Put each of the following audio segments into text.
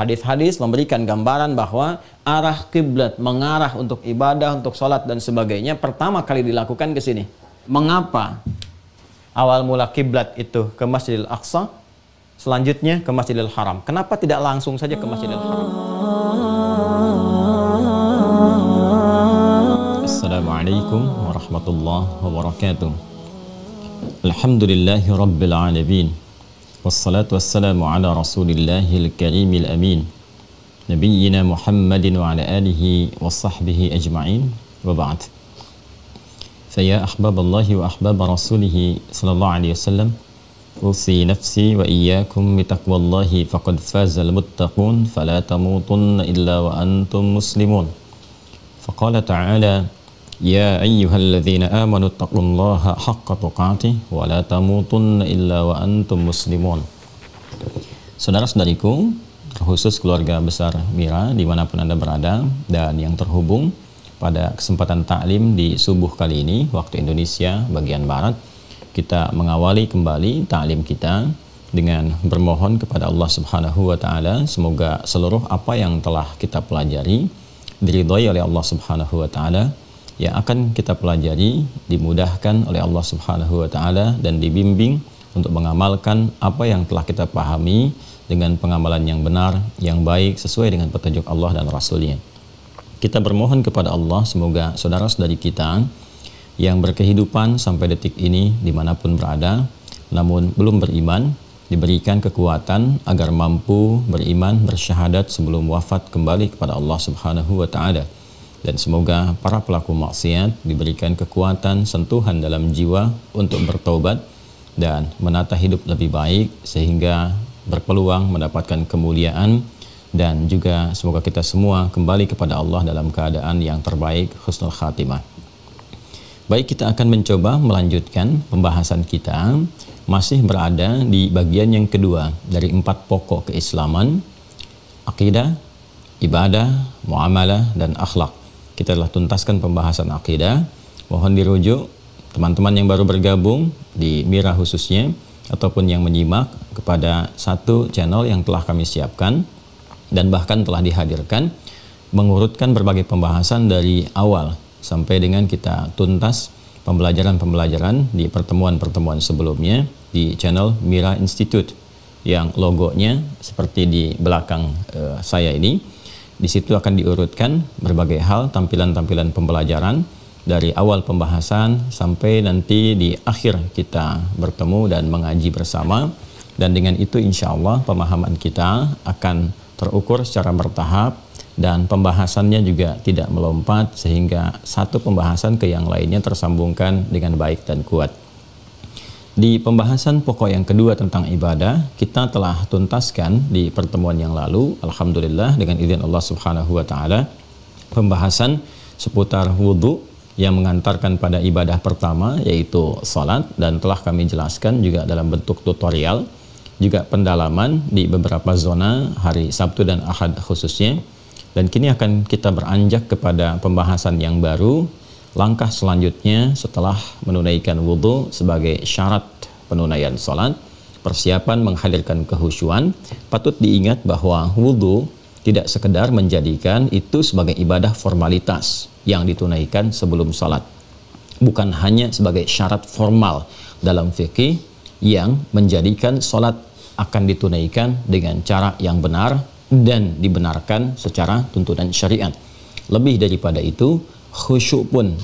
hadis-hadis memberikan gambaran bahwa arah kiblat mengarah untuk ibadah, untuk sholat dan sebagainya pertama kali dilakukan ke sini. Mengapa awal mula kiblat itu ke Masjidil Aqsa, selanjutnya ke Masjidil Haram? Kenapa tidak langsung saja ke Masjidil Haram? Assalamualaikum warahmatullahi wabarakatuh. Alhamdulillahi alamin. والصلاة والسلام على رسول الله الكريم الأمين نبينا محمد وعلى آله وصحبه أجمعين وبعد فيا أحباب الله وأحباب رسوله صلى الله عليه وسلم أوصي نفسي وإياكم بتقوى الله فقد فاز المتقون فلا تموتن إلا وأنتم مسلمون فقال تعالى يا أيها الذين آمنوا اتقوا الله حق تقاته ولا تموتن إلا وأنتم مسلمون Saudara-saudariku, khusus keluarga besar Mira dimanapun Anda berada dan yang terhubung pada kesempatan taklim di subuh kali ini waktu Indonesia bagian Barat kita mengawali kembali taklim kita dengan bermohon kepada Allah Subhanahu wa taala semoga seluruh apa yang telah kita pelajari diridhoi oleh Allah Subhanahu wa taala yang akan kita pelajari dimudahkan oleh Allah Subhanahu wa taala dan dibimbing untuk mengamalkan apa yang telah kita pahami dengan pengamalan yang benar, yang baik sesuai dengan petunjuk Allah dan Rasulnya. Kita bermohon kepada Allah semoga saudara-saudari kita yang berkehidupan sampai detik ini dimanapun berada, namun belum beriman, diberikan kekuatan agar mampu beriman bersyahadat sebelum wafat kembali kepada Allah Subhanahu wa taala dan semoga para pelaku maksiat diberikan kekuatan sentuhan dalam jiwa untuk bertobat dan menata hidup lebih baik sehingga berpeluang mendapatkan kemuliaan dan juga semoga kita semua kembali kepada Allah dalam keadaan yang terbaik husnul khatimah. Baik, kita akan mencoba melanjutkan pembahasan kita masih berada di bagian yang kedua dari empat pokok keislaman, akidah, ibadah, muamalah, dan akhlak kita telah tuntaskan pembahasan akidah. Mohon dirujuk teman-teman yang baru bergabung di Mira khususnya ataupun yang menyimak kepada satu channel yang telah kami siapkan dan bahkan telah dihadirkan mengurutkan berbagai pembahasan dari awal sampai dengan kita tuntas pembelajaran-pembelajaran di pertemuan-pertemuan sebelumnya di channel Mira Institute yang logonya seperti di belakang uh, saya ini di situ akan diurutkan berbagai hal, tampilan-tampilan pembelajaran dari awal pembahasan sampai nanti di akhir kita bertemu dan mengaji bersama dan dengan itu insya Allah pemahaman kita akan terukur secara bertahap dan pembahasannya juga tidak melompat sehingga satu pembahasan ke yang lainnya tersambungkan dengan baik dan kuat. Di pembahasan pokok yang kedua tentang ibadah, kita telah tuntaskan di pertemuan yang lalu, alhamdulillah dengan izin Allah Subhanahu wa taala, pembahasan seputar wudhu yang mengantarkan pada ibadah pertama yaitu salat dan telah kami jelaskan juga dalam bentuk tutorial juga pendalaman di beberapa zona hari Sabtu dan Ahad khususnya dan kini akan kita beranjak kepada pembahasan yang baru langkah selanjutnya setelah menunaikan wudhu sebagai syarat penunaian sholat, persiapan menghadirkan kehusuan patut diingat bahwa wudhu tidak sekedar menjadikan itu sebagai ibadah formalitas yang ditunaikan sebelum sholat. Bukan hanya sebagai syarat formal dalam fikih yang menjadikan sholat akan ditunaikan dengan cara yang benar dan dibenarkan secara tuntunan syariat. Lebih daripada itu, khusyuk pun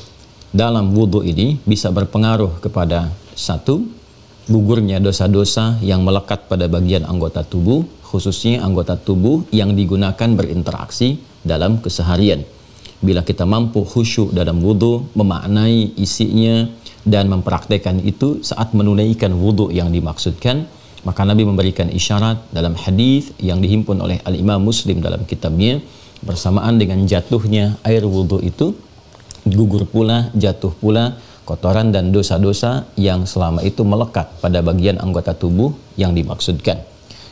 dalam wudhu ini bisa berpengaruh kepada satu, gugurnya dosa-dosa yang melekat pada bagian anggota tubuh, khususnya anggota tubuh yang digunakan berinteraksi dalam keseharian. Bila kita mampu khusyuk dalam wudhu, memaknai isinya, dan mempraktekkan itu saat menunaikan wudhu yang dimaksudkan, maka Nabi memberikan isyarat dalam hadis yang dihimpun oleh Al-Imam Muslim dalam kitabnya bersamaan dengan jatuhnya air wudhu itu gugur pula, jatuh pula kotoran dan dosa-dosa yang selama itu melekat pada bagian anggota tubuh yang dimaksudkan.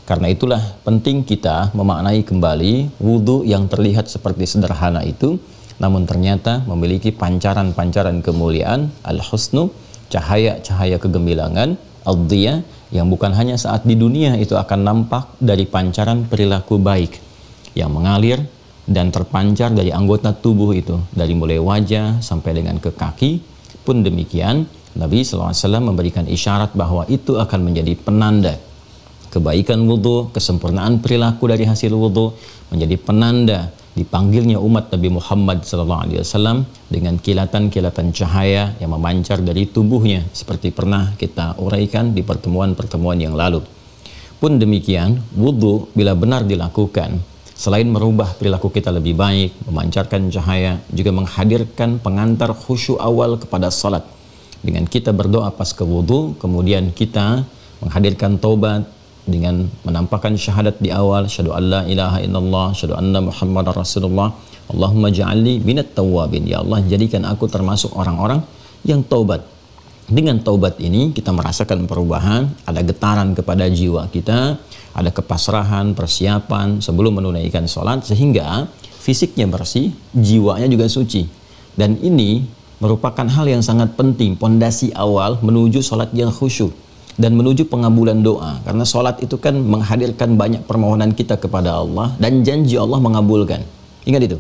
Karena itulah penting kita memaknai kembali wudhu yang terlihat seperti sederhana itu, namun ternyata memiliki pancaran-pancaran kemuliaan, al-husnu, cahaya-cahaya kegemilangan, al diyah yang bukan hanya saat di dunia itu akan nampak dari pancaran perilaku baik yang mengalir dan terpancar dari anggota tubuh itu dari mulai wajah sampai dengan ke kaki pun demikian Nabi SAW memberikan isyarat bahwa itu akan menjadi penanda kebaikan wudhu, kesempurnaan perilaku dari hasil wudhu menjadi penanda dipanggilnya umat Nabi Muhammad SAW dengan kilatan-kilatan cahaya yang memancar dari tubuhnya seperti pernah kita uraikan di pertemuan-pertemuan yang lalu. Pun demikian, wudhu bila benar dilakukan Selain merubah perilaku kita lebih baik, memancarkan cahaya, juga menghadirkan pengantar khusyuk awal kepada salat. Dengan kita berdoa pas ke wudhu, kemudian kita menghadirkan taubat dengan menampakkan syahadat di awal, syahadu Allah ilaha illallah, syahadu anna muhammad rasulullah, Allahumma ja'alli minat tawabin. Ya Allah, jadikan aku termasuk orang-orang yang taubat. Dengan taubat ini kita merasakan perubahan, ada getaran kepada jiwa kita, ada kepasrahan, persiapan sebelum menunaikan sholat sehingga fisiknya bersih, jiwanya juga suci. Dan ini merupakan hal yang sangat penting, pondasi awal menuju sholat yang khusyuk dan menuju pengabulan doa. Karena sholat itu kan menghadirkan banyak permohonan kita kepada Allah dan janji Allah mengabulkan. Ingat itu.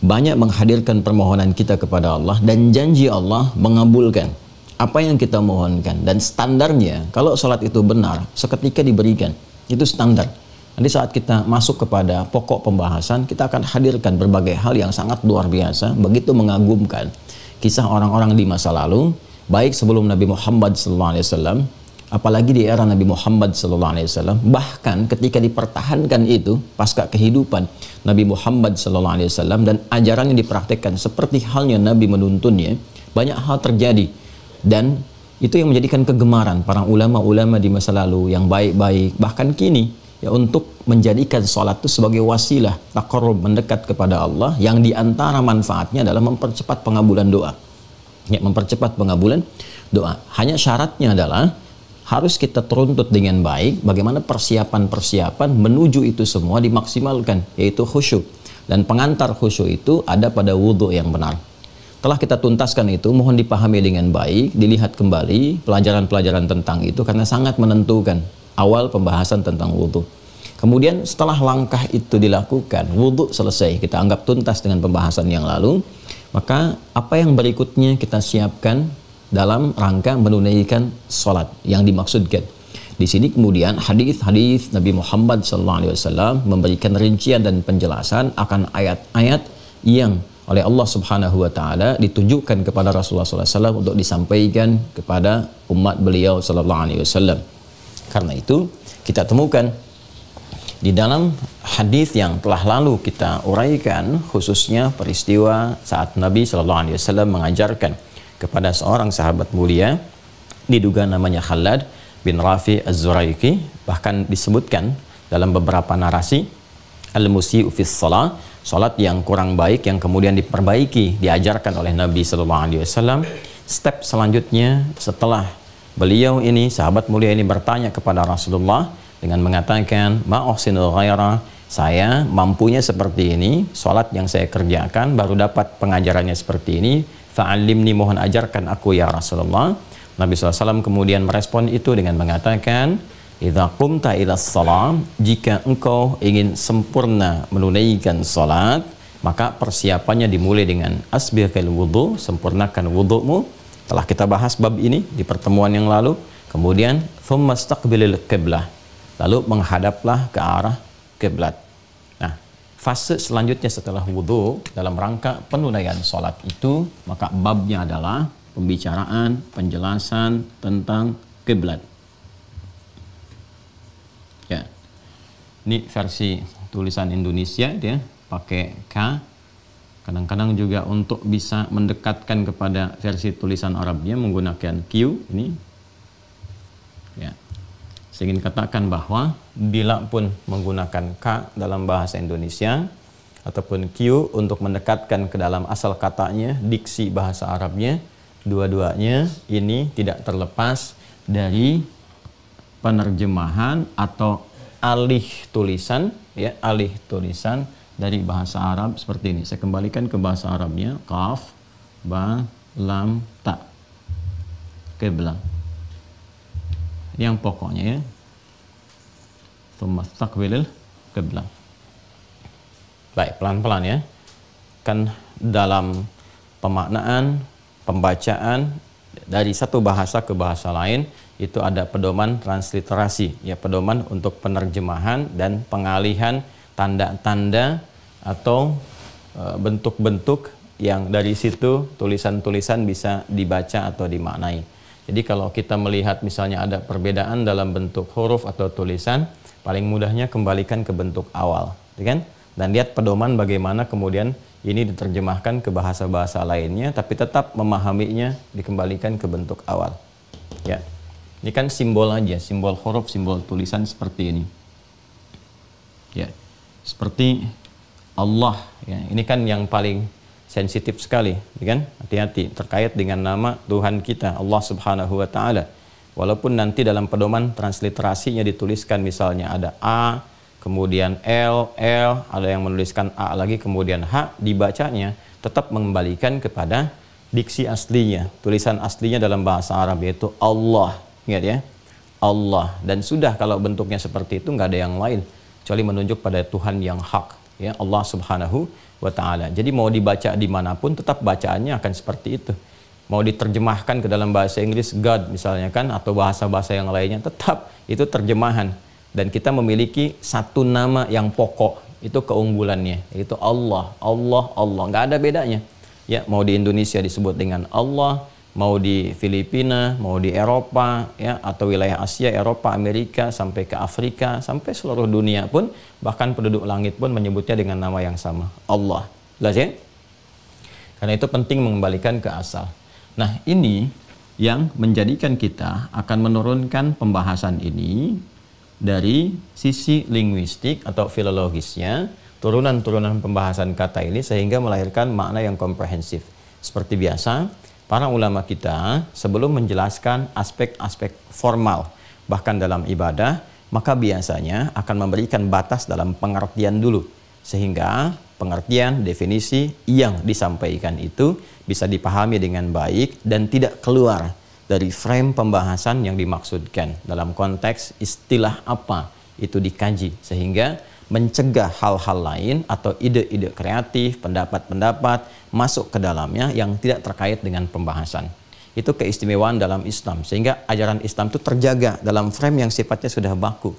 Banyak menghadirkan permohonan kita kepada Allah dan janji Allah mengabulkan apa yang kita mohonkan dan standarnya kalau sholat itu benar seketika diberikan itu standar. Nanti saat kita masuk kepada pokok pembahasan, kita akan hadirkan berbagai hal yang sangat luar biasa, begitu mengagumkan. Kisah orang-orang di masa lalu, baik sebelum Nabi Muhammad SAW, apalagi di era Nabi Muhammad SAW, bahkan ketika dipertahankan itu pasca kehidupan Nabi Muhammad SAW dan ajaran yang dipraktekkan seperti halnya Nabi menuntunnya, banyak hal terjadi dan itu yang menjadikan kegemaran para ulama-ulama di masa lalu yang baik-baik bahkan kini ya untuk menjadikan sholat itu sebagai wasilah takorum mendekat kepada Allah yang diantara manfaatnya adalah mempercepat pengabulan doa ya mempercepat pengabulan doa hanya syaratnya adalah harus kita teruntut dengan baik bagaimana persiapan-persiapan menuju itu semua dimaksimalkan yaitu khusyuk dan pengantar khusyuk itu ada pada wudhu yang benar telah kita tuntaskan itu, mohon dipahami dengan baik, dilihat kembali pelajaran-pelajaran tentang itu karena sangat menentukan awal pembahasan tentang wudhu. Kemudian setelah langkah itu dilakukan, wudhu selesai, kita anggap tuntas dengan pembahasan yang lalu, maka apa yang berikutnya kita siapkan dalam rangka menunaikan sholat yang dimaksudkan. Di sini kemudian hadis-hadis Nabi Muhammad SAW memberikan rincian dan penjelasan akan ayat-ayat yang oleh Allah Subhanahu wa taala ditunjukkan kepada Rasulullah SAW untuk disampaikan kepada umat beliau sallallahu alaihi wasallam. Karena itu kita temukan di dalam hadis yang telah lalu kita uraikan khususnya peristiwa saat Nabi sallallahu alaihi wasallam mengajarkan kepada seorang sahabat mulia diduga namanya Khalad bin Rafi Az-Zuraiki bahkan disebutkan dalam beberapa narasi al-musi'u fi salah Sholat yang kurang baik yang kemudian diperbaiki diajarkan oleh Nabi Shallallahu Alaihi Wasallam. Step selanjutnya setelah beliau ini sahabat mulia ini bertanya kepada Rasulullah dengan mengatakan ma'ohsinul ghaira saya mampunya seperti ini sholat yang saya kerjakan baru dapat pengajarannya seperti ini fa'alimni mohon ajarkan aku ya Rasulullah Nabi SAW kemudian merespon itu dengan mengatakan Idza qumta ila salam, jika engkau ingin sempurna menunaikan salat, maka persiapannya dimulai dengan asbihil wudu, sempurnakan wudumu. Telah kita bahas bab ini di pertemuan yang lalu. Kemudian thumastaqbilil qiblah. Lalu menghadaplah ke arah kiblat. Nah, fase selanjutnya setelah wudu dalam rangka penunaian salat itu, maka babnya adalah pembicaraan, penjelasan tentang kiblat. Ini versi tulisan Indonesia dia pakai K. Kadang-kadang juga untuk bisa mendekatkan kepada versi tulisan Arabnya menggunakan Q ini. Ya. Saya ingin katakan bahwa bila pun menggunakan K dalam bahasa Indonesia ataupun Q untuk mendekatkan ke dalam asal katanya, diksi bahasa Arabnya, dua-duanya ini tidak terlepas dari penerjemahan atau alih tulisan ya alih tulisan dari bahasa Arab seperti ini. Saya kembalikan ke bahasa Arabnya kaf ba lam ta kebelang Yang pokoknya ya. Thumma ke belakang Baik, pelan-pelan ya. Kan dalam pemaknaan, pembacaan dari satu bahasa ke bahasa lain itu ada pedoman transliterasi, ya pedoman untuk penerjemahan dan pengalihan tanda-tanda atau e, bentuk-bentuk yang dari situ tulisan-tulisan bisa dibaca atau dimaknai. Jadi kalau kita melihat misalnya ada perbedaan dalam bentuk huruf atau tulisan, paling mudahnya kembalikan ke bentuk awal, ya kan? Dan lihat pedoman bagaimana kemudian ini diterjemahkan ke bahasa-bahasa lainnya, tapi tetap memahaminya dikembalikan ke bentuk awal. Ya. Ini kan simbol aja, simbol huruf, simbol tulisan seperti ini. Ya, seperti Allah. Ya, ini kan yang paling sensitif sekali, ya kan? Hati-hati terkait dengan nama Tuhan kita, Allah Subhanahu wa taala. Walaupun nanti dalam pedoman transliterasinya dituliskan misalnya ada A, kemudian L, L, ada yang menuliskan A lagi kemudian H, dibacanya tetap mengembalikan kepada diksi aslinya, tulisan aslinya dalam bahasa Arab yaitu Allah Ingat ya, Allah dan sudah kalau bentuknya seperti itu nggak ada yang lain kecuali menunjuk pada Tuhan yang hak ya Allah Subhanahu wa taala. Jadi mau dibaca dimanapun tetap bacaannya akan seperti itu. Mau diterjemahkan ke dalam bahasa Inggris God misalnya kan atau bahasa-bahasa yang lainnya tetap itu terjemahan dan kita memiliki satu nama yang pokok itu keunggulannya yaitu Allah Allah Allah nggak ada bedanya ya mau di Indonesia disebut dengan Allah mau di Filipina, mau di Eropa, ya atau wilayah Asia, Eropa, Amerika, sampai ke Afrika, sampai seluruh dunia pun, bahkan penduduk langit pun menyebutnya dengan nama yang sama, Allah. Jelas ya? Karena itu penting mengembalikan ke asal. Nah ini yang menjadikan kita akan menurunkan pembahasan ini dari sisi linguistik atau filologisnya, turunan-turunan pembahasan kata ini sehingga melahirkan makna yang komprehensif. Seperti biasa, para ulama kita sebelum menjelaskan aspek-aspek formal bahkan dalam ibadah maka biasanya akan memberikan batas dalam pengertian dulu sehingga pengertian definisi yang disampaikan itu bisa dipahami dengan baik dan tidak keluar dari frame pembahasan yang dimaksudkan dalam konteks istilah apa itu dikaji sehingga mencegah hal-hal lain atau ide-ide kreatif, pendapat-pendapat masuk ke dalamnya yang tidak terkait dengan pembahasan. Itu keistimewaan dalam Islam sehingga ajaran Islam itu terjaga dalam frame yang sifatnya sudah baku.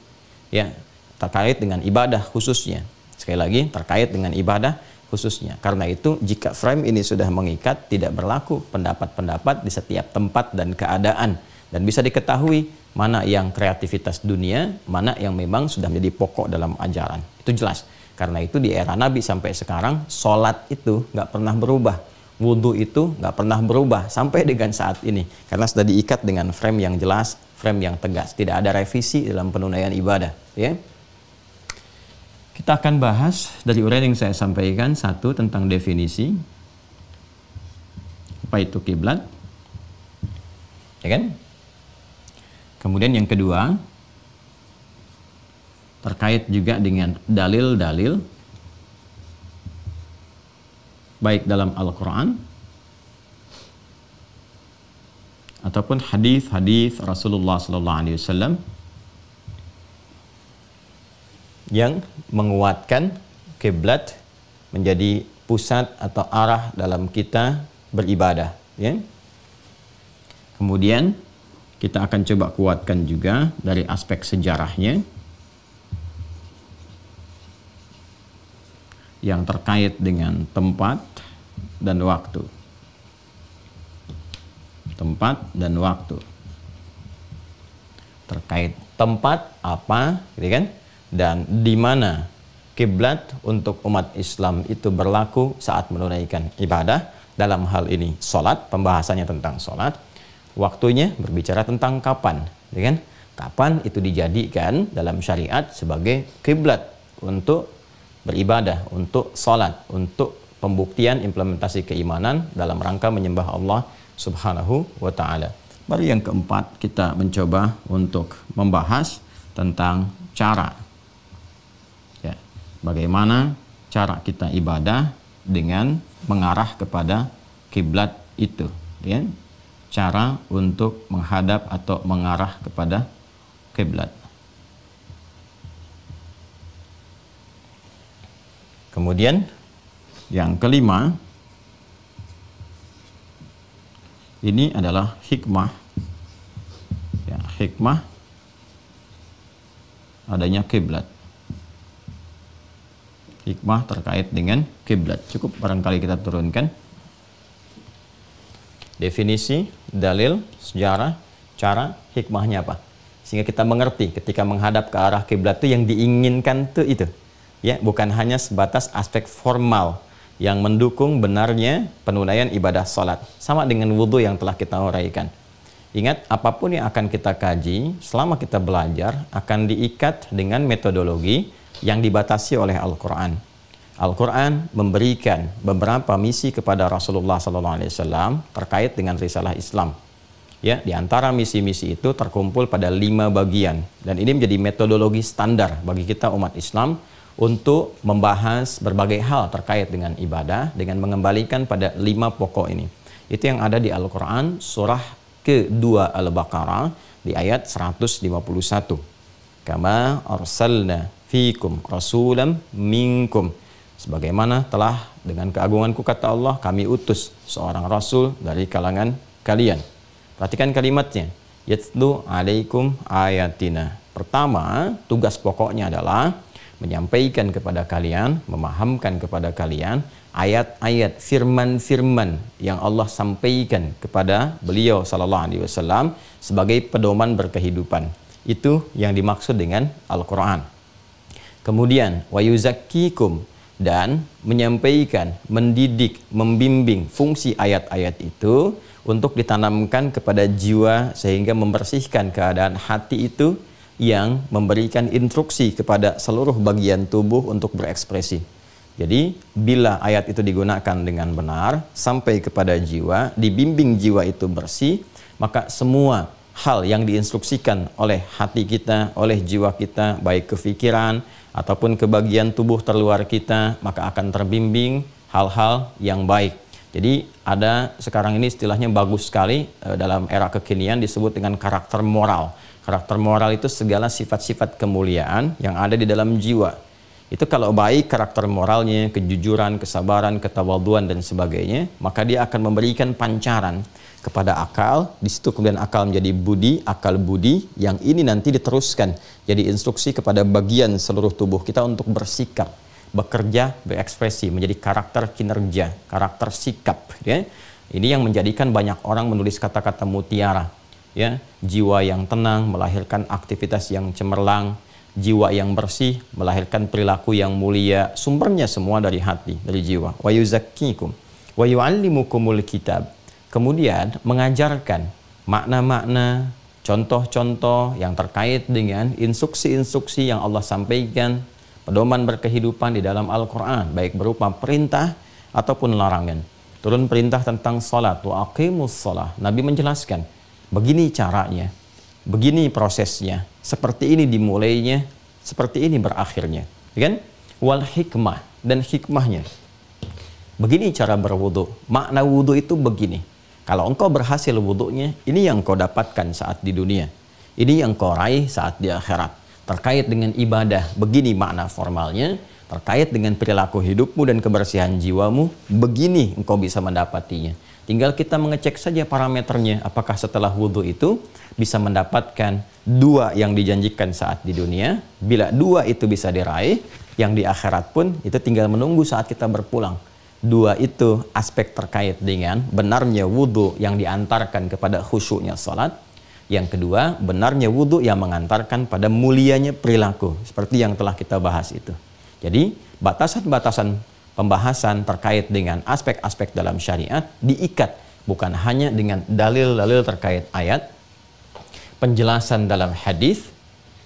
Ya, terkait dengan ibadah khususnya. Sekali lagi terkait dengan ibadah khususnya. Karena itu jika frame ini sudah mengikat tidak berlaku pendapat-pendapat di setiap tempat dan keadaan dan bisa diketahui mana yang kreativitas dunia, mana yang memang sudah menjadi pokok dalam ajaran. Itu jelas. Karena itu di era Nabi sampai sekarang, sholat itu nggak pernah berubah. Wudhu itu nggak pernah berubah sampai dengan saat ini. Karena sudah diikat dengan frame yang jelas, frame yang tegas. Tidak ada revisi dalam penunaian ibadah. Ya. Kita akan bahas dari uraian yang saya sampaikan satu tentang definisi apa itu kiblat, ya kan? Kemudian yang kedua terkait juga dengan dalil-dalil baik dalam Al-Qur'an ataupun hadis-hadis Rasulullah sallallahu alaihi wasallam yang menguatkan kiblat menjadi pusat atau arah dalam kita beribadah, ya. Kemudian kita akan coba kuatkan juga dari aspek sejarahnya. Yang terkait dengan tempat dan waktu. Tempat dan waktu. Terkait tempat apa, gitu kan? Dan di mana kiblat untuk umat Islam itu berlaku saat menunaikan ibadah dalam hal ini salat, pembahasannya tentang salat waktunya berbicara tentang kapan, ya kan? Kapan itu dijadikan dalam syariat sebagai kiblat untuk beribadah, untuk salat, untuk pembuktian implementasi keimanan dalam rangka menyembah Allah Subhanahu wa taala. Baru yang keempat kita mencoba untuk membahas tentang cara. Ya, bagaimana cara kita ibadah dengan mengarah kepada kiblat itu, ya. Kan? cara untuk menghadap atau mengarah kepada kiblat. Kemudian yang kelima ini adalah hikmah. Ya, hikmah adanya kiblat. Hikmah terkait dengan kiblat. Cukup barangkali kita turunkan definisi dalil, sejarah, cara, hikmahnya apa. Sehingga kita mengerti ketika menghadap ke arah kiblat itu yang diinginkan itu itu. Ya, bukan hanya sebatas aspek formal yang mendukung benarnya penunaian ibadah salat. Sama dengan wudhu yang telah kita uraikan. Ingat, apapun yang akan kita kaji, selama kita belajar, akan diikat dengan metodologi yang dibatasi oleh Al-Quran Al-Quran memberikan beberapa misi kepada Rasulullah SAW terkait dengan risalah Islam. Ya, di antara misi-misi itu terkumpul pada lima bagian dan ini menjadi metodologi standar bagi kita umat Islam untuk membahas berbagai hal terkait dengan ibadah dengan mengembalikan pada lima pokok ini. Itu yang ada di Al-Quran surah kedua Al-Baqarah di ayat 151. Kama arsalna fikum rasulam minkum sebagaimana telah dengan keagunganku kata Allah kami utus seorang rasul dari kalangan kalian. Perhatikan kalimatnya, yatlu alaikum ayatina. Pertama, tugas pokoknya adalah menyampaikan kepada kalian, memahamkan kepada kalian ayat-ayat firman-firman yang Allah sampaikan kepada beliau sallallahu alaihi wasallam sebagai pedoman berkehidupan. Itu yang dimaksud dengan Al-Qur'an. Kemudian wayuzakkikum dan menyampaikan, mendidik, membimbing fungsi ayat-ayat itu untuk ditanamkan kepada jiwa sehingga membersihkan keadaan hati itu yang memberikan instruksi kepada seluruh bagian tubuh untuk berekspresi. Jadi, bila ayat itu digunakan dengan benar sampai kepada jiwa, dibimbing jiwa itu bersih, maka semua hal yang diinstruksikan oleh hati kita, oleh jiwa kita, baik kefikiran ataupun kebagian tubuh terluar kita, maka akan terbimbing hal-hal yang baik. Jadi ada sekarang ini istilahnya bagus sekali eh, dalam era kekinian disebut dengan karakter moral. Karakter moral itu segala sifat-sifat kemuliaan yang ada di dalam jiwa. Itu kalau baik karakter moralnya, kejujuran, kesabaran, ketawaduan dan sebagainya, maka dia akan memberikan pancaran kepada akal, di situ kemudian akal menjadi budi, akal budi yang ini nanti diteruskan jadi instruksi kepada bagian seluruh tubuh kita untuk bersikap, bekerja, berekspresi, menjadi karakter kinerja, karakter sikap. Ya. Ini yang menjadikan banyak orang menulis kata-kata mutiara, ya, jiwa yang tenang melahirkan aktivitas yang cemerlang, jiwa yang bersih melahirkan perilaku yang mulia. Sumbernya semua dari hati, dari jiwa. Wa yuzakkikum wa yu'allimukumul kitab kemudian mengajarkan makna-makna, contoh-contoh yang terkait dengan instruksi-instruksi yang Allah sampaikan, pedoman berkehidupan di dalam Al-Quran, baik berupa perintah ataupun larangan. Turun perintah tentang salat, wa aqimus salat Nabi menjelaskan, begini caranya, begini prosesnya, seperti ini dimulainya, seperti ini berakhirnya. Ya kan? Wal hikmah dan hikmahnya. Begini cara berwudu. Makna wudu itu begini kalau engkau berhasil wudhunya, ini yang kau dapatkan saat di dunia. Ini yang kau raih saat di akhirat. Terkait dengan ibadah, begini makna formalnya. Terkait dengan perilaku hidupmu dan kebersihan jiwamu, begini engkau bisa mendapatinya. Tinggal kita mengecek saja parameternya, apakah setelah wudhu itu bisa mendapatkan dua yang dijanjikan saat di dunia. Bila dua itu bisa diraih, yang di akhirat pun itu tinggal menunggu saat kita berpulang dua itu aspek terkait dengan benarnya wudhu yang diantarkan kepada khusyuknya salat. Yang kedua, benarnya wudhu yang mengantarkan pada mulianya perilaku, seperti yang telah kita bahas itu. Jadi, batasan-batasan pembahasan terkait dengan aspek-aspek dalam syariat diikat bukan hanya dengan dalil-dalil terkait ayat, penjelasan dalam hadis,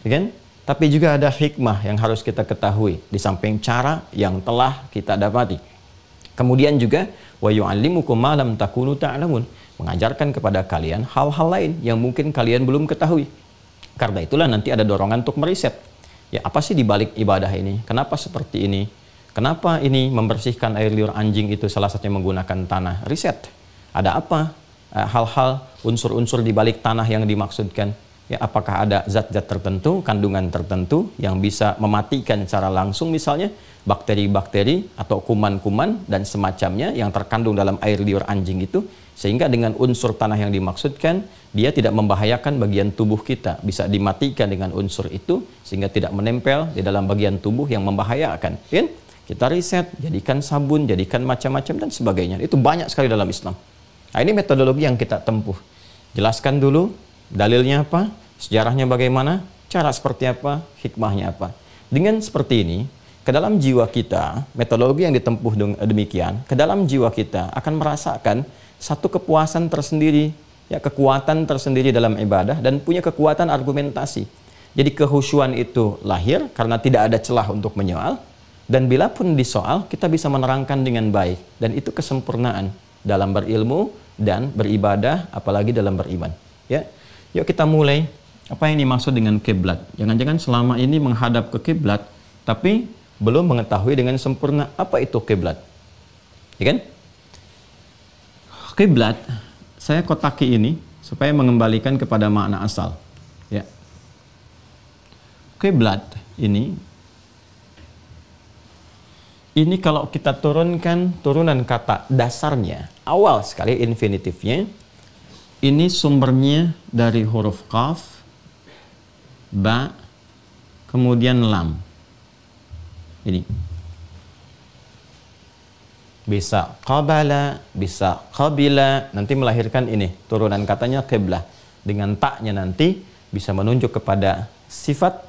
kan? Tapi juga ada hikmah yang harus kita ketahui di samping cara yang telah kita dapati Kemudian juga wa yu'allimukum ma lam takunu ta'lamun, mengajarkan kepada kalian hal-hal lain yang mungkin kalian belum ketahui. Karena itulah nanti ada dorongan untuk meriset. Ya, apa sih di balik ibadah ini? Kenapa seperti ini? Kenapa ini membersihkan air liur anjing itu salah satunya menggunakan tanah? Riset. Ada apa? Eh, hal-hal unsur-unsur di balik tanah yang dimaksudkan ya apakah ada zat-zat tertentu, kandungan tertentu yang bisa mematikan secara langsung misalnya bakteri-bakteri atau kuman-kuman dan semacamnya yang terkandung dalam air liur anjing itu sehingga dengan unsur tanah yang dimaksudkan dia tidak membahayakan bagian tubuh kita bisa dimatikan dengan unsur itu sehingga tidak menempel di dalam bagian tubuh yang membahayakan kan kita riset jadikan sabun jadikan macam-macam dan sebagainya itu banyak sekali dalam Islam nah ini metodologi yang kita tempuh jelaskan dulu Dalilnya apa? Sejarahnya bagaimana? Cara seperti apa? Hikmahnya apa? Dengan seperti ini, ke dalam jiwa kita, metodologi yang ditempuh demikian, ke dalam jiwa kita akan merasakan satu kepuasan tersendiri, ya kekuatan tersendiri dalam ibadah dan punya kekuatan argumentasi. Jadi kehusuan itu lahir karena tidak ada celah untuk menyoal dan bila pun disoal kita bisa menerangkan dengan baik dan itu kesempurnaan dalam berilmu dan beribadah apalagi dalam beriman. Ya. Yuk kita mulai. Apa yang dimaksud dengan kiblat? Jangan-jangan selama ini menghadap ke kiblat, tapi belum mengetahui dengan sempurna apa itu kiblat. Ya kan? Kiblat, saya kotaki ini supaya mengembalikan kepada makna asal. Ya. Kiblat ini ini kalau kita turunkan turunan kata dasarnya, awal sekali infinitifnya ini sumbernya dari huruf qaf, ba, kemudian lam. Ini. Bisa qabala, bisa qabila, nanti melahirkan ini, turunan katanya qiblah. Dengan taknya nanti bisa menunjuk kepada sifat,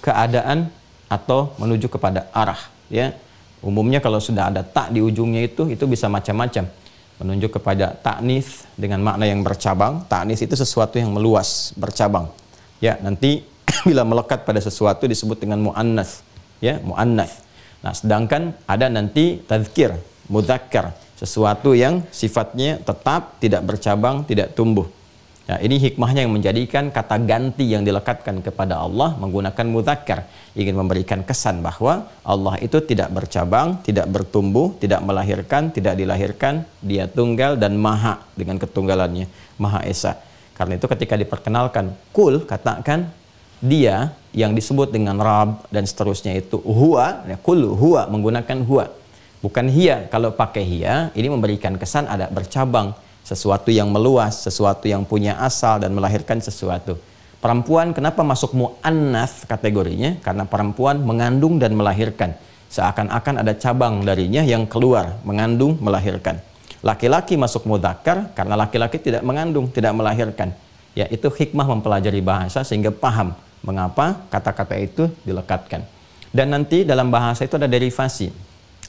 keadaan, atau menuju kepada arah. Ya, Umumnya kalau sudah ada tak di ujungnya itu, itu bisa macam-macam menunjuk kepada taknis dengan makna yang bercabang. Taknis itu sesuatu yang meluas, bercabang. Ya, nanti bila melekat pada sesuatu disebut dengan muannas. Ya, muannas. Nah, sedangkan ada nanti tazkir, mudzakkar, sesuatu yang sifatnya tetap, tidak bercabang, tidak tumbuh. Ya, ini hikmahnya yang menjadikan kata ganti yang dilekatkan kepada Allah menggunakan mutakar ingin memberikan kesan bahwa Allah itu tidak bercabang, tidak bertumbuh, tidak melahirkan, tidak dilahirkan, dia tunggal dan maha dengan ketunggalannya, maha esa. Karena itu ketika diperkenalkan kul katakan dia yang disebut dengan rab dan seterusnya itu huwa, ya, kul huwa menggunakan huwa. Bukan hia, kalau pakai hia ini memberikan kesan ada bercabang, sesuatu yang meluas, sesuatu yang punya asal dan melahirkan sesuatu. Perempuan kenapa masuk mu'annath kategorinya? Karena perempuan mengandung dan melahirkan. Seakan-akan ada cabang darinya yang keluar, mengandung, melahirkan. Laki-laki masuk mudakar karena laki-laki tidak mengandung, tidak melahirkan. Ya, itu hikmah mempelajari bahasa sehingga paham mengapa kata-kata itu dilekatkan. Dan nanti dalam bahasa itu ada derivasi,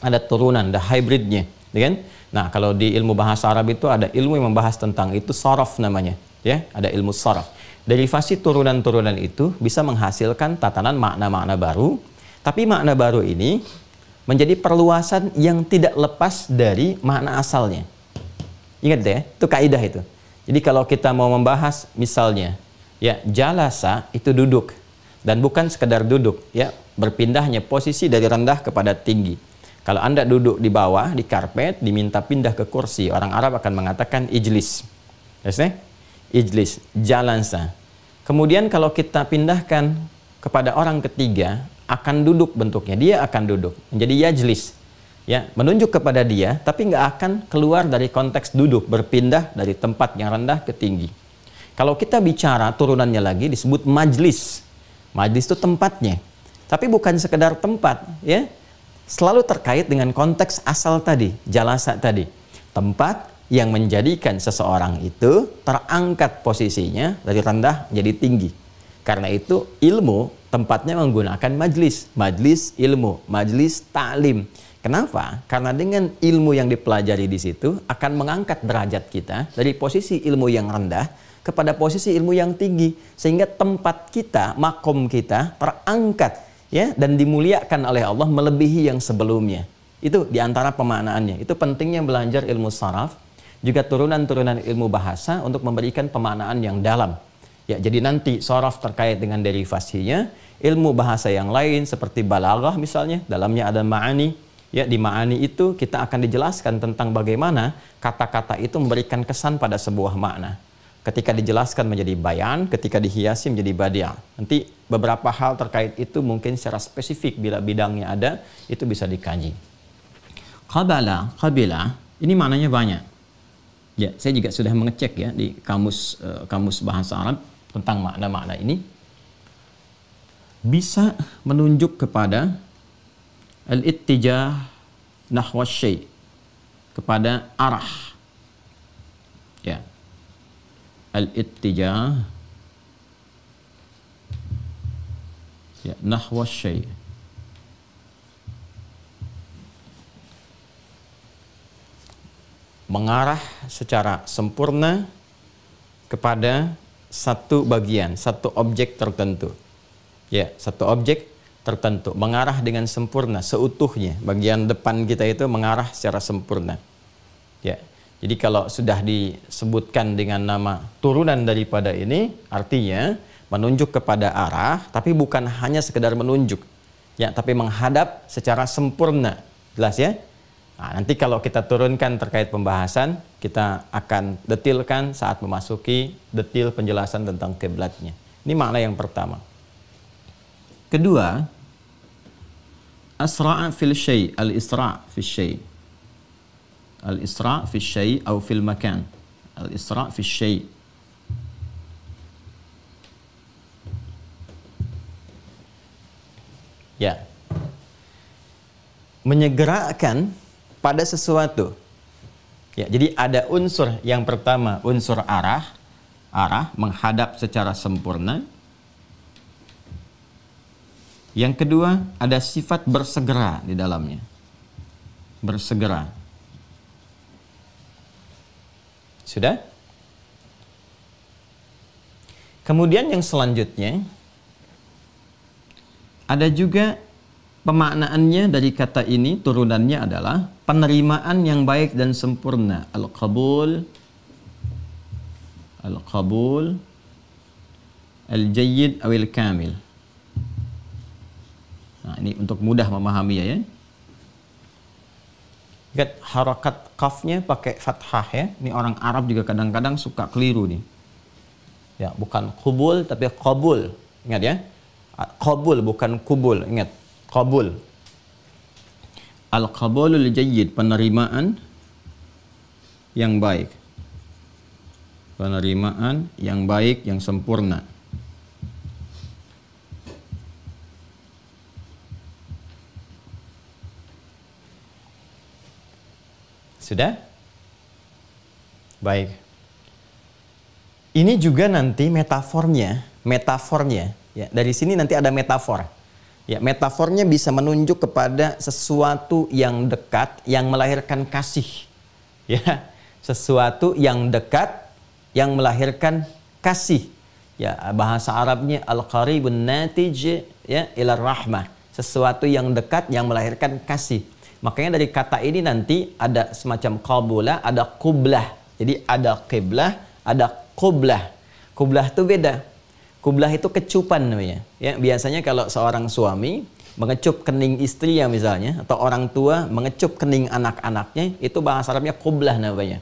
ada turunan, ada hybridnya, ya kan? Nah, kalau di ilmu bahasa Arab itu ada ilmu yang membahas tentang itu sorof namanya, ya, ada ilmu sorof. Derivasi turunan-turunan itu bisa menghasilkan tatanan makna-makna baru, tapi makna baru ini menjadi perluasan yang tidak lepas dari makna asalnya. Ingat deh, ya, itu kaidah itu. Jadi kalau kita mau membahas misalnya ya jalasa itu duduk dan bukan sekedar duduk ya berpindahnya posisi dari rendah kepada tinggi kalau Anda duduk di bawah, di karpet, diminta pindah ke kursi, orang Arab akan mengatakan ijlis. Yes, ya, Ijlis, jalan sah. Kemudian kalau kita pindahkan kepada orang ketiga, akan duduk bentuknya, dia akan duduk, menjadi yajlis. Ya, menunjuk kepada dia, tapi nggak akan keluar dari konteks duduk, berpindah dari tempat yang rendah ke tinggi. Kalau kita bicara turunannya lagi disebut majlis. Majlis itu tempatnya. Tapi bukan sekedar tempat, ya selalu terkait dengan konteks asal tadi, jalasa tadi. Tempat yang menjadikan seseorang itu terangkat posisinya dari rendah jadi tinggi. Karena itu ilmu tempatnya menggunakan majlis, majlis ilmu, majlis taklim. Kenapa? Karena dengan ilmu yang dipelajari di situ akan mengangkat derajat kita dari posisi ilmu yang rendah kepada posisi ilmu yang tinggi sehingga tempat kita, makom kita terangkat ya dan dimuliakan oleh Allah melebihi yang sebelumnya. Itu diantara pemaknaannya. Itu pentingnya belajar ilmu saraf, juga turunan-turunan ilmu bahasa untuk memberikan pemaknaan yang dalam. Ya, jadi nanti saraf terkait dengan derivasinya, ilmu bahasa yang lain seperti balaghah misalnya, dalamnya ada ma'ani. Ya, di ma'ani itu kita akan dijelaskan tentang bagaimana kata-kata itu memberikan kesan pada sebuah makna ketika dijelaskan menjadi bayan, ketika dihiasi menjadi badia. Nanti beberapa hal terkait itu mungkin secara spesifik bila bidangnya ada, itu bisa dikaji. Qabala, qabila, ini mananya banyak. Ya, saya juga sudah mengecek ya di kamus uh, kamus bahasa Arab tentang makna-makna ini. Bisa menunjuk kepada al-ittijah nahwa kepada arah. Ya, al-ittijah ya, nahwa syai' mengarah secara sempurna kepada satu bagian, satu objek tertentu. Ya, satu objek tertentu mengarah dengan sempurna, seutuhnya. Bagian depan kita itu mengarah secara sempurna. Ya. Jadi kalau sudah disebutkan dengan nama turunan daripada ini, artinya menunjuk kepada arah, tapi bukan hanya sekedar menunjuk, ya, tapi menghadap secara sempurna. Jelas ya? Nah, nanti kalau kita turunkan terkait pembahasan, kita akan detilkan saat memasuki detil penjelasan tentang kiblatnya. Ini makna yang pertama. Kedua, asra'a fil syai, al-isra' fil syai' Al-Isra fi syai' au fil makan. Al-Isra fi syai'. Ya. Menyegerakan pada sesuatu. Ya, jadi ada unsur yang pertama, unsur arah. Arah menghadap secara sempurna. Yang kedua, ada sifat bersegera di dalamnya. Bersegera. Sudah? Kemudian yang selanjutnya ada juga pemaknaannya dari kata ini turunannya adalah penerimaan yang baik dan sempurna al-qabul al-qabul al-jayyid awil kamil. Nah, ini untuk mudah memahami ya ya. Lihat harakat kafnya pakai fathah ya. Ini orang Arab juga kadang-kadang suka keliru nih. Ya, bukan kubul tapi kabul. Ingat ya. Kabul bukan kubul. Ingat, kabul. Al-qabulul jayyid, penerimaan yang baik. Penerimaan yang baik, yang sempurna. Sudah? Baik. Ini juga nanti metafornya, metafornya. Ya, dari sini nanti ada metafor. Ya, metafornya bisa menunjuk kepada sesuatu yang dekat yang melahirkan kasih. Ya, sesuatu yang dekat yang melahirkan kasih. Ya, bahasa Arabnya al-qaribun natij ya ila rahmah, sesuatu yang dekat yang melahirkan kasih. Makanya dari kata ini nanti ada semacam bola, ada kublah. Jadi ada kiblah, ada kublah. Kublah itu beda. Kublah itu kecupan namanya. Ya, biasanya kalau seorang suami mengecup kening istri ya misalnya atau orang tua mengecup kening anak-anaknya itu bahasa Arabnya kublah namanya.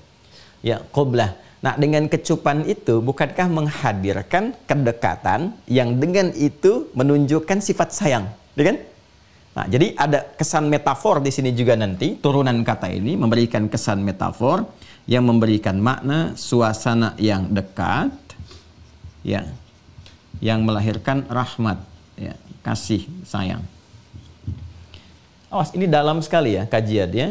Ya, kublah. Nah, dengan kecupan itu bukankah menghadirkan kedekatan yang dengan itu menunjukkan sifat sayang, ya kan? Nah, jadi ada kesan metafor di sini juga nanti. Turunan kata ini memberikan kesan metafor yang memberikan makna suasana yang dekat ya yang melahirkan rahmat ya, kasih sayang. Awas ini dalam sekali ya kajian ya.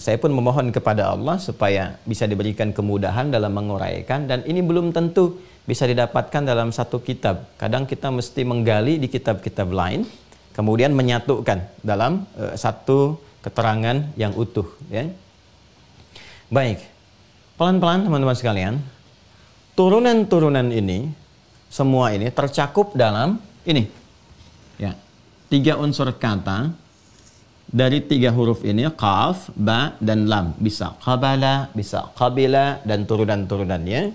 Saya pun memohon kepada Allah supaya bisa diberikan kemudahan dalam menguraikan dan ini belum tentu bisa didapatkan dalam satu kitab. Kadang kita mesti menggali di kitab-kitab lain kemudian menyatukan dalam uh, satu keterangan yang utuh. Ya. Baik, pelan-pelan teman-teman sekalian, turunan-turunan ini, semua ini tercakup dalam ini. Ya, tiga unsur kata dari tiga huruf ini, kaf, ba, dan lam. Bisa kabala, bisa kabila, dan turunan-turunannya.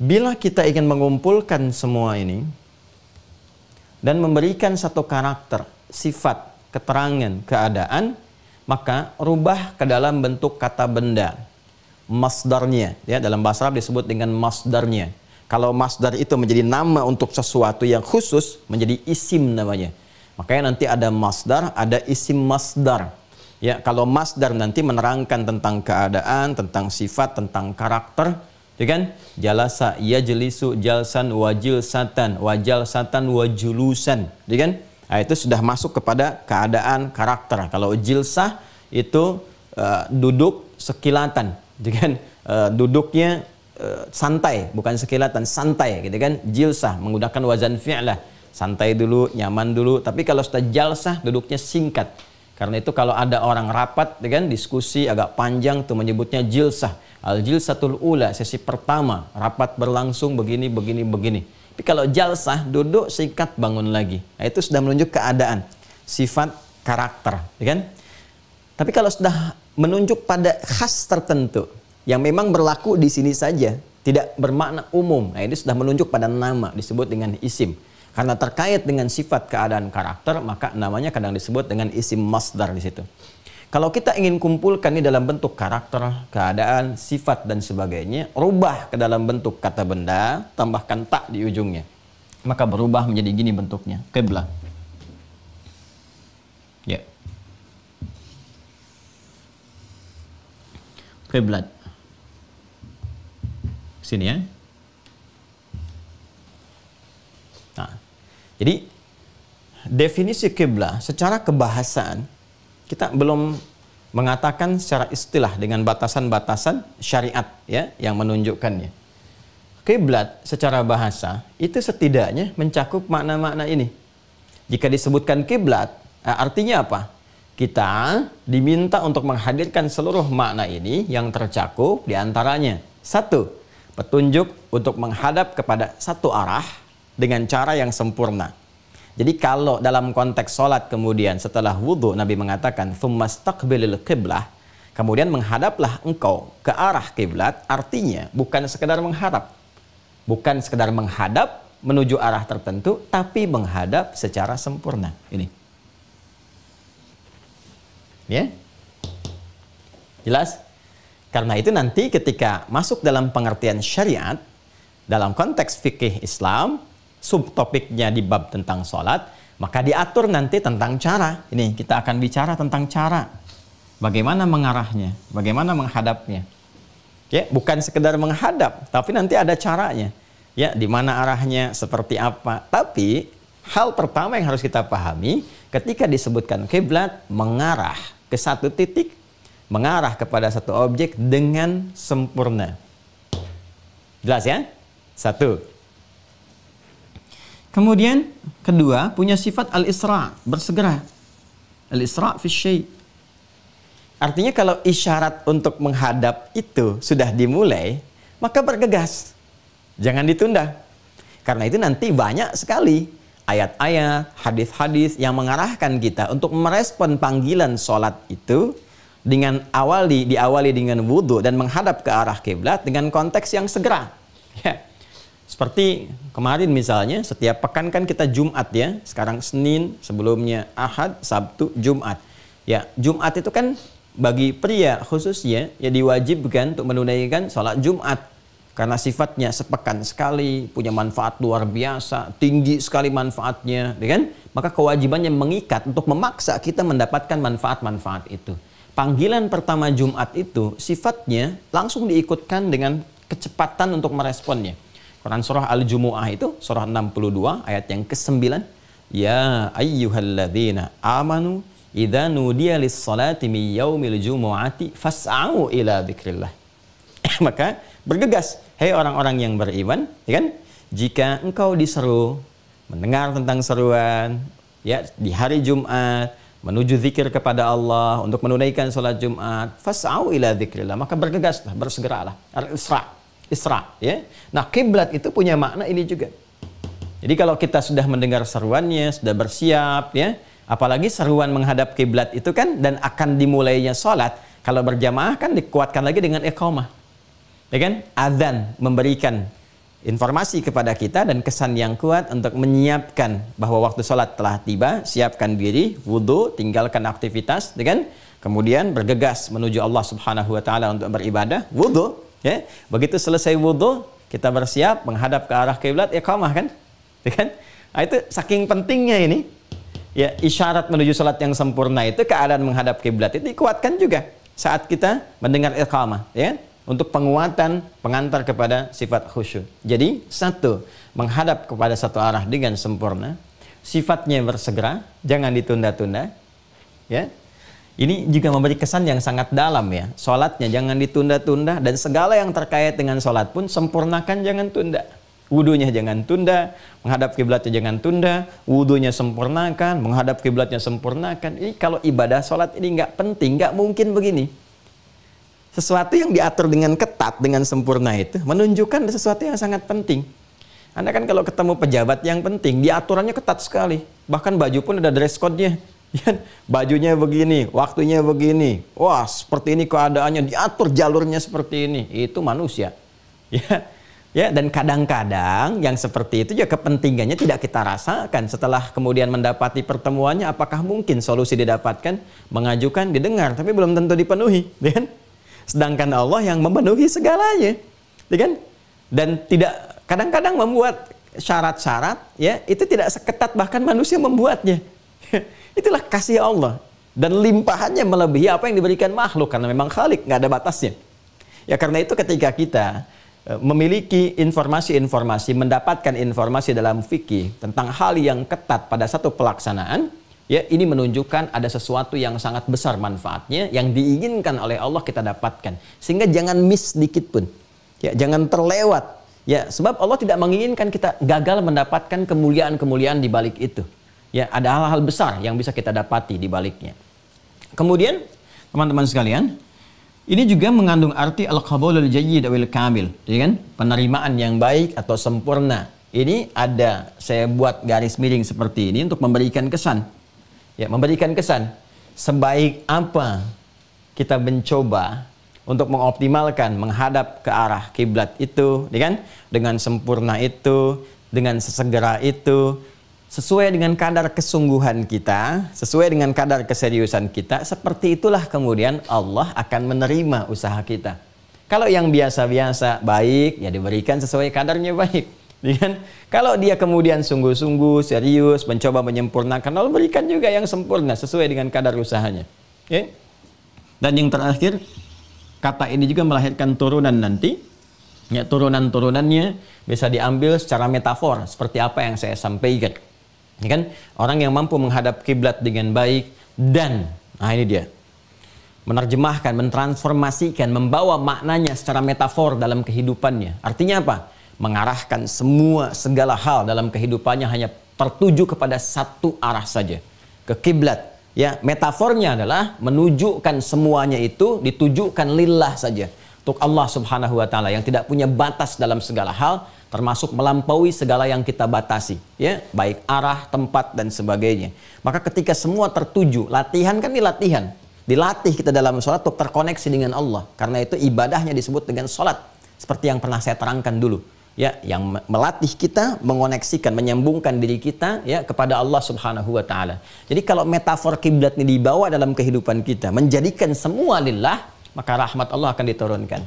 Bila kita ingin mengumpulkan semua ini, dan memberikan satu karakter, sifat, keterangan, keadaan, maka rubah ke dalam bentuk kata benda. Masdarnya, ya dalam bahasa Arab disebut dengan masdarnya. Kalau masdar itu menjadi nama untuk sesuatu yang khusus, menjadi isim namanya. Makanya nanti ada masdar, ada isim masdar. Ya, kalau masdar nanti menerangkan tentang keadaan, tentang sifat, tentang karakter, Ya kan? Jalasa jelisu jalsan wajil satan wajal satan wajulusan. Ya kan? Nah, itu sudah masuk kepada keadaan karakter. Kalau jilsah itu uh, duduk sekilatan, ya kan? Uh, duduknya uh, santai, bukan sekilatan, santai gitu kan? Jilsah menggunakan wazan fi'lah. Santai dulu, nyaman dulu. Tapi kalau sudah jalsah duduknya singkat karena itu kalau ada orang rapat ya kan diskusi agak panjang tuh menyebutnya jilsah. Al jilsatul ula sesi pertama rapat berlangsung begini begini begini. Tapi kalau jalsah duduk singkat bangun lagi. Nah, itu sudah menunjuk keadaan, sifat karakter, ya kan? Tapi kalau sudah menunjuk pada khas tertentu yang memang berlaku di sini saja, tidak bermakna umum. Nah, ini sudah menunjuk pada nama disebut dengan isim. Karena terkait dengan sifat keadaan karakter, maka namanya kadang disebut dengan isim masdar di situ. Kalau kita ingin kumpulkan ini dalam bentuk karakter, keadaan, sifat dan sebagainya, rubah ke dalam bentuk kata benda, tambahkan tak di ujungnya. Maka berubah menjadi gini bentuknya, keblat Ya. Yeah. Sini ya. Jadi definisi kiblat secara kebahasaan kita belum mengatakan secara istilah dengan batasan-batasan syariat ya yang menunjukkannya. Kiblat secara bahasa itu setidaknya mencakup makna-makna ini. Jika disebutkan kiblat, eh, artinya apa? Kita diminta untuk menghadirkan seluruh makna ini yang tercakup diantaranya. Satu, petunjuk untuk menghadap kepada satu arah dengan cara yang sempurna. Jadi kalau dalam konteks sholat kemudian setelah wudhu Nabi mengatakan thummastaqbilil qiblah kemudian menghadaplah engkau ke arah kiblat artinya bukan sekedar menghadap, bukan sekedar menghadap menuju arah tertentu tapi menghadap secara sempurna ini ya yeah? jelas karena itu nanti ketika masuk dalam pengertian syariat dalam konteks fikih Islam subtopiknya di bab tentang sholat, maka diatur nanti tentang cara. Ini kita akan bicara tentang cara. Bagaimana mengarahnya, bagaimana menghadapnya. Ya, bukan sekedar menghadap, tapi nanti ada caranya. Ya, di mana arahnya, seperti apa. Tapi hal pertama yang harus kita pahami ketika disebutkan kiblat mengarah ke satu titik, mengarah kepada satu objek dengan sempurna. Jelas ya? Satu. Kemudian kedua, punya sifat al-isra, bersegera. Al-isra fi Artinya kalau isyarat untuk menghadap itu sudah dimulai, maka bergegas. Jangan ditunda. Karena itu nanti banyak sekali ayat-ayat, hadis-hadis yang mengarahkan kita untuk merespon panggilan sholat itu dengan awali diawali dengan wudhu dan menghadap ke arah kiblat dengan konteks yang segera. Ya. Seperti kemarin misalnya, setiap pekan kan kita Jumat ya, sekarang Senin, sebelumnya Ahad, Sabtu, Jumat. Ya, Jumat itu kan bagi pria khususnya ya diwajibkan untuk menunaikan sholat Jumat karena sifatnya sepekan sekali, punya manfaat luar biasa, tinggi sekali manfaatnya, ya kan? Maka kewajibannya mengikat untuk memaksa kita mendapatkan manfaat-manfaat itu. Panggilan pertama Jumat itu sifatnya langsung diikutkan dengan kecepatan untuk meresponnya Quran surah Al-Jumu'ah itu surah 62 ayat yang ke-9 Ya ayyuhalladzina amanu idza nudiya lis-salati min yaumil jumu'ati fas'au ila dzikrillah. Maka bergegas, hei orang-orang yang beriman, ya kan? Jika engkau diseru mendengar tentang seruan ya di hari Jumat menuju zikir kepada Allah untuk menunaikan sholat Jumat fas'au ila dzikrillah maka bergegaslah bersegeralah al-isra Isra. Ya. Nah kiblat itu punya makna ini juga. Jadi kalau kita sudah mendengar seruannya, sudah bersiap, ya, apalagi seruan menghadap kiblat itu kan dan akan dimulainya sholat, kalau berjamaah kan dikuatkan lagi dengan ikhoma. Ya kan? Adzan memberikan informasi kepada kita dan kesan yang kuat untuk menyiapkan bahwa waktu sholat telah tiba, siapkan diri, wudhu, tinggalkan aktivitas, dengan kemudian bergegas menuju Allah Subhanahu wa taala untuk beribadah, wudhu, Ya, begitu selesai wudhu, kita bersiap menghadap ke arah kiblat kamah kan? Ya kan? Nah, itu saking pentingnya ini. Ya, isyarat menuju salat yang sempurna itu keadaan menghadap kiblat itu dikuatkan juga saat kita mendengar iqamah, ya kan? untuk penguatan pengantar kepada sifat khusyuk. Jadi, satu, menghadap kepada satu arah dengan sempurna, sifatnya bersegera, jangan ditunda-tunda. Ya, ini juga memberi kesan yang sangat dalam ya. Sholatnya jangan ditunda-tunda dan segala yang terkait dengan sholat pun sempurnakan jangan tunda. Wudhunya jangan tunda, menghadap kiblatnya jangan tunda, wudhunya sempurnakan, menghadap kiblatnya sempurnakan. Ini kalau ibadah sholat ini nggak penting, nggak mungkin begini. Sesuatu yang diatur dengan ketat, dengan sempurna itu menunjukkan sesuatu yang sangat penting. Anda kan kalau ketemu pejabat yang penting, diaturannya ketat sekali. Bahkan baju pun ada dress code-nya bajunya begini, waktunya begini. Wah, seperti ini keadaannya diatur jalurnya seperti ini. Itu manusia. Ya. Ya, dan kadang-kadang yang seperti itu ya kepentingannya tidak kita rasakan. Setelah kemudian mendapati pertemuannya, apakah mungkin solusi didapatkan? Mengajukan, didengar, tapi belum tentu dipenuhi. Ya kan? Sedangkan Allah yang memenuhi segalanya. Ya kan? Dan tidak kadang-kadang membuat syarat-syarat ya itu tidak seketat bahkan manusia membuatnya. Itulah kasih Allah dan limpahannya melebihi apa yang diberikan makhluk karena memang khalik nggak ada batasnya. Ya karena itu ketika kita e, memiliki informasi-informasi, mendapatkan informasi dalam fikih tentang hal yang ketat pada satu pelaksanaan, ya ini menunjukkan ada sesuatu yang sangat besar manfaatnya yang diinginkan oleh Allah kita dapatkan. Sehingga jangan miss sedikit pun. Ya, jangan terlewat. Ya, sebab Allah tidak menginginkan kita gagal mendapatkan kemuliaan-kemuliaan di balik itu ya ada hal-hal besar yang bisa kita dapati di baliknya. Kemudian teman-teman sekalian, ini juga mengandung arti al-qabulul jayyid awil kamil, ya kan? Penerimaan yang baik atau sempurna. Ini ada saya buat garis miring seperti ini untuk memberikan kesan. Ya, memberikan kesan sebaik apa kita mencoba untuk mengoptimalkan menghadap ke arah kiblat itu, ya kan? Dengan sempurna itu, dengan sesegera itu, sesuai dengan kadar kesungguhan kita, sesuai dengan kadar keseriusan kita, seperti itulah kemudian Allah akan menerima usaha kita. Kalau yang biasa-biasa baik, ya diberikan sesuai kadarnya baik. Dan ya Kalau dia kemudian sungguh-sungguh, serius, mencoba menyempurnakan, Allah berikan juga yang sempurna sesuai dengan kadar usahanya. Okay? Ya? Dan yang terakhir, kata ini juga melahirkan turunan nanti. Ya, turunan-turunannya bisa diambil secara metafor, seperti apa yang saya sampaikan. Ya kan? Orang yang mampu menghadap kiblat dengan baik dan nah ini dia. Menerjemahkan, mentransformasikan, membawa maknanya secara metafor dalam kehidupannya. Artinya apa? Mengarahkan semua segala hal dalam kehidupannya hanya tertuju kepada satu arah saja, ke kiblat. Ya, metafornya adalah menunjukkan semuanya itu ditujukan lillah saja untuk Allah Subhanahu wa taala yang tidak punya batas dalam segala hal termasuk melampaui segala yang kita batasi, ya, baik arah, tempat dan sebagainya. Maka ketika semua tertuju, latihan kan ini latihan. Dilatih kita dalam sholat untuk terkoneksi dengan Allah. Karena itu ibadahnya disebut dengan sholat. Seperti yang pernah saya terangkan dulu. Ya, yang melatih kita mengoneksikan, menyambungkan diri kita ya kepada Allah Subhanahu wa taala. Jadi kalau metafor kiblat ini dibawa dalam kehidupan kita, menjadikan semua lillah, maka rahmat Allah akan diturunkan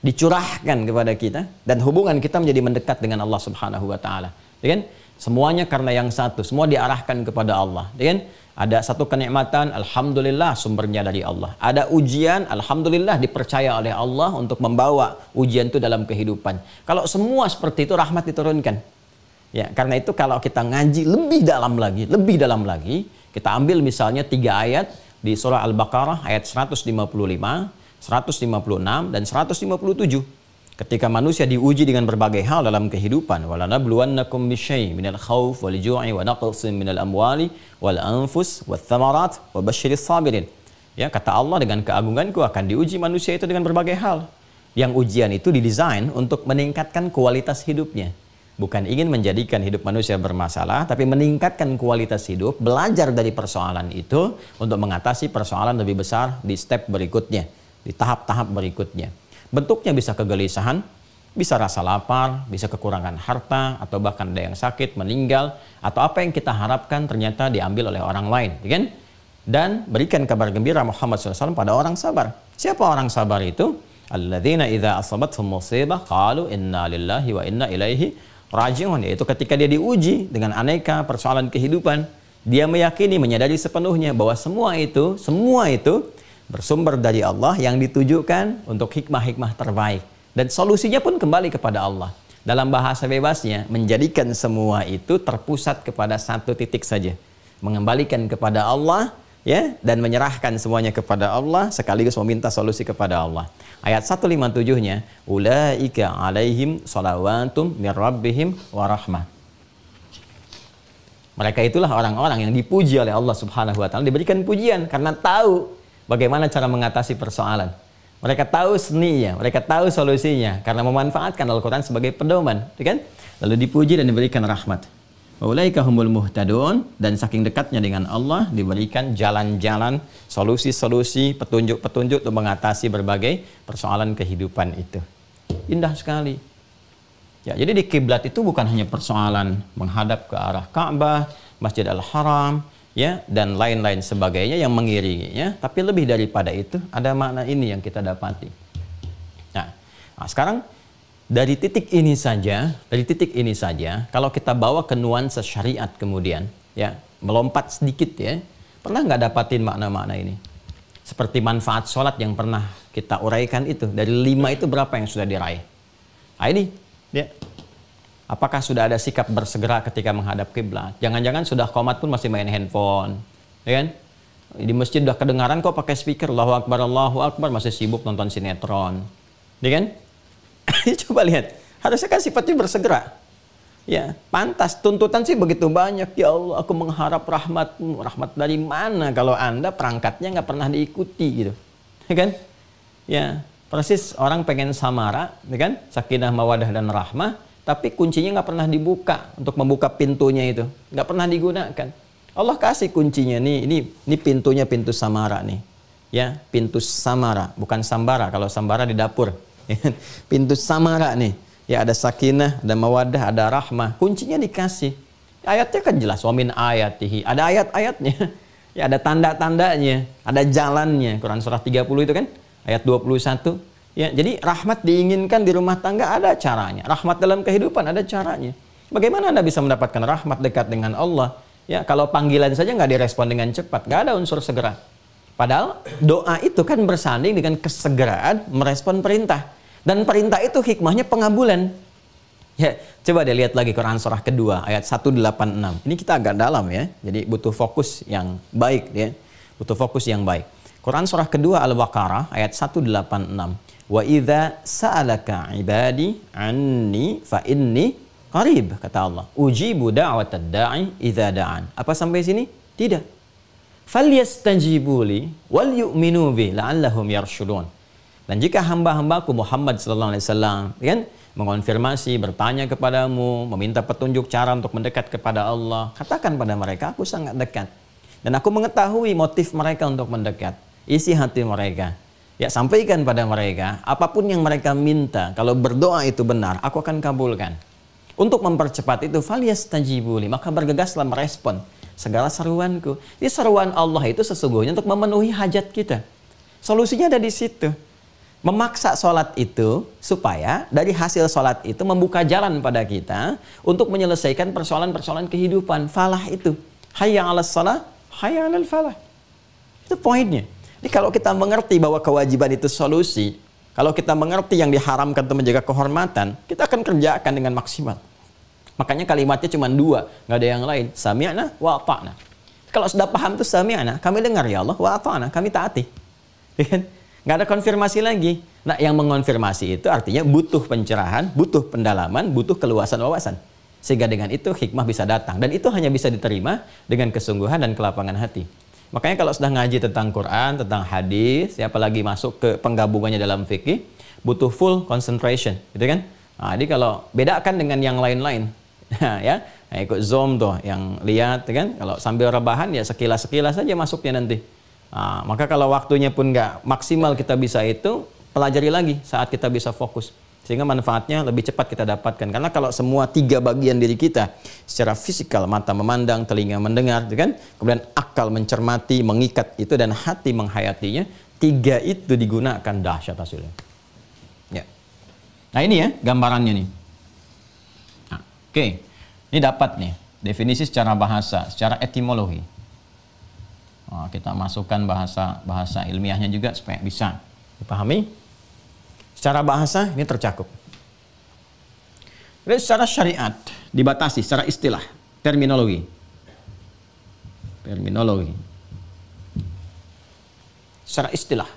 dicurahkan kepada kita dan hubungan kita menjadi mendekat dengan Allah Subhanahu wa taala. Ya kan? Semuanya karena yang satu, semua diarahkan kepada Allah. Ya kan? Ada satu kenikmatan, alhamdulillah sumbernya dari Allah. Ada ujian, alhamdulillah dipercaya oleh Allah untuk membawa ujian itu dalam kehidupan. Kalau semua seperti itu rahmat diturunkan. Ya, karena itu kalau kita ngaji lebih dalam lagi, lebih dalam lagi, kita ambil misalnya tiga ayat di surah Al-Baqarah ayat 155 156 dan 157 ketika manusia diuji dengan berbagai hal dalam kehidupan walanabluwannakum bisyai minal khauf wal ju'i wa naqsin minal amwali wal anfus thamarat wa basyiris sabirin ya kata Allah dengan keagunganku akan diuji manusia itu dengan berbagai hal yang ujian itu didesain untuk meningkatkan kualitas hidupnya bukan ingin menjadikan hidup manusia bermasalah tapi meningkatkan kualitas hidup belajar dari persoalan itu untuk mengatasi persoalan lebih besar di step berikutnya di tahap-tahap berikutnya. Bentuknya bisa kegelisahan, bisa rasa lapar, bisa kekurangan harta, atau bahkan ada yang sakit, meninggal, atau apa yang kita harapkan ternyata diambil oleh orang lain. Ya kan? Dan berikan kabar gembira Muhammad SAW pada orang sabar. Siapa orang sabar itu? Alladzina idza asabathum musibah qalu inna lillahi wa inna ilaihi raji'un. Yaitu ketika dia diuji dengan aneka persoalan kehidupan, dia meyakini, menyadari sepenuhnya bahwa semua itu, semua itu bersumber dari Allah yang ditujukan untuk hikmah-hikmah terbaik dan solusinya pun kembali kepada Allah. Dalam bahasa bebasnya, menjadikan semua itu terpusat kepada satu titik saja. Mengembalikan kepada Allah ya dan menyerahkan semuanya kepada Allah sekaligus meminta solusi kepada Allah. Ayat 157-nya, ulaika alaihim salawatum min rabbihim Mereka itulah orang-orang yang dipuji oleh Allah Subhanahu wa taala, diberikan pujian karena tahu Bagaimana cara mengatasi persoalan? Mereka tahu seninya, mereka tahu solusinya karena memanfaatkan Al-Qur'an sebagai pedoman, ya kan? Lalu dipuji dan diberikan rahmat. Wa humul muhtadun dan saking dekatnya dengan Allah diberikan jalan-jalan, solusi-solusi, petunjuk-petunjuk untuk mengatasi berbagai persoalan kehidupan itu. Indah sekali. Ya, jadi di kiblat itu bukan hanya persoalan menghadap ke arah Ka'bah, Masjid Al-Haram, ya dan lain-lain sebagainya yang mengiringinya tapi lebih daripada itu ada makna ini yang kita dapati nah, nah sekarang dari titik ini saja dari titik ini saja kalau kita bawa ke nuansa syariat kemudian ya melompat sedikit ya pernah nggak dapatin makna-makna ini seperti manfaat sholat yang pernah kita uraikan itu dari lima itu berapa yang sudah diraih nah ini ya Apakah sudah ada sikap bersegera ketika menghadap kiblat? Jangan-jangan sudah komat pun masih main handphone, ya kan? Di masjid sudah kedengaran kok pakai speaker, Allahu Akbar, Allahu Akbar, masih sibuk nonton sinetron, ya kan? Coba lihat, harusnya kan sifatnya bersegera. Ya, pantas. Tuntutan sih begitu banyak. Ya Allah, aku mengharap rahmatmu. Rahmat dari mana kalau Anda perangkatnya nggak pernah diikuti gitu. Ya kan? Ya, persis orang pengen samara, ya kan? Sakinah, mawadah, dan rahmah tapi kuncinya nggak pernah dibuka untuk membuka pintunya itu. Nggak pernah digunakan. Allah kasih kuncinya nih. Ini ini pintunya pintu samara nih. Ya, pintu samara, bukan sambara. Kalau sambara di dapur. pintu samara nih. Ya ada sakinah, ada mawadah, ada rahmah. Kuncinya dikasih. Ayatnya kan jelas. Wamin ayatihi. Ada ayat-ayatnya. Ya ada tanda-tandanya. Ada jalannya. Quran surah 30 itu kan. Ayat 21 Ya, jadi rahmat diinginkan di rumah tangga ada caranya. Rahmat dalam kehidupan ada caranya. Bagaimana Anda bisa mendapatkan rahmat dekat dengan Allah? Ya, kalau panggilan saja nggak direspon dengan cepat, nggak ada unsur segera. Padahal doa itu kan bersanding dengan kesegeraan merespon perintah. Dan perintah itu hikmahnya pengabulan. Ya, coba deh lihat lagi Quran surah kedua ayat 186. Ini kita agak dalam ya. Jadi butuh fokus yang baik ya. Butuh fokus yang baik. Quran surah kedua Al-Baqarah ayat 186. Wa idza sa'alaka ibadi anni fa inni qarib kata Allah. Ujibu ad da'i idza da'an. Apa sampai sini? Tidak. Falyastajibu li wal yu'minu bi la'allahum yarsyudun. Dan jika hamba-hambaku Muhammad sallallahu alaihi wasallam kan mengonfirmasi, bertanya kepadamu, meminta petunjuk cara untuk mendekat kepada Allah, katakan pada mereka aku sangat dekat dan aku mengetahui motif mereka untuk mendekat, isi hati mereka. Ya sampaikan pada mereka, apapun yang mereka minta, kalau berdoa itu benar, aku akan kabulkan. Untuk mempercepat itu, falias tajibuli, maka bergegaslah merespon segala seruanku. Ini seruan Allah itu sesungguhnya untuk memenuhi hajat kita. Solusinya ada di situ. Memaksa sholat itu supaya dari hasil sholat itu membuka jalan pada kita untuk menyelesaikan persoalan-persoalan kehidupan. Falah itu. Hayya ala salah, hayya ala falah. Itu poinnya. Jadi kalau kita mengerti bahwa kewajiban itu solusi, kalau kita mengerti yang diharamkan untuk menjaga kehormatan, kita akan kerjakan dengan maksimal. Makanya kalimatnya cuma dua, nggak ada yang lain. Sami'na wa ta'na. Kalau sudah paham itu sami'na, kami dengar ya Allah, wa ta'na, kami taati. Ya kan? Nggak ada konfirmasi lagi. Nah, yang mengonfirmasi itu artinya butuh pencerahan, butuh pendalaman, butuh keluasan wawasan. Sehingga dengan itu hikmah bisa datang. Dan itu hanya bisa diterima dengan kesungguhan dan kelapangan hati. Makanya kalau sudah ngaji tentang Quran, tentang hadis, ya, apalagi masuk ke penggabungannya dalam fikih, butuh full concentration, gitu kan? Nah, jadi kalau bedakan dengan yang lain-lain, nah, ya, nah, ikut zoom tuh, yang lihat, gitu kan? Kalau sambil rebahan ya sekilas-sekilas saja masuknya nanti. Nah, maka kalau waktunya pun nggak maksimal kita bisa itu, pelajari lagi saat kita bisa fokus sehingga manfaatnya lebih cepat kita dapatkan. Karena kalau semua tiga bagian diri kita secara fisikal, mata memandang, telinga mendengar, gitu kan? kemudian akal mencermati, mengikat itu, dan hati menghayatinya, tiga itu digunakan dahsyat hasilnya. Ya. Nah ini ya gambarannya nih. Nah, Oke, okay. ini dapat nih definisi secara bahasa, secara etimologi. Nah, kita masukkan bahasa bahasa ilmiahnya juga supaya bisa dipahami. Secara bahasa ini tercakup. Jadi secara syariat dibatasi secara istilah, terminologi. Terminologi. Secara istilah.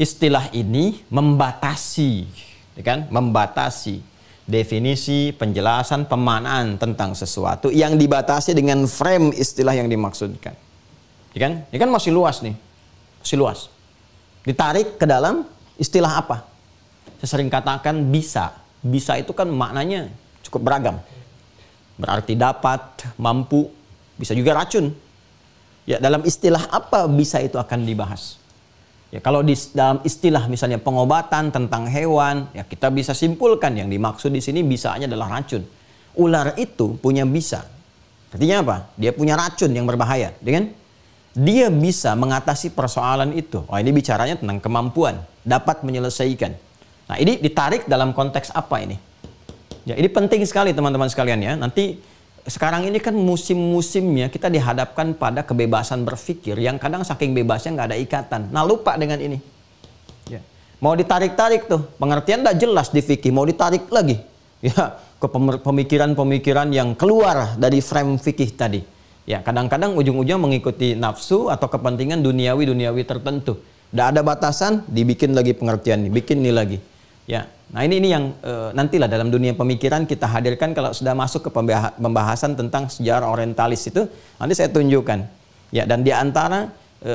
Istilah ini membatasi, ya kan? Membatasi definisi, penjelasan, pemanaan tentang sesuatu yang dibatasi dengan frame istilah yang dimaksudkan. Ya kan? Ini ya kan masih luas nih. Masih luas. Ditarik ke dalam Istilah apa? Saya sering katakan bisa. Bisa itu kan maknanya cukup beragam. Berarti dapat, mampu, bisa juga racun. Ya, dalam istilah apa bisa itu akan dibahas? Ya, kalau di dalam istilah misalnya pengobatan tentang hewan, ya kita bisa simpulkan yang dimaksud di sini bisa hanya adalah racun. Ular itu punya bisa. Artinya apa? Dia punya racun yang berbahaya, dengan dia bisa mengatasi persoalan itu. Oh, ini bicaranya tentang kemampuan dapat menyelesaikan. Nah, ini ditarik dalam konteks apa ini? Ya, ini penting sekali teman-teman sekalian ya. Nanti sekarang ini kan musim-musimnya kita dihadapkan pada kebebasan berpikir yang kadang saking bebasnya nggak ada ikatan. Nah, lupa dengan ini. Ya. Mau ditarik-tarik tuh, pengertian nggak jelas di fikih, mau ditarik lagi. Ya, ke pemikiran-pemikiran yang keluar dari frame fikih tadi. Ya, kadang-kadang ujung-ujungnya mengikuti nafsu atau kepentingan duniawi-duniawi tertentu. Tidak ada batasan, dibikin lagi pengertian, dibikin ini lagi. Ya, nah ini ini yang e, nantilah dalam dunia pemikiran kita hadirkan kalau sudah masuk ke pembahasan tentang sejarah orientalis itu nanti saya tunjukkan. Ya, dan diantara e,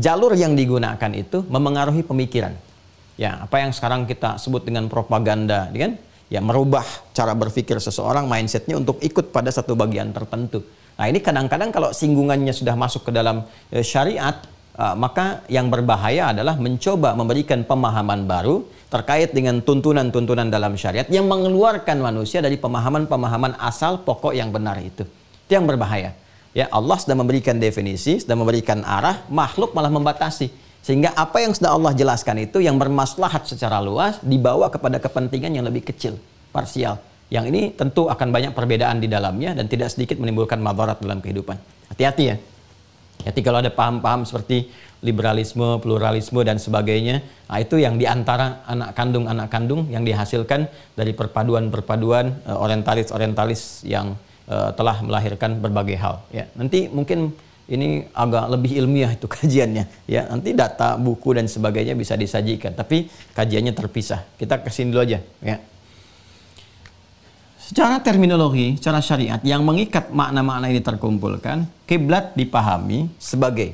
jalur yang digunakan itu memengaruhi pemikiran. Ya, apa yang sekarang kita sebut dengan propaganda, kan? Ya, merubah cara berpikir seseorang mindsetnya untuk ikut pada satu bagian tertentu. Nah ini kadang-kadang kalau singgungannya sudah masuk ke dalam e, syariat, Ah, maka yang berbahaya adalah mencoba memberikan pemahaman baru terkait dengan tuntunan-tuntunan dalam syariat yang mengeluarkan manusia dari pemahaman-pemahaman asal pokok yang benar itu. Itu yang berbahaya. Ya, Allah sudah memberikan definisi, sudah memberikan arah, makhluk malah membatasi. Sehingga apa yang sudah Allah jelaskan itu yang bermaslahat secara luas dibawa kepada kepentingan yang lebih kecil, parsial. Yang ini tentu akan banyak perbedaan di dalamnya dan tidak sedikit menimbulkan madarat dalam kehidupan. Hati-hati ya. Jadi ya, kalau ada paham-paham seperti liberalisme, pluralisme dan sebagainya, nah itu yang diantara anak kandung anak kandung yang dihasilkan dari perpaduan-perpaduan uh, orientalis-orientalis yang uh, telah melahirkan berbagai hal. Ya. Nanti mungkin ini agak lebih ilmiah itu kajiannya ya nanti data buku dan sebagainya bisa disajikan tapi kajiannya terpisah kita kesini dulu aja ya Secara terminologi, secara syariat yang mengikat makna-makna ini terkumpulkan, kiblat dipahami sebagai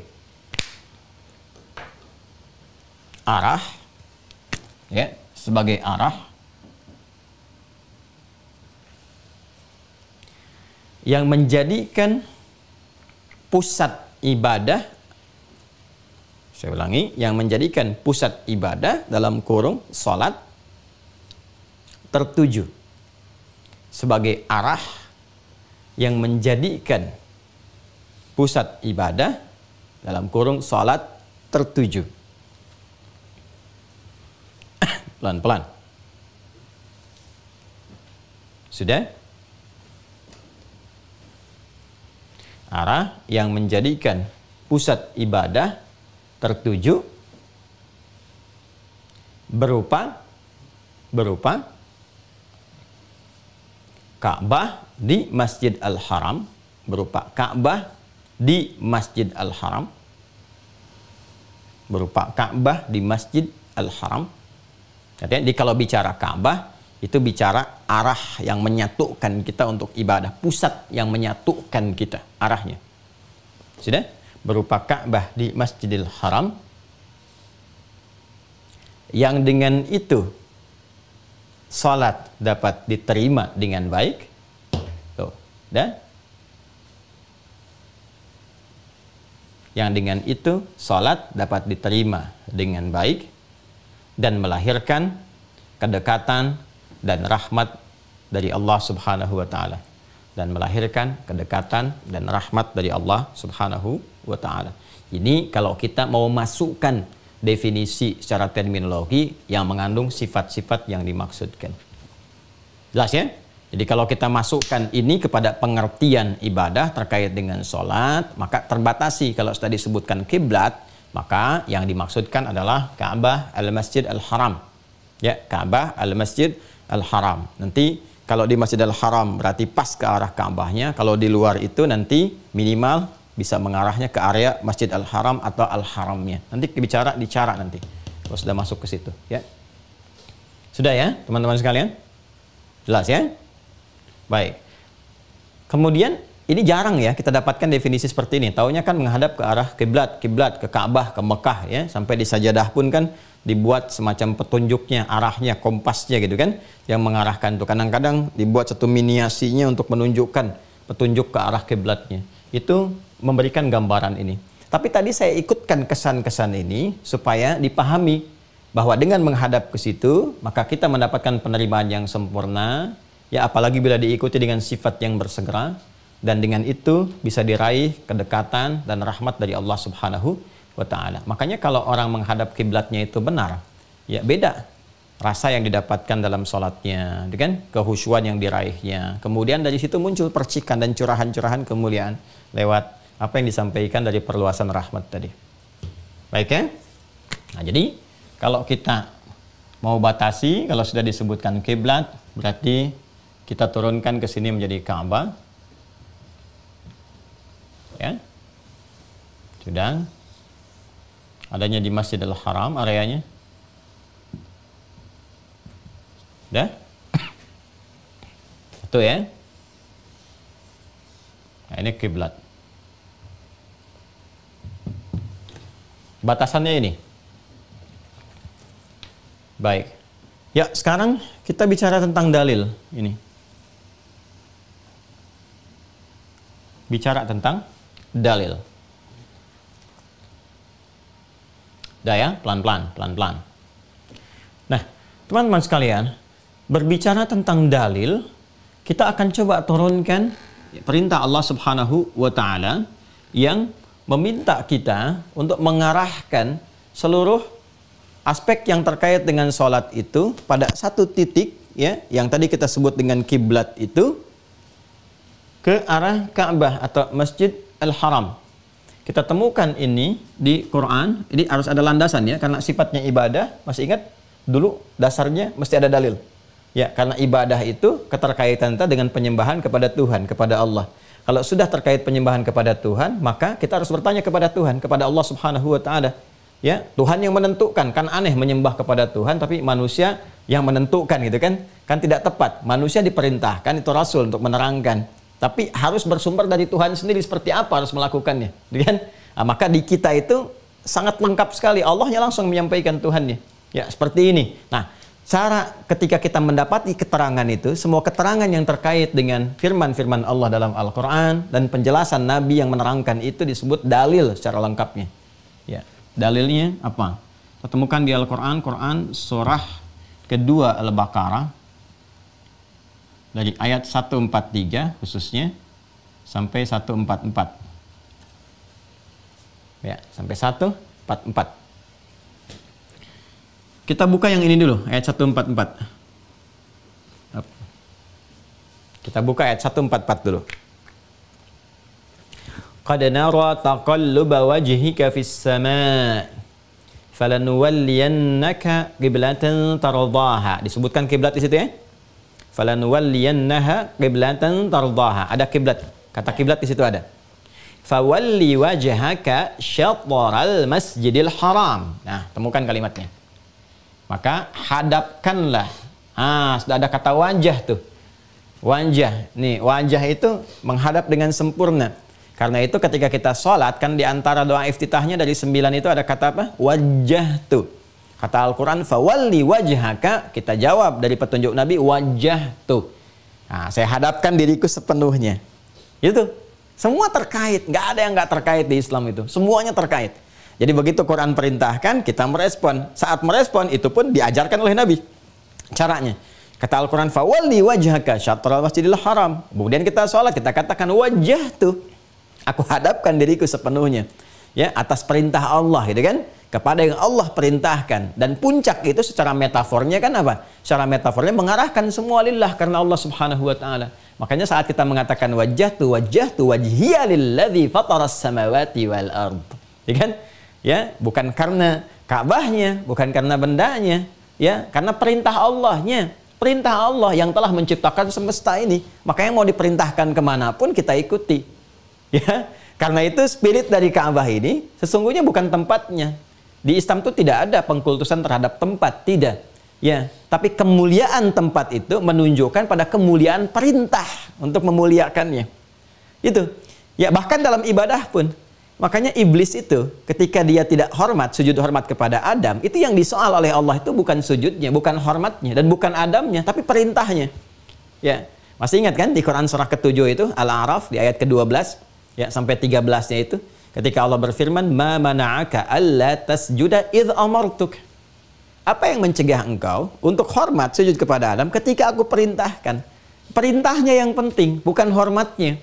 arah ya, sebagai arah yang menjadikan pusat ibadah saya ulangi yang menjadikan pusat ibadah dalam kurung salat tertuju sebagai arah yang menjadikan pusat ibadah dalam kurung sholat tertuju. Pelan-pelan. Sudah? Arah yang menjadikan pusat ibadah tertuju berupa berupa Ka'bah di Masjid Al-Haram berupa Ka'bah di Masjid Al-Haram berupa Ka'bah di Masjid Al-Haram. Jadi kalau bicara Ka'bah itu bicara arah yang menyatukan kita untuk ibadah, pusat yang menyatukan kita arahnya. Sudah? Berupa Ka'bah di Masjidil Haram. Yang dengan itu salat dapat diterima dengan baik. Tuh. Dan yang dengan itu salat dapat diterima dengan baik dan melahirkan kedekatan dan rahmat dari Allah Subhanahu wa taala dan melahirkan kedekatan dan rahmat dari Allah Subhanahu wa taala. Ini kalau kita mau masukkan definisi secara terminologi yang mengandung sifat-sifat yang dimaksudkan. Jelas ya? Jadi kalau kita masukkan ini kepada pengertian ibadah terkait dengan sholat, maka terbatasi. Kalau sudah disebutkan kiblat, maka yang dimaksudkan adalah Ka'bah al-Masjid al-Haram. Ya, Ka'bah al-Masjid al-Haram. Nanti kalau di Masjid al-Haram berarti pas ke arah Ka'bahnya. Kalau di luar itu nanti minimal bisa mengarahnya ke area Masjid Al Haram atau Al Haramnya. Nanti bicara di cara nanti kalau sudah masuk ke situ. Ya, sudah ya teman-teman sekalian, jelas ya. Baik. Kemudian ini jarang ya kita dapatkan definisi seperti ini. Taunya kan menghadap ke arah kiblat, kiblat ke Ka'bah, ke Mekah ya, sampai di sajadah pun kan dibuat semacam petunjuknya, arahnya, kompasnya gitu kan yang mengarahkan tuh. Kadang-kadang dibuat satu miniasinya untuk menunjukkan petunjuk ke arah kiblatnya. Itu memberikan gambaran ini. Tapi tadi saya ikutkan kesan-kesan ini supaya dipahami bahwa dengan menghadap ke situ, maka kita mendapatkan penerimaan yang sempurna, ya apalagi bila diikuti dengan sifat yang bersegera, dan dengan itu bisa diraih kedekatan dan rahmat dari Allah Subhanahu wa taala. Makanya kalau orang menghadap kiblatnya itu benar, ya beda rasa yang didapatkan dalam sholatnya, dengan kehusuan yang diraihnya. Kemudian dari situ muncul percikan dan curahan-curahan kemuliaan lewat apa yang disampaikan dari perluasan rahmat tadi. Baik ya? Nah, jadi kalau kita mau batasi, kalau sudah disebutkan kiblat, berarti kita turunkan ke sini menjadi Ka'bah. Ya. Sudah. Adanya di Masjid al Haram areanya. Sudah? Itu ya. Nah, ini kiblat. Batasannya ini. Baik. Ya, sekarang kita bicara tentang dalil ini. Bicara tentang dalil. daya pelan-pelan, pelan-pelan. Nah, teman-teman sekalian, berbicara tentang dalil, kita akan coba turunkan perintah Allah Subhanahu wa taala yang meminta kita untuk mengarahkan seluruh aspek yang terkait dengan sholat itu pada satu titik ya yang tadi kita sebut dengan kiblat itu ke arah Ka'bah atau Masjid Al-Haram. Kita temukan ini di Quran, ini harus ada landasan ya karena sifatnya ibadah, masih ingat dulu dasarnya mesti ada dalil. Ya, karena ibadah itu keterkaitan kita dengan penyembahan kepada Tuhan, kepada Allah. Kalau sudah terkait penyembahan kepada Tuhan, maka kita harus bertanya kepada Tuhan, kepada Allah Subhanahu wa taala. Ya, Tuhan yang menentukan. Kan aneh menyembah kepada Tuhan tapi manusia yang menentukan gitu kan? Kan tidak tepat. Manusia diperintahkan itu rasul untuk menerangkan. Tapi harus bersumber dari Tuhan sendiri seperti apa harus melakukannya, gitu kan? Nah, maka di kita itu sangat lengkap sekali. Allahnya langsung menyampaikan Tuhannya. Ya, seperti ini. Nah, cara ketika kita mendapati keterangan itu, semua keterangan yang terkait dengan firman-firman Allah dalam Al-Quran dan penjelasan Nabi yang menerangkan itu disebut dalil secara lengkapnya. Ya, dalilnya apa? Kita temukan di Al-Quran, Quran surah kedua Al-Baqarah dari ayat 143 khususnya sampai 144. Ya, sampai 144. Kita buka yang ini dulu, ayat 144. Kita buka ayat 144 dulu. Qad nara taqalluba wajhika fis sama' falanuwalliyannaka qiblatan tardaha. Disebutkan kiblat di situ ya. Falanuwalliyannaha qiblatan tardaha. Ada kiblat. Kata kiblat di situ ada. Fawalli wajhaka syatral masjidil haram. Nah, temukan kalimatnya. Maka hadapkanlah. Ah, sudah ada kata wajah tuh. Wajah. Nih, wajah itu menghadap dengan sempurna. Karena itu ketika kita sholat, kan di antara doa iftitahnya dari sembilan itu ada kata apa? Wajah tuh. Kata Al-Quran, fawalli wajhaka. Kita jawab dari petunjuk Nabi, wajah tuh. Nah, saya hadapkan diriku sepenuhnya. Itu. Semua terkait. Gak ada yang gak terkait di Islam itu. Semuanya terkait. Jadi begitu Quran perintahkan, kita merespon. Saat merespon itu pun diajarkan oleh Nabi caranya. Kata Al-Quran, "Fawalli wajhaka syatral masjidil haram." Kemudian kita sholat, kita katakan wajah tuh. Aku hadapkan diriku sepenuhnya. Ya, atas perintah Allah gitu kan. Kepada yang Allah perintahkan. Dan puncak itu secara metafornya kan apa? Secara metafornya mengarahkan semua lillah karena Allah subhanahu wa ta'ala. Makanya saat kita mengatakan wajah tu wajah tu wajhiya lilladhi fataras samawati wal ard. Ya kan? ya bukan karena Ka'bahnya bukan karena bendanya ya karena perintah Allahnya perintah Allah yang telah menciptakan semesta ini makanya mau diperintahkan kemanapun kita ikuti ya karena itu spirit dari Ka'bah ini sesungguhnya bukan tempatnya di Islam itu tidak ada pengkultusan terhadap tempat tidak ya tapi kemuliaan tempat itu menunjukkan pada kemuliaan perintah untuk memuliakannya itu ya bahkan dalam ibadah pun Makanya iblis itu ketika dia tidak hormat, sujud hormat kepada Adam, itu yang disoal oleh Allah itu bukan sujudnya, bukan hormatnya, dan bukan Adamnya, tapi perintahnya. Ya, masih ingat kan di Quran surah ke-7 itu Al-A'raf di ayat ke-12 ya sampai 13-nya itu ketika Allah berfirman ma mana'aka alla tasjuda id amartuk. Apa yang mencegah engkau untuk hormat sujud kepada Adam ketika aku perintahkan? Perintahnya yang penting, bukan hormatnya.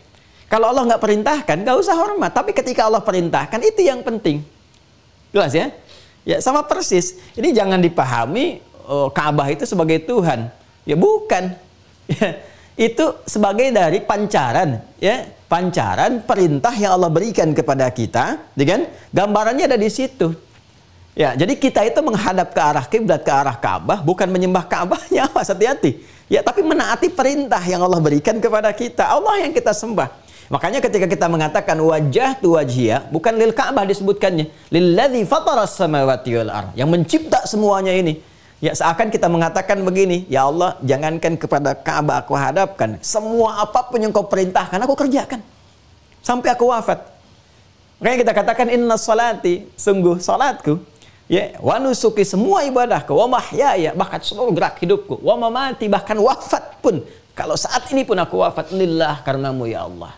Kalau Allah nggak perintahkan, nggak usah hormat. Tapi ketika Allah perintahkan, itu yang penting. Jelas ya? Ya sama persis. Ini jangan dipahami oh, Ka'bah itu sebagai Tuhan. Ya bukan. Ya, itu sebagai dari pancaran, ya pancaran perintah yang Allah berikan kepada kita, dengan ya gambarannya ada di situ. Ya, jadi kita itu menghadap ke arah kiblat ke arah Ka'bah bukan menyembah Ka'bahnya, apa, hati-hati. Ya, tapi menaati perintah yang Allah berikan kepada kita. Allah yang kita sembah. Makanya ketika kita mengatakan wajah tu wajhia, bukan lil Ka'bah disebutkannya. Lilladzi fataras samawati wal ar. Yang mencipta semuanya ini. Ya seakan kita mengatakan begini, ya Allah jangankan kepada Ka'bah aku hadapkan, semua apa pun yang kau perintahkan aku kerjakan. Sampai aku wafat. Makanya kita katakan inna salati, sungguh salatku, ya wa nusuki semua ibadahku, wa mahyaya bahkan seluruh gerak hidupku, wa mamati bahkan wafat pun. Kalau saat ini pun aku wafat lillah karenamu ya Allah.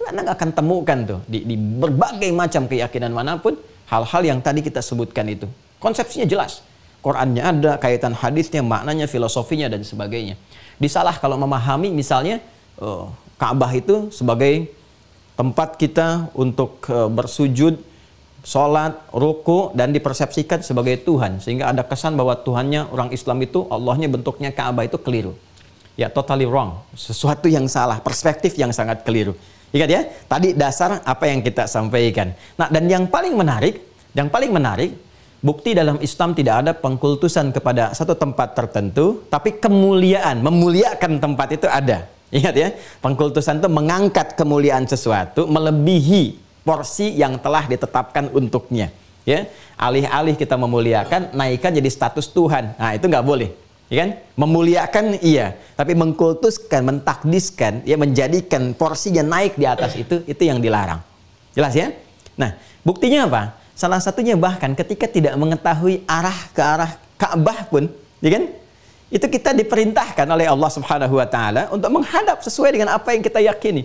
Itu Anda akan temukan tuh di, di berbagai macam keyakinan manapun hal-hal yang tadi kita sebutkan itu. Konsepsinya jelas. Qurannya ada, kaitan hadisnya, maknanya, filosofinya, dan sebagainya. Disalah kalau memahami misalnya oh, Ka'bah itu sebagai tempat kita untuk eh, bersujud, sholat, ruku, dan dipersepsikan sebagai Tuhan. Sehingga ada kesan bahwa Tuhannya orang Islam itu, Allahnya bentuknya Ka'bah itu keliru. Ya, totally wrong. Sesuatu yang salah, perspektif yang sangat keliru. Ingat ya, tadi dasar apa yang kita sampaikan. Nah, dan yang paling menarik, yang paling menarik, bukti dalam Islam tidak ada pengkultusan kepada satu tempat tertentu, tapi kemuliaan, memuliakan tempat itu ada. Ingat ya, pengkultusan itu mengangkat kemuliaan sesuatu melebihi porsi yang telah ditetapkan untuknya. Ya, alih-alih kita memuliakan, naikkan jadi status Tuhan. Nah, itu nggak boleh ya kan? Memuliakan iya, tapi mengkultuskan, mentakdiskan, ya menjadikan porsinya naik di atas itu, itu yang dilarang. Jelas ya? Nah, buktinya apa? Salah satunya bahkan ketika tidak mengetahui arah ke arah Ka'bah pun, ya kan? Itu kita diperintahkan oleh Allah Subhanahu wa taala untuk menghadap sesuai dengan apa yang kita yakini.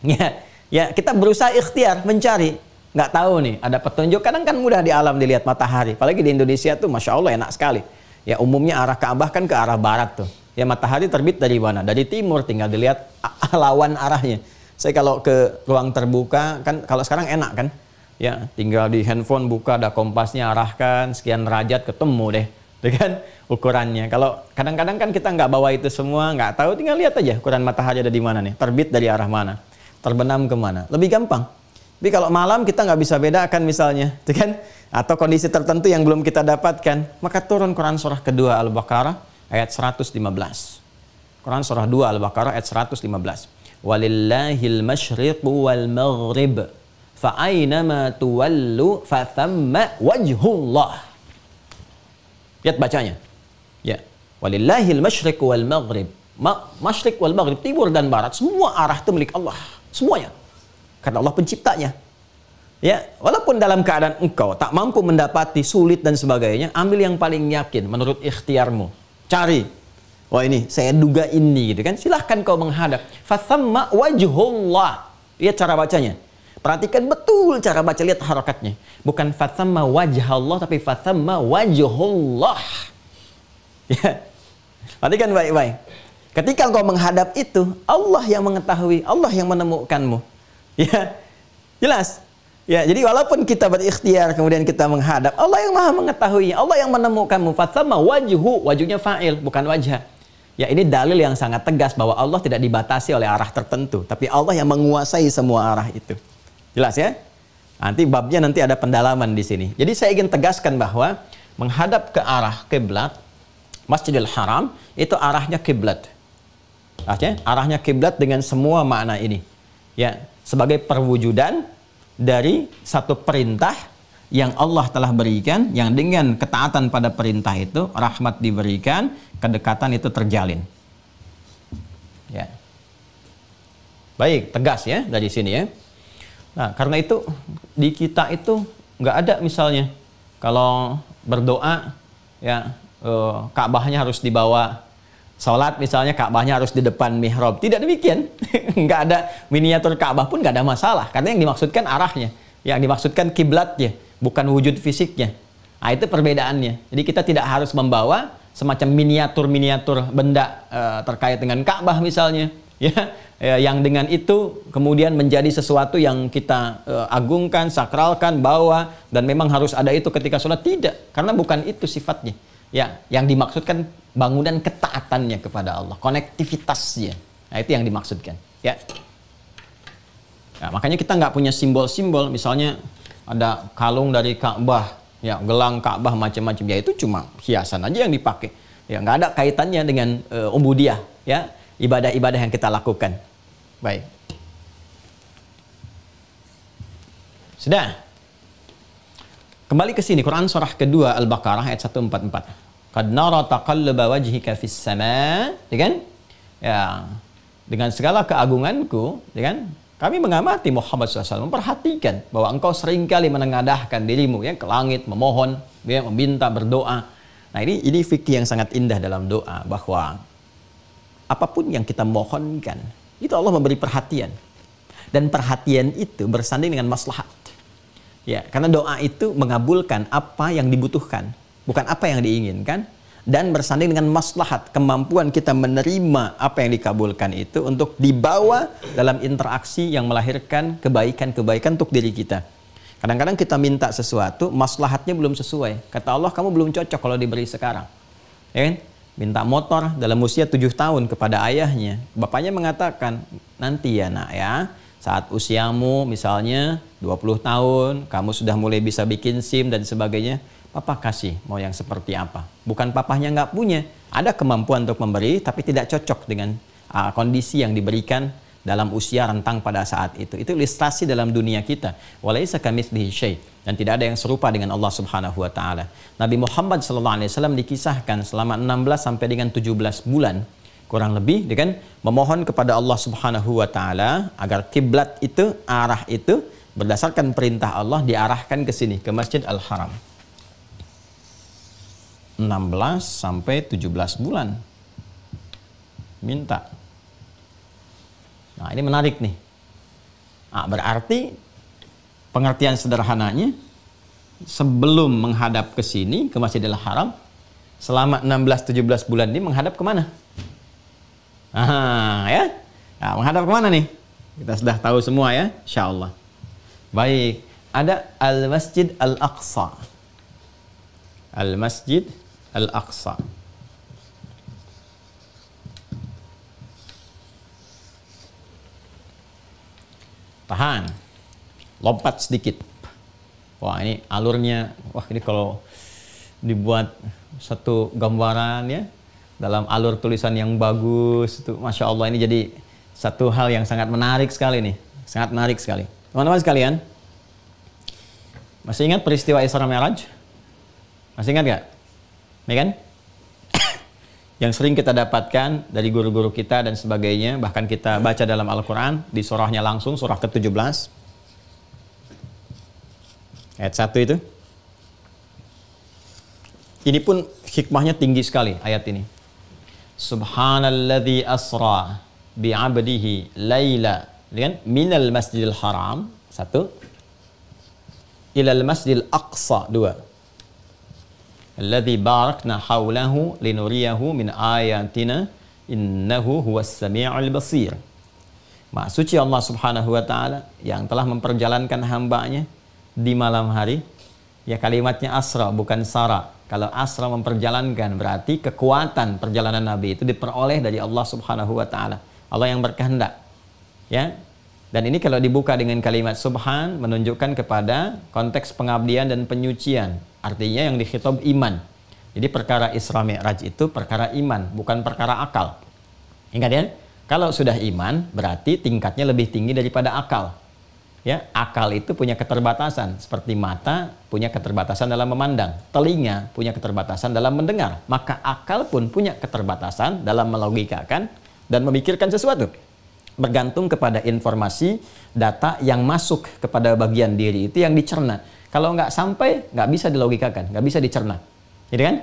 Ya, ya kita berusaha ikhtiar mencari nggak tahu nih ada petunjuk kadang kan mudah di alam dilihat matahari apalagi di Indonesia tuh masya Allah enak sekali Ya umumnya arah Ka'bah kan ke arah barat tuh. Ya matahari terbit dari mana? Dari timur tinggal dilihat lawan arahnya. Saya kalau ke ruang terbuka kan kalau sekarang enak kan? Ya, tinggal di handphone buka ada kompasnya arahkan sekian derajat ketemu deh. dengan ya kan ukurannya. Kalau kadang-kadang kan kita nggak bawa itu semua, nggak tahu tinggal lihat aja ukuran matahari ada di mana nih, terbit dari arah mana, terbenam kemana. Lebih gampang. Tapi kalau malam kita nggak bisa bedakan misalnya, itu kan? Atau kondisi tertentu yang belum kita dapatkan. Maka turun Quran surah kedua Al-Baqarah ayat 115. Quran surah 2 Al-Baqarah ayat 115. Walillahil masyriqu wal maghrib fa'ainama tuwallu thamma wajhullah. Lihat bacanya. Ya. Walillahil masyriqu wal maghrib. Ma masyriq wal maghrib, timur dan barat, semua arah itu milik Allah. Semuanya. Karena Allah penciptanya. Ya, walaupun dalam keadaan engkau tak mampu mendapati sulit dan sebagainya, ambil yang paling yakin menurut ikhtiarmu. Cari. Wah ini, saya duga ini gitu kan. Silahkan kau menghadap. Fathamma wajhullah. Lihat cara bacanya. Perhatikan betul cara baca, lihat harakatnya. Bukan fathamma Allah tapi fathamma wajhullah. Ya. Perhatikan baik-baik. Ketika kau menghadap itu, Allah yang mengetahui, Allah yang menemukanmu. Ya, jelas. Ya, jadi walaupun kita berikhtiar kemudian kita menghadap, Allah yang Maha mengetahui Allah yang menemukanmu. Fatsama wajhu, wajhunya fa'il, bukan wajah. Ya, ini dalil yang sangat tegas bahwa Allah tidak dibatasi oleh arah tertentu, tapi Allah yang menguasai semua arah itu. Jelas ya? Nanti babnya nanti ada pendalaman di sini. Jadi saya ingin tegaskan bahwa menghadap ke arah kiblat Masjidil Haram itu arahnya kiblat. Artinya arahnya kiblat dengan semua makna ini. Ya, sebagai perwujudan dari satu perintah yang Allah telah berikan yang dengan ketaatan pada perintah itu rahmat diberikan kedekatan itu terjalin ya baik tegas ya dari sini ya nah karena itu di kita itu nggak ada misalnya kalau berdoa ya eh, Ka'bahnya harus dibawa Sholat misalnya Ka'bahnya harus di depan mihrab. Tidak demikian. Enggak ada miniatur Ka'bah pun enggak ada masalah. Karena yang dimaksudkan arahnya. Yang dimaksudkan kiblatnya. Bukan wujud fisiknya. Nah, itu perbedaannya. Jadi kita tidak harus membawa semacam miniatur-miniatur benda uh, terkait dengan Ka'bah misalnya. Ya. ya, yang dengan itu kemudian menjadi sesuatu yang kita uh, agungkan, sakralkan, bawa dan memang harus ada itu ketika sholat tidak karena bukan itu sifatnya. Ya, yang dimaksudkan bangunan ketaatannya kepada Allah, konektivitasnya. Nah, itu yang dimaksudkan. Ya. Nah, makanya kita nggak punya simbol-simbol, misalnya ada kalung dari Ka'bah, ya gelang Ka'bah macam-macam. Ya itu cuma hiasan aja yang dipakai. Ya nggak ada kaitannya dengan uh, eh, umbudiah, ya ibadah-ibadah yang kita lakukan. Baik. Sudah. Kembali ke sini Quran surah kedua Al-Baqarah ayat 144. Qad nara taqalluba wajhika fis sama, ya kan? Ya. Dengan segala keagunganku, ya kan? Kami mengamati Muhammad SAW, memperhatikan bahwa engkau seringkali menengadahkan dirimu ya ke langit, memohon, ya, meminta, berdoa. Nah ini ini fikih yang sangat indah dalam doa bahwa apapun yang kita mohonkan itu Allah memberi perhatian dan perhatian itu bersanding dengan maslahat. Ya, karena doa itu mengabulkan apa yang dibutuhkan bukan apa yang diinginkan dan bersanding dengan maslahat kemampuan kita menerima apa yang dikabulkan itu untuk dibawa dalam interaksi yang melahirkan kebaikan-kebaikan untuk diri kita. Kadang-kadang kita minta sesuatu, maslahatnya belum sesuai. Kata Allah, kamu belum cocok kalau diberi sekarang. Ya kan? Minta motor dalam usia tujuh tahun kepada ayahnya. Bapaknya mengatakan, nanti ya nak ya, saat usiamu misalnya 20 tahun, kamu sudah mulai bisa bikin SIM dan sebagainya Papa kasih mau yang seperti apa. Bukan papahnya nggak punya. Ada kemampuan untuk memberi, tapi tidak cocok dengan uh, kondisi yang diberikan dalam usia rentang pada saat itu. Itu ilustrasi dalam dunia kita. Walaisa Dan tidak ada yang serupa dengan Allah Subhanahu wa taala. Nabi Muhammad sallallahu wasallam dikisahkan selama 16 sampai dengan 17 bulan kurang lebih dengan memohon kepada Allah Subhanahu wa taala agar kiblat itu arah itu berdasarkan perintah Allah diarahkan ke sini ke Masjid Al Haram. 16 sampai 17 bulan. Minta. Nah, ini menarik nih. Nah, berarti pengertian sederhananya sebelum menghadap ke sini ke Masjidil Haram selama 16-17 bulan ini menghadap ke mana? Ah, ya. Nah, menghadap mana nih? Kita sudah tahu semua ya, insya Allah. Baik, ada Al-Masjid Al-Aqsa. Al-Masjid Al-Aqsa. Tahan. Lompat sedikit. Wah, ini alurnya wah ini kalau dibuat satu gambaran ya dalam alur tulisan yang bagus itu Masya Allah ini jadi satu hal yang sangat menarik sekali nih sangat menarik sekali teman-teman sekalian masih ingat peristiwa Isra Miraj masih ingat gak ya kan? yang sering kita dapatkan dari guru-guru kita dan sebagainya, bahkan kita baca dalam Al-Quran di surahnya langsung, surah ke-17. Ayat 1 itu. Ini pun hikmahnya tinggi sekali ayat ini. Subhanalladzi asra bi'abdihi laila kan? minal masjidil haram satu ilal masjidil aqsa dua alladhi barakna حوله linuriyahu min ayatina innahu huwas sami'ul basir. Maha suci Allah Subhanahu wa taala yang telah memperjalankan hambanya di malam hari. Ya kalimatnya asra bukan sara. Kalau asra memperjalankan berarti kekuatan perjalanan Nabi itu diperoleh dari Allah Subhanahu wa taala. Allah yang berkehendak. Ya. Dan ini kalau dibuka dengan kalimat subhan menunjukkan kepada konteks pengabdian dan penyucian Artinya yang dikhitab iman. Jadi perkara Isra Mi'raj itu perkara iman, bukan perkara akal. Ingat ya, kalau sudah iman berarti tingkatnya lebih tinggi daripada akal. Ya, akal itu punya keterbatasan seperti mata punya keterbatasan dalam memandang, telinga punya keterbatasan dalam mendengar, maka akal pun punya keterbatasan dalam melogikakan dan memikirkan sesuatu. Bergantung kepada informasi data yang masuk kepada bagian diri itu yang dicerna kalau nggak sampai, nggak bisa dilogikakan, nggak bisa dicerna. Jadi iya kan?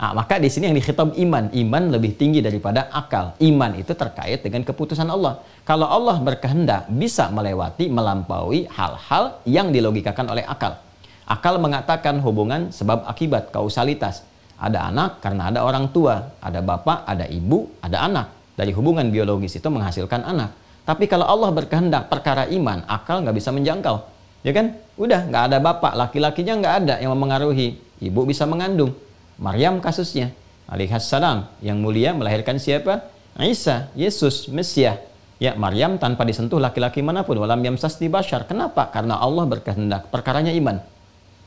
Nah, maka di sini yang dikhitab iman. Iman lebih tinggi daripada akal. Iman itu terkait dengan keputusan Allah. Kalau Allah berkehendak bisa melewati, melampaui hal-hal yang dilogikakan oleh akal. Akal mengatakan hubungan sebab akibat, kausalitas. Ada anak karena ada orang tua, ada bapak, ada ibu, ada anak. Dari hubungan biologis itu menghasilkan anak. Tapi kalau Allah berkehendak perkara iman, akal nggak bisa menjangkau. Ya kan? Udah, nggak ada bapak. Laki-lakinya nggak ada yang memengaruhi. Ibu bisa mengandung. Maryam kasusnya. Alaihissalam. Yang mulia melahirkan siapa? Isa, Yesus, Mesias Ya, Maryam tanpa disentuh laki-laki manapun. Walam yamsas di bashar. Kenapa? Karena Allah berkehendak. Perkaranya iman.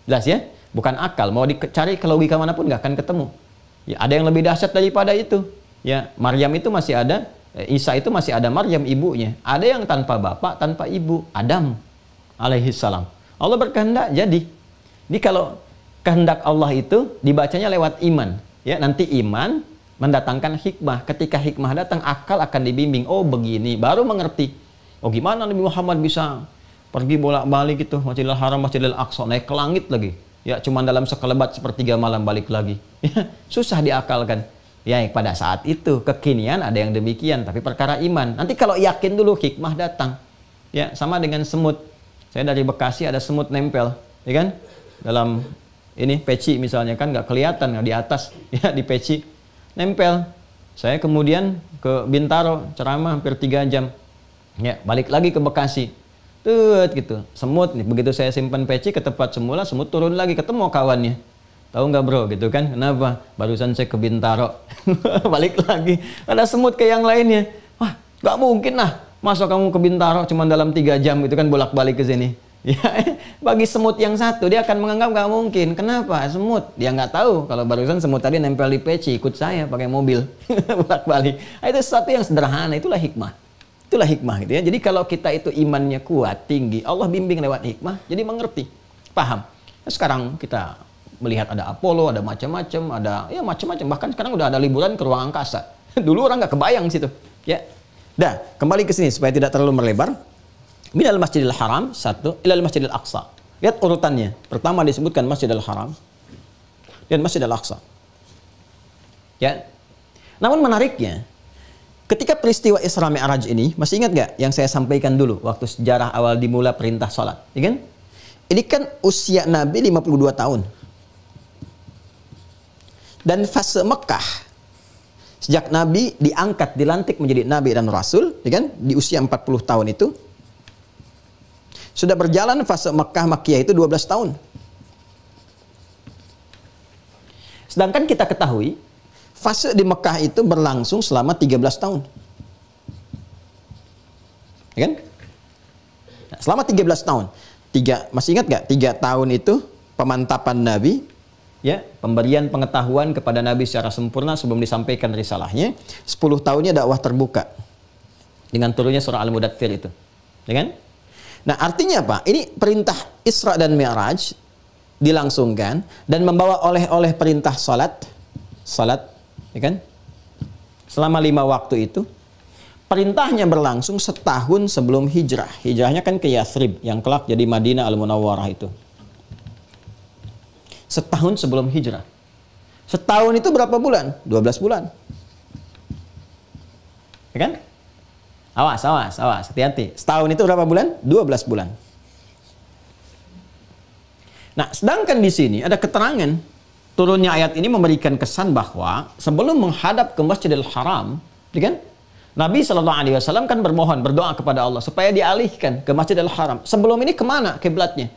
Jelas ya? Bukan akal. Mau dicari ke logika manapun nggak akan ketemu. Ya, ada yang lebih dahsyat daripada itu. Ya, Maryam itu masih ada. Eh, Isa itu masih ada Maryam ibunya. Ada yang tanpa bapak, tanpa ibu. Adam alaihi salam. Allah berkehendak jadi. Jadi kalau kehendak Allah itu dibacanya lewat iman. Ya, nanti iman mendatangkan hikmah. Ketika hikmah datang, akal akan dibimbing. Oh, begini, baru mengerti. Oh, gimana Nabi Muhammad bisa pergi bolak-balik gitu, Masjidil Haram, Masjidil Aqsa, naik ke langit lagi. Ya, cuma dalam sekelebat sepertiga malam balik lagi. Ya, susah diakalkan. Ya, pada saat itu kekinian ada yang demikian, tapi perkara iman. Nanti kalau yakin dulu hikmah datang. Ya, sama dengan semut saya dari Bekasi ada semut nempel, ya kan? Dalam ini peci misalnya kan nggak kelihatan nggak di atas ya di peci nempel saya kemudian ke Bintaro ceramah hampir tiga jam ya balik lagi ke Bekasi tuh gitu semut nih begitu saya simpan peci ke tempat semula semut turun lagi ketemu kawannya tahu nggak bro gitu kan kenapa barusan saya ke Bintaro balik lagi ada semut ke yang lainnya wah nggak mungkin lah Masa kamu ke Bintaro cuma dalam tiga jam itu kan bolak-balik ke sini? Ya, bagi semut yang satu dia akan menganggap nggak mungkin. Kenapa? Semut dia nggak tahu kalau barusan semut tadi nempel di peci ikut saya pakai mobil bolak-balik. Nah, itu sesuatu yang sederhana. Itulah hikmah. Itulah hikmah gitu ya. Jadi kalau kita itu imannya kuat tinggi, Allah bimbing lewat hikmah. Jadi mengerti, paham. Nah, sekarang kita melihat ada Apollo, ada macam-macam, ada ya macam-macam. Bahkan sekarang udah ada liburan ke ruang angkasa. Dulu orang nggak kebayang situ. Ya, Dah, kembali ke sini supaya tidak terlalu melebar. Minal Masjidil Haram satu, ilal Masjidil Aqsa. Lihat urutannya. Pertama disebutkan Masjidil Haram dan Masjidil Aqsa. Ya. Namun menariknya, ketika peristiwa Isra Mi'raj ini, masih ingat nggak yang saya sampaikan dulu waktu sejarah awal dimula perintah sholat? Ya kan? Ini kan usia Nabi 52 tahun. Dan fase Mekah sejak Nabi diangkat, dilantik menjadi Nabi dan Rasul, ya kan? Di usia 40 tahun itu. Sudah berjalan fase Mekah Makkiyah itu 12 tahun. Sedangkan kita ketahui, fase di Mekah itu berlangsung selama 13 tahun. Ya kan? Nah, selama 13 tahun. Tiga, masih ingat gak? Tiga tahun itu pemantapan Nabi, ya pemberian pengetahuan kepada Nabi secara sempurna sebelum disampaikan risalahnya 10 tahunnya dakwah terbuka dengan turunnya surah Al-Mudathir itu ya kan nah artinya apa ini perintah Isra dan Mi'raj dilangsungkan dan membawa oleh-oleh perintah salat salat ya kan selama lima waktu itu perintahnya berlangsung setahun sebelum hijrah hijrahnya kan ke Yathrib yang kelak jadi Madinah Al-Munawwarah itu setahun sebelum hijrah. Setahun itu berapa bulan? 12 bulan. Ya kan? Awas, awas, awas, hati-hati. Setahun itu berapa bulan? 12 bulan. Nah, sedangkan di sini ada keterangan turunnya ayat ini memberikan kesan bahwa sebelum menghadap ke Masjidil Haram, ya kan? Nabi Shallallahu Alaihi Wasallam kan bermohon berdoa kepada Allah supaya dialihkan ke Masjidil Haram. Sebelum ini kemana kiblatnya?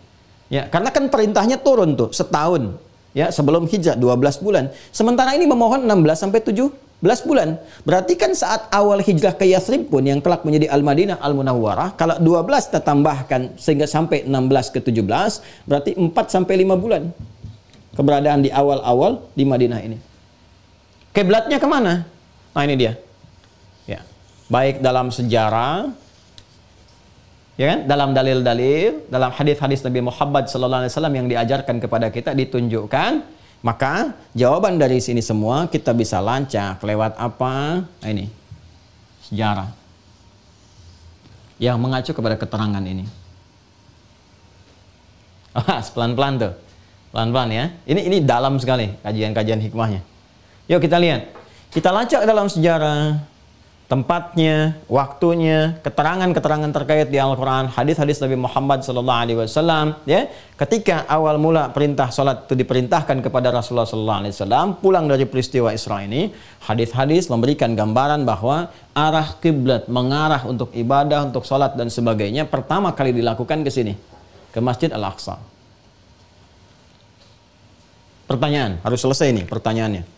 Ya, karena kan perintahnya turun tuh setahun ya sebelum hijrah 12 bulan. Sementara ini memohon 16 sampai 17 bulan. Berarti kan saat awal hijrah ke Yasrib pun yang kelak menjadi Al-Madinah Al-Munawwarah, kalau 12 kita tambahkan sehingga sampai 16 ke 17, berarti 4 sampai 5 bulan keberadaan di awal-awal di Madinah ini. Kiblatnya kemana? Nah ini dia. Ya. Baik dalam sejarah ya kan? Dalam dalil-dalil, dalam hadis-hadis Nabi Muhammad sallallahu alaihi wasallam yang diajarkan kepada kita ditunjukkan, maka jawaban dari sini semua kita bisa lancar lewat apa? Nah, ini. Sejarah. Yang mengacu kepada keterangan ini. Ah, pelan-pelan tuh. Pelan-pelan ya. Ini ini dalam sekali kajian-kajian hikmahnya. Yuk kita lihat. Kita lacak dalam sejarah tempatnya, waktunya, keterangan-keterangan terkait di Al-Quran, hadis-hadis Nabi Muhammad Sallallahu Alaihi Wasallam. Ya, ketika awal mula perintah sholat itu diperintahkan kepada Rasulullah Sallallahu Alaihi Wasallam, pulang dari peristiwa Isra ini, hadis-hadis memberikan gambaran bahwa arah kiblat mengarah untuk ibadah, untuk sholat dan sebagainya pertama kali dilakukan ke sini, ke Masjid Al-Aqsa. Pertanyaan, harus selesai ini pertanyaannya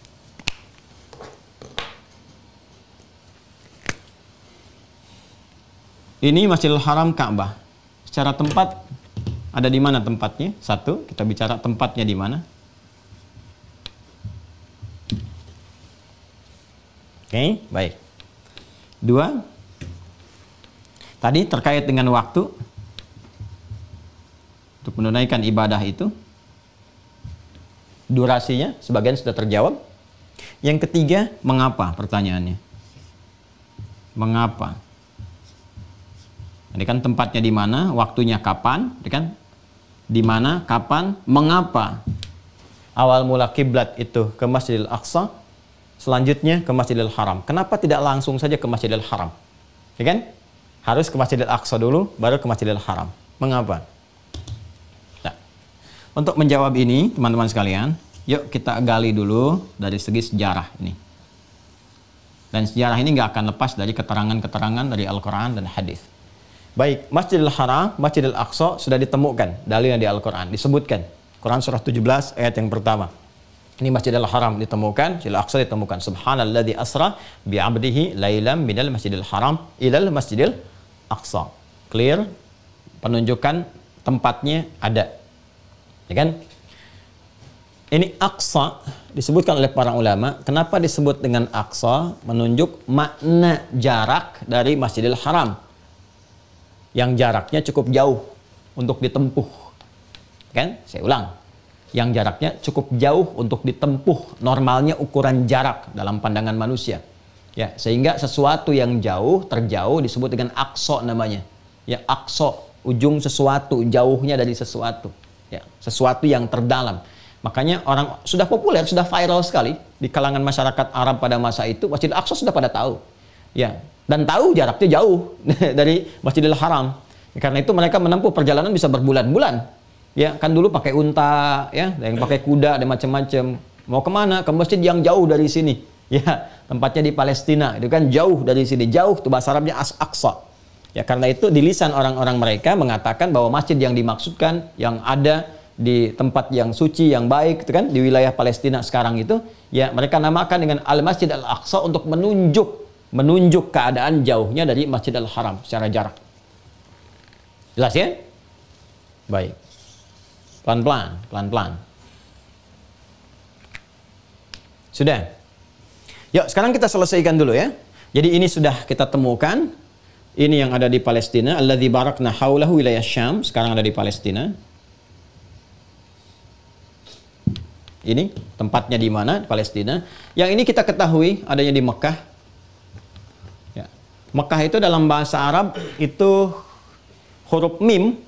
Ini Masjidil Haram Ka'bah. Secara tempat ada di mana tempatnya? Satu, kita bicara tempatnya di mana. Oke, okay, baik. Dua, tadi terkait dengan waktu untuk menunaikan ibadah itu. Durasinya sebagian sudah terjawab. Yang ketiga, mengapa pertanyaannya? Mengapa? Ini kan tempatnya di mana, waktunya kapan, ini kan di mana, kapan, mengapa awal mula kiblat itu ke Masjidil Aqsa, selanjutnya ke Masjidil Haram. Kenapa tidak langsung saja ke Masjidil Haram? Ya kan? Harus ke Masjidil Aqsa dulu, baru ke Masjidil Haram. Mengapa? Nah. Untuk menjawab ini, teman-teman sekalian, yuk kita gali dulu dari segi sejarah ini. Dan sejarah ini nggak akan lepas dari keterangan-keterangan dari Al-Quran dan hadis. Baik, Masjidil Haram, Masjidil Aqsa sudah ditemukan dalilnya di Al-Qur'an, disebutkan. Quran surah 17 ayat yang pertama. Ini Masjidil Haram ditemukan, Masjidil Aqsa ditemukan. Subhanalladzi asra bi 'abdihi lailan minal Masjidil Haram ilal Masjidil Aqsa. Clear? Penunjukan tempatnya ada. Ya kan? Ini Aqsa disebutkan oleh para ulama. Kenapa disebut dengan Aqsa? Menunjuk makna jarak dari Masjidil Haram yang jaraknya cukup jauh untuk ditempuh. Kan? Saya ulang. Yang jaraknya cukup jauh untuk ditempuh normalnya ukuran jarak dalam pandangan manusia. Ya, sehingga sesuatu yang jauh, terjauh disebut dengan akso namanya. Ya, akso ujung sesuatu, jauhnya dari sesuatu. Ya, sesuatu yang terdalam. Makanya orang sudah populer, sudah viral sekali di kalangan masyarakat Arab pada masa itu, Masjid Aqsa sudah pada tahu. Ya, dan tahu jaraknya jauh dari Masjidil Haram. Karena itu mereka menempuh perjalanan bisa berbulan-bulan. Ya, kan dulu pakai unta, ya, ada yang pakai kuda, ada macam-macam. Mau kemana? Ke masjid yang jauh dari sini. Ya, tempatnya di Palestina. Itu kan jauh dari sini. Jauh itu bahasa Arabnya As-Aqsa. Ya, karena itu di lisan orang-orang mereka mengatakan bahwa masjid yang dimaksudkan, yang ada di tempat yang suci, yang baik, itu kan di wilayah Palestina sekarang itu, ya mereka namakan dengan Al-Masjid Al-Aqsa untuk menunjuk menunjuk keadaan jauhnya dari Masjidil Haram secara jarak. Jelas ya? Baik. Pelan-pelan, pelan-pelan. Sudah. Yuk, sekarang kita selesaikan dulu ya. Jadi ini sudah kita temukan. Ini yang ada di Palestina, alladzi barakna haulahu wilayah Syam, sekarang ada di Palestina. Ini tempatnya di mana? Palestina. Yang ini kita ketahui adanya di Mekah, Mekah itu dalam bahasa Arab itu huruf mim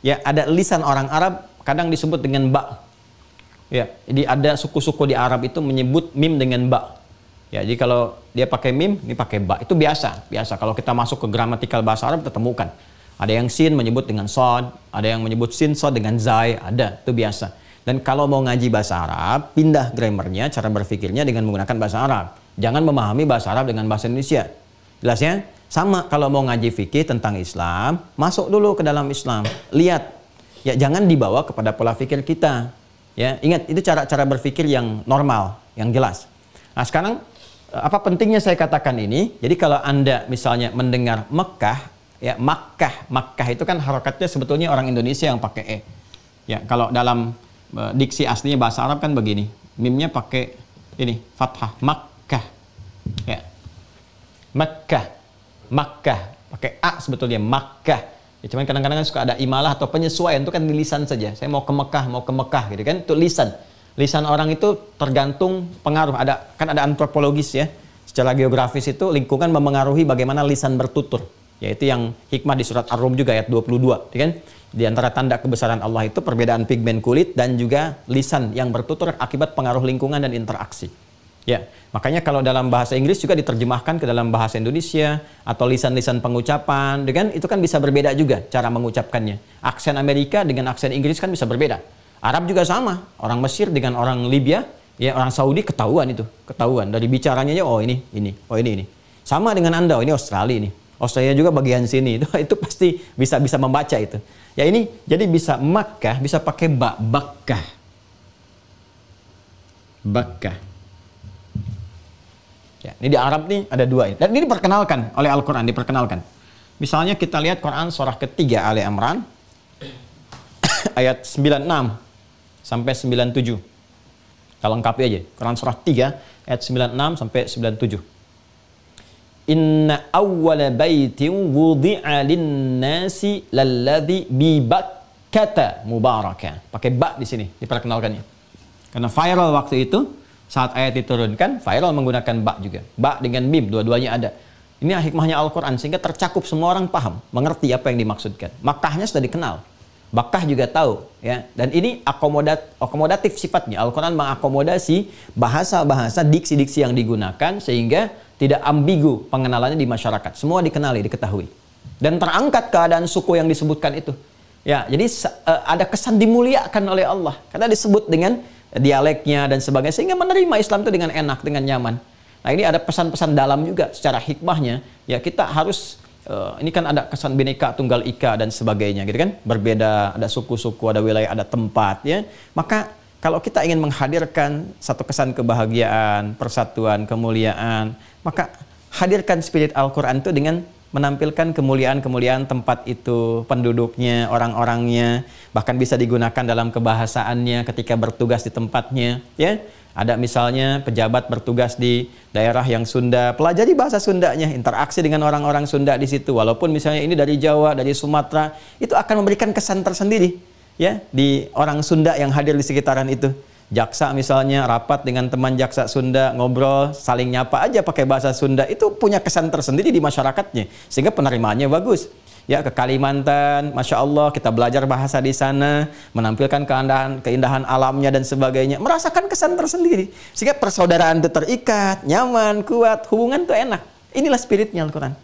ya ada lisan orang Arab kadang disebut dengan ba. Ya, jadi ada suku-suku di Arab itu menyebut mim dengan ba. Ya, jadi kalau dia pakai mim, ini pakai ba. Itu biasa, biasa. Kalau kita masuk ke gramatikal bahasa Arab kita temukan. Ada yang sin menyebut dengan sod, ada yang menyebut sin sod dengan zai, ada. Itu biasa. Dan kalau mau ngaji bahasa Arab, pindah grammarnya, cara berpikirnya dengan menggunakan bahasa Arab. Jangan memahami bahasa Arab dengan bahasa Indonesia Jelas ya? Sama kalau mau ngaji fikih tentang Islam, masuk dulu ke dalam Islam. Lihat. Ya jangan dibawa kepada pola fikir kita. Ya, ingat itu cara-cara berpikir yang normal, yang jelas. Nah, sekarang eh, apa pentingnya saya katakan ini? Jadi kalau Anda misalnya mendengar Mekah, ya Makkah, Makkah itu kan harokatnya sebetulnya orang Indonesia yang pakai e. Ya, kalau dalam e, diksi aslinya bahasa Arab kan begini. Mimnya pakai ini fathah Makkah. Ya, Makkah. Makkah. Pakai A sebetulnya. Makkah. Ya, cuman kadang-kadang kan suka ada imalah atau penyesuaian. Itu kan di lisan saja. Saya mau ke Mekah, mau ke Mekah gitu kan. Itu lisan. Lisan orang itu tergantung pengaruh. Ada Kan ada antropologis ya. Secara geografis itu lingkungan memengaruhi bagaimana lisan bertutur. Yaitu yang hikmah di surat Ar-Rum juga ayat 22. Gitu kan? Di antara tanda kebesaran Allah itu perbedaan pigmen kulit dan juga lisan yang bertutur akibat pengaruh lingkungan dan interaksi. Ya, makanya kalau dalam bahasa Inggris juga diterjemahkan ke dalam bahasa Indonesia atau lisan-lisan pengucapan, dengan itu kan bisa berbeda juga cara mengucapkannya. Aksen Amerika dengan aksen Inggris kan bisa berbeda. Arab juga sama, orang Mesir dengan orang Libya, ya orang Saudi ketahuan itu, ketahuan dari bicaranya ya oh ini, ini, oh ini, ini. Sama dengan Anda, oh, ini Australia ini. Australia juga bagian sini itu itu pasti bisa bisa membaca itu. Ya ini jadi bisa makkah, bisa pakai bak bakkah. Bakkah. Ya, ini di Arab nih ada dua ini. Dan ini diperkenalkan oleh Al-Quran, diperkenalkan. Misalnya kita lihat Quran surah ketiga Ali Imran ayat 96 sampai 97. Kita lengkapi aja. Quran surah 3 ayat 96 sampai 97. Inna awwala baitin wudi'a lin-nasi lalladhi bi Bakkata mubaraka. Pakai ba di sini diperkenalkannya. Karena viral waktu itu saat ayat diturunkan, viral menggunakan bak juga. bak dengan mim, dua-duanya ada. Ini hikmahnya Al-Quran, sehingga tercakup semua orang paham, mengerti apa yang dimaksudkan. Makahnya sudah dikenal. Bakah juga tahu ya dan ini akomodat akomodatif sifatnya Al-Qur'an mengakomodasi bahasa-bahasa diksi-diksi yang digunakan sehingga tidak ambigu pengenalannya di masyarakat semua dikenali diketahui dan terangkat keadaan suku yang disebutkan itu Ya, jadi uh, ada kesan dimuliakan oleh Allah karena disebut dengan dialeknya dan sebagainya sehingga menerima Islam itu dengan enak, dengan nyaman. Nah, ini ada pesan-pesan dalam juga secara hikmahnya. Ya, kita harus uh, ini kan ada kesan bineka tunggal ika dan sebagainya gitu kan. Berbeda, ada suku-suku, ada wilayah, ada tempat ya. Maka kalau kita ingin menghadirkan satu kesan kebahagiaan, persatuan, kemuliaan, maka hadirkan spirit Al-Qur'an itu dengan menampilkan kemuliaan-kemuliaan tempat itu, penduduknya, orang-orangnya, bahkan bisa digunakan dalam kebahasaannya ketika bertugas di tempatnya, ya. Ada misalnya pejabat bertugas di daerah yang Sunda, pelajari bahasa Sundanya, interaksi dengan orang-orang Sunda di situ. Walaupun misalnya ini dari Jawa, dari Sumatera, itu akan memberikan kesan tersendiri ya di orang Sunda yang hadir di sekitaran itu jaksa misalnya rapat dengan teman jaksa Sunda ngobrol saling nyapa aja pakai bahasa Sunda itu punya kesan tersendiri di masyarakatnya sehingga penerimaannya bagus ya ke Kalimantan masya Allah kita belajar bahasa di sana menampilkan keindahan keindahan alamnya dan sebagainya merasakan kesan tersendiri sehingga persaudaraan itu terikat nyaman kuat hubungan itu enak inilah spiritnya Al-Quran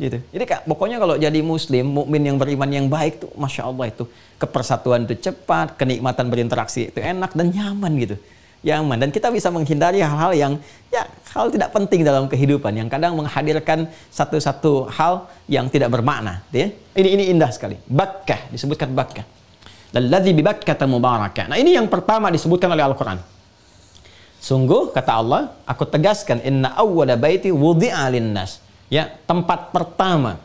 gitu. Jadi kak, pokoknya kalau jadi muslim, mukmin yang beriman yang baik tuh, masya Allah itu kepersatuan itu cepat, kenikmatan berinteraksi itu enak dan nyaman gitu, nyaman. Dan kita bisa menghindari hal-hal yang ya hal tidak penting dalam kehidupan, yang kadang menghadirkan satu-satu hal yang tidak bermakna. Gitu ya. Ini ini indah sekali. Bakkah disebutkan bakkah. Lalladzi bibakkata mubarakah. Nah ini yang pertama disebutkan oleh Al-Quran. Sungguh kata Allah, aku tegaskan inna awwala baiti wudi'a ya tempat pertama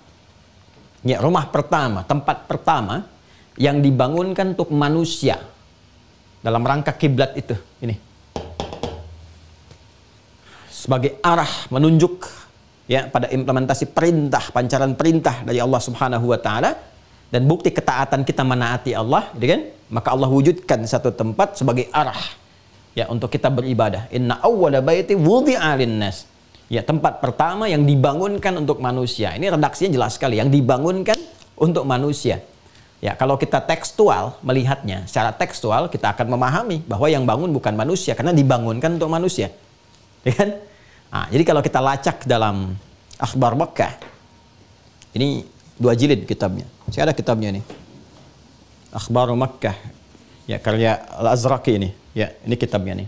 ya rumah pertama, tempat pertama yang dibangunkan untuk manusia dalam rangka kiblat itu ini. Sebagai arah menunjuk ya pada implementasi perintah, pancaran perintah dari Allah Subhanahu wa taala dan bukti ketaatan kita menaati Allah, gitu kan? Maka Allah wujudkan satu tempat sebagai arah ya untuk kita beribadah. Inna awwala baiti wudi'a nas Ya, tempat pertama yang dibangunkan untuk manusia. Ini redaksinya jelas sekali, yang dibangunkan untuk manusia. Ya, kalau kita tekstual melihatnya, secara tekstual kita akan memahami bahwa yang bangun bukan manusia karena dibangunkan untuk manusia. Ya kan? Nah, jadi kalau kita lacak dalam Akhbar Mekah, ini dua jilid kitabnya. Saya ada kitabnya nih. Akhbar Mekah. Ya, karya Al-Azraqi ini. Ya, ini kitabnya nih.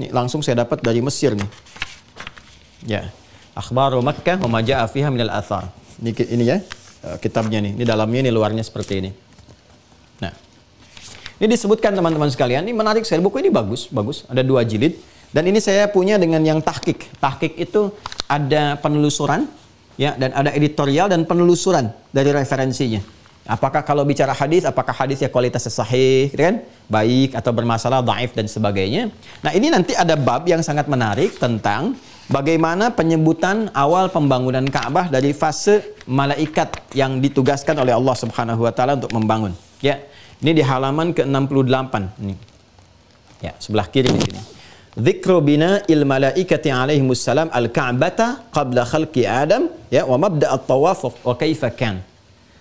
Ini langsung saya dapat dari Mesir nih. Ya. Akhbaru Makkah wa ma jaa fiha minal athar. Ini ini ya eh, kitabnya nih. Ini dalamnya ini luarnya seperti ini. Nah. Ini disebutkan teman-teman sekalian, ini menarik Saya buku ini bagus, bagus. Ada dua jilid dan ini saya punya dengan yang tahkik. Tahkik itu ada penelusuran ya dan ada editorial dan penelusuran dari referensinya. Apakah kalau bicara hadis, apakah hadisnya kualitasnya sahih, gitu kan? Baik atau bermasalah, daif dan sebagainya. Nah ini nanti ada bab yang sangat menarik tentang Bagaimana penyebutan awal pembangunan Ka'bah dari fase malaikat yang ditugaskan oleh Allah Subhanahu wa taala untuk membangun? Ya. Ini di halaman ke-68 ini. Ya, sebelah kiri di sini. Dzikru bina il malaikati alaihi wassalam al-Ka'bata qabla khalqi Adam ya wa mabda at-tawaf wa kaifa kan.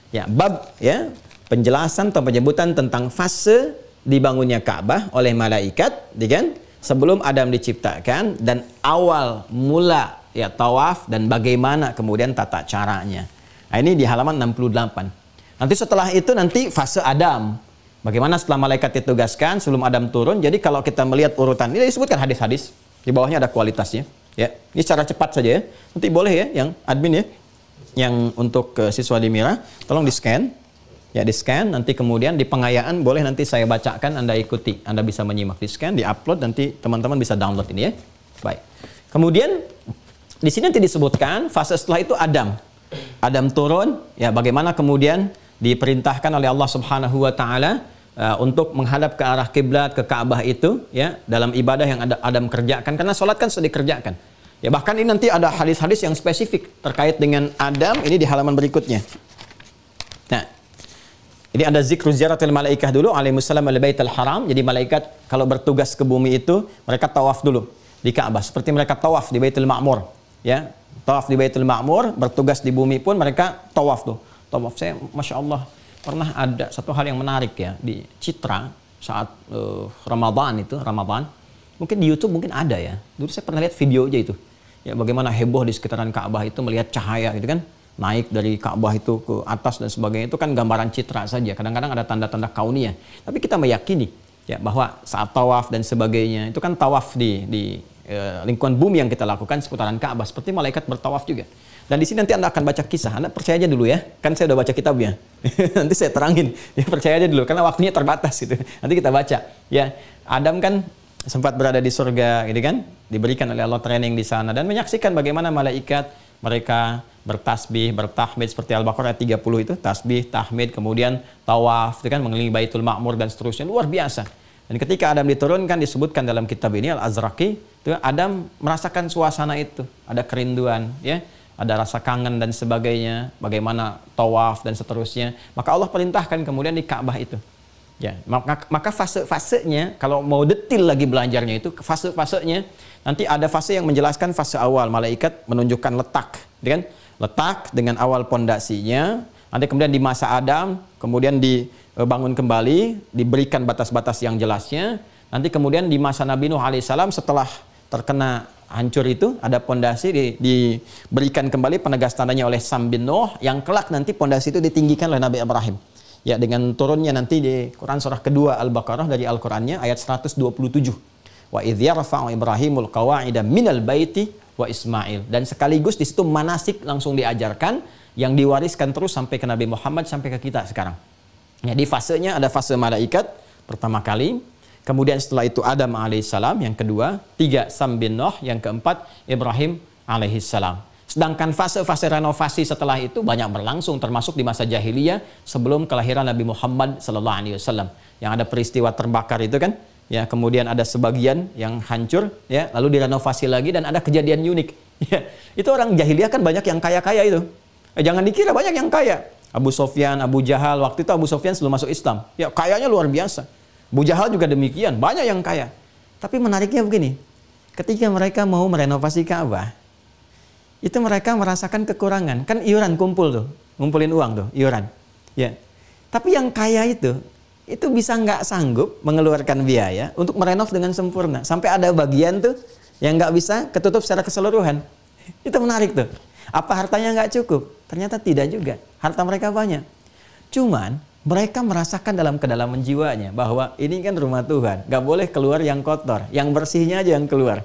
Ya, bab ya penjelasan atau penyebutan tentang fase dibangunnya Ka'bah oleh malaikat, ya kan? sebelum Adam diciptakan dan awal mula ya tawaf dan bagaimana kemudian tata caranya. Nah, ini di halaman 68. Nanti setelah itu nanti fase Adam. Bagaimana setelah malaikat ditugaskan sebelum Adam turun. Jadi kalau kita melihat urutan ini disebutkan hadis-hadis. Di bawahnya ada kualitasnya. Ya, ini secara cepat saja ya. Nanti boleh ya yang admin ya yang untuk eh, siswa di Mira, tolong di scan ya di scan nanti kemudian di pengayaan boleh nanti saya bacakan Anda ikuti Anda bisa menyimak di scan di upload nanti teman-teman bisa download ini ya baik kemudian di sini nanti disebutkan fase setelah itu Adam Adam turun ya bagaimana kemudian diperintahkan oleh Allah Subhanahu wa taala eh, untuk menghadap ke arah kiblat ke Ka'bah itu ya dalam ibadah yang ada Adam kerjakan karena sholat kan sudah dikerjakan ya bahkan ini nanti ada hadis-hadis yang spesifik terkait dengan Adam ini di halaman berikutnya nah jadi ada zikru ziaratil malaikah dulu alaihissalam al baitul haram. Jadi malaikat kalau bertugas ke bumi itu mereka tawaf dulu di Ka'bah seperti mereka tawaf di Baitul Ma'mur ya. Tawaf di Baitul Ma'mur, bertugas di bumi pun mereka tawaf tuh. Tawaf saya Masya Allah pernah ada satu hal yang menarik ya di Citra saat uh, Ramadan itu, Ramadan. Mungkin di YouTube mungkin ada ya. Dulu saya pernah lihat video aja itu. Ya bagaimana heboh di sekitaran Ka'bah itu melihat cahaya gitu kan naik dari Ka'bah itu ke atas dan sebagainya itu kan gambaran citra saja. Kadang-kadang ada tanda-tanda kauniyah. Tapi kita meyakini ya bahwa saat tawaf dan sebagainya itu kan tawaf di di eh, lingkungan bumi yang kita lakukan seputaran Ka'bah seperti malaikat bertawaf juga. Dan di sini nanti Anda akan baca kisah. Anda percaya aja dulu ya. Kan saya udah baca kitabnya. nanti saya terangin. Ya percaya aja dulu karena waktunya terbatas gitu. Nanti kita baca. Ya, Adam kan sempat berada di surga gitu kan? Diberikan oleh Allah training di sana dan menyaksikan bagaimana malaikat mereka bertasbih, bertahmid seperti Al-Baqarah 30 itu tasbih, tahmid, kemudian tawaf itu kan mengelilingi Baitul Ma'mur dan seterusnya luar biasa. Dan ketika Adam diturunkan disebutkan dalam kitab ini Al-Azraqi itu Adam merasakan suasana itu, ada kerinduan ya, ada rasa kangen dan sebagainya, bagaimana tawaf dan seterusnya. Maka Allah perintahkan kemudian di Ka'bah itu. Ya, maka, maka fase-fasenya kalau mau detil lagi belajarnya itu fase-fasenya nanti ada fase yang menjelaskan fase awal malaikat menunjukkan letak, gitu kan? letak dengan awal pondasinya, nanti kemudian di masa Adam, kemudian dibangun eh, kembali, diberikan batas-batas yang jelasnya, nanti kemudian di masa Nabi Nuh alaihissalam setelah terkena hancur itu ada pondasi di, diberikan kembali penegas tandanya oleh Sam bin Nuh yang kelak nanti pondasi itu ditinggikan oleh Nabi Ibrahim. Ya dengan turunnya nanti di Quran surah kedua Al-Baqarah dari Al-Qur'annya ayat 127. Wa idh yarfa'u Ibrahimul qawa'ida minal baiti wa Ismail. Dan sekaligus di situ manasik langsung diajarkan yang diwariskan terus sampai ke Nabi Muhammad sampai ke kita sekarang. Jadi fasenya ada fase malaikat pertama kali, kemudian setelah itu Adam alaihissalam yang kedua, tiga Sam bin Noh yang keempat Ibrahim alaihissalam. Sedangkan fase-fase renovasi setelah itu banyak berlangsung termasuk di masa jahiliyah sebelum kelahiran Nabi Muhammad sallallahu alaihi wasallam yang ada peristiwa terbakar itu kan ya kemudian ada sebagian yang hancur ya lalu direnovasi lagi dan ada kejadian unik ya itu orang jahiliyah kan banyak yang kaya kaya itu eh, jangan dikira banyak yang kaya Abu Sofyan Abu Jahal waktu itu Abu Sofyan sebelum masuk Islam ya kayanya luar biasa Abu Jahal juga demikian banyak yang kaya tapi menariknya begini ketika mereka mau merenovasi Ka'bah itu mereka merasakan kekurangan kan iuran kumpul tuh ngumpulin uang tuh iuran ya tapi yang kaya itu itu bisa nggak sanggup mengeluarkan biaya untuk merenov dengan sempurna. Sampai ada bagian tuh yang nggak bisa ketutup secara keseluruhan. Itu menarik tuh. Apa hartanya nggak cukup? Ternyata tidak juga. Harta mereka banyak. Cuman mereka merasakan dalam kedalaman jiwanya bahwa ini kan rumah Tuhan. Nggak boleh keluar yang kotor. Yang bersihnya aja yang keluar.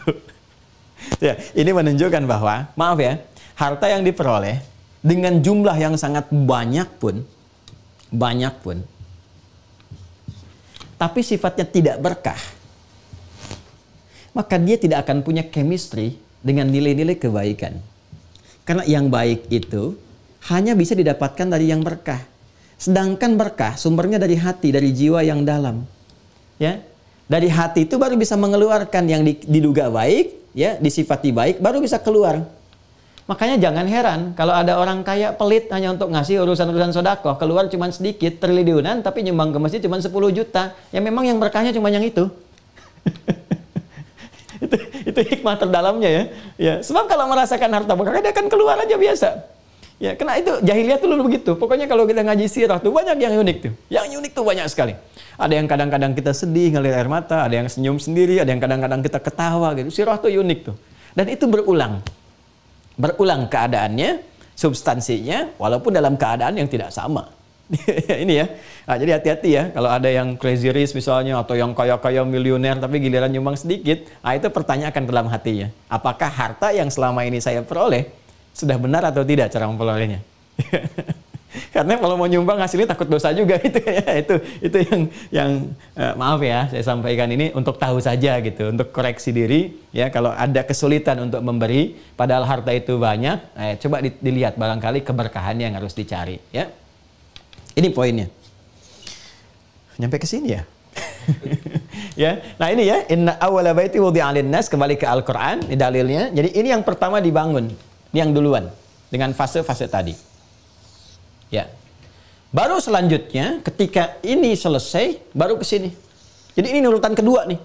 ya, ini menunjukkan bahwa, maaf ya, harta yang diperoleh dengan jumlah yang sangat banyak pun, banyak pun, tapi sifatnya tidak berkah, maka dia tidak akan punya chemistry dengan nilai-nilai kebaikan. Karena yang baik itu hanya bisa didapatkan dari yang berkah. Sedangkan berkah sumbernya dari hati, dari jiwa yang dalam. Ya. Dari hati itu baru bisa mengeluarkan yang diduga baik, ya, disifati baik, baru bisa keluar. Makanya jangan heran kalau ada orang kaya pelit hanya untuk ngasih urusan-urusan sodako Keluar cuma sedikit, triliunan, tapi nyumbang ke masjid cuma 10 juta. Ya memang yang berkahnya cuma yang itu. itu. Itu hikmah terdalamnya ya. ya. Sebab kalau merasakan harta berkah, dia akan keluar aja biasa. Ya, kena itu jahiliyah tuh dulu begitu. Pokoknya kalau kita ngaji sirah tuh banyak yang unik tuh. Yang unik tuh banyak sekali. Ada yang kadang-kadang kita sedih ngelihat air mata, ada yang senyum sendiri, ada yang kadang-kadang kita ketawa gitu. Sirah tuh unik tuh. Dan itu berulang berulang keadaannya, substansinya, walaupun dalam keadaan yang tidak sama. ini ya. Nah, jadi hati-hati ya kalau ada yang crazy rich misalnya atau yang kaya-kaya miliuner tapi giliran nyumbang sedikit, nah itu pertanyakan dalam hatinya. Apakah harta yang selama ini saya peroleh sudah benar atau tidak cara memperolehnya? Karena kalau mau nyumbang hasilnya takut dosa juga itu ya. Itu itu yang yang uh, maaf ya saya sampaikan ini untuk tahu saja gitu, untuk koreksi diri ya kalau ada kesulitan untuk memberi padahal harta itu banyak, eh, coba di, dilihat barangkali keberkahannya yang harus dicari ya. Ini poinnya. Nyampe ke sini ya. ya. Nah ini ya, inna awwala baiti wudi'a nas kembali ke Al-Qur'an, ini dalilnya. Jadi ini yang pertama dibangun, ini yang duluan dengan fase-fase tadi. Ya. Baru selanjutnya ketika ini selesai baru ke sini. Jadi ini urutan kedua nih.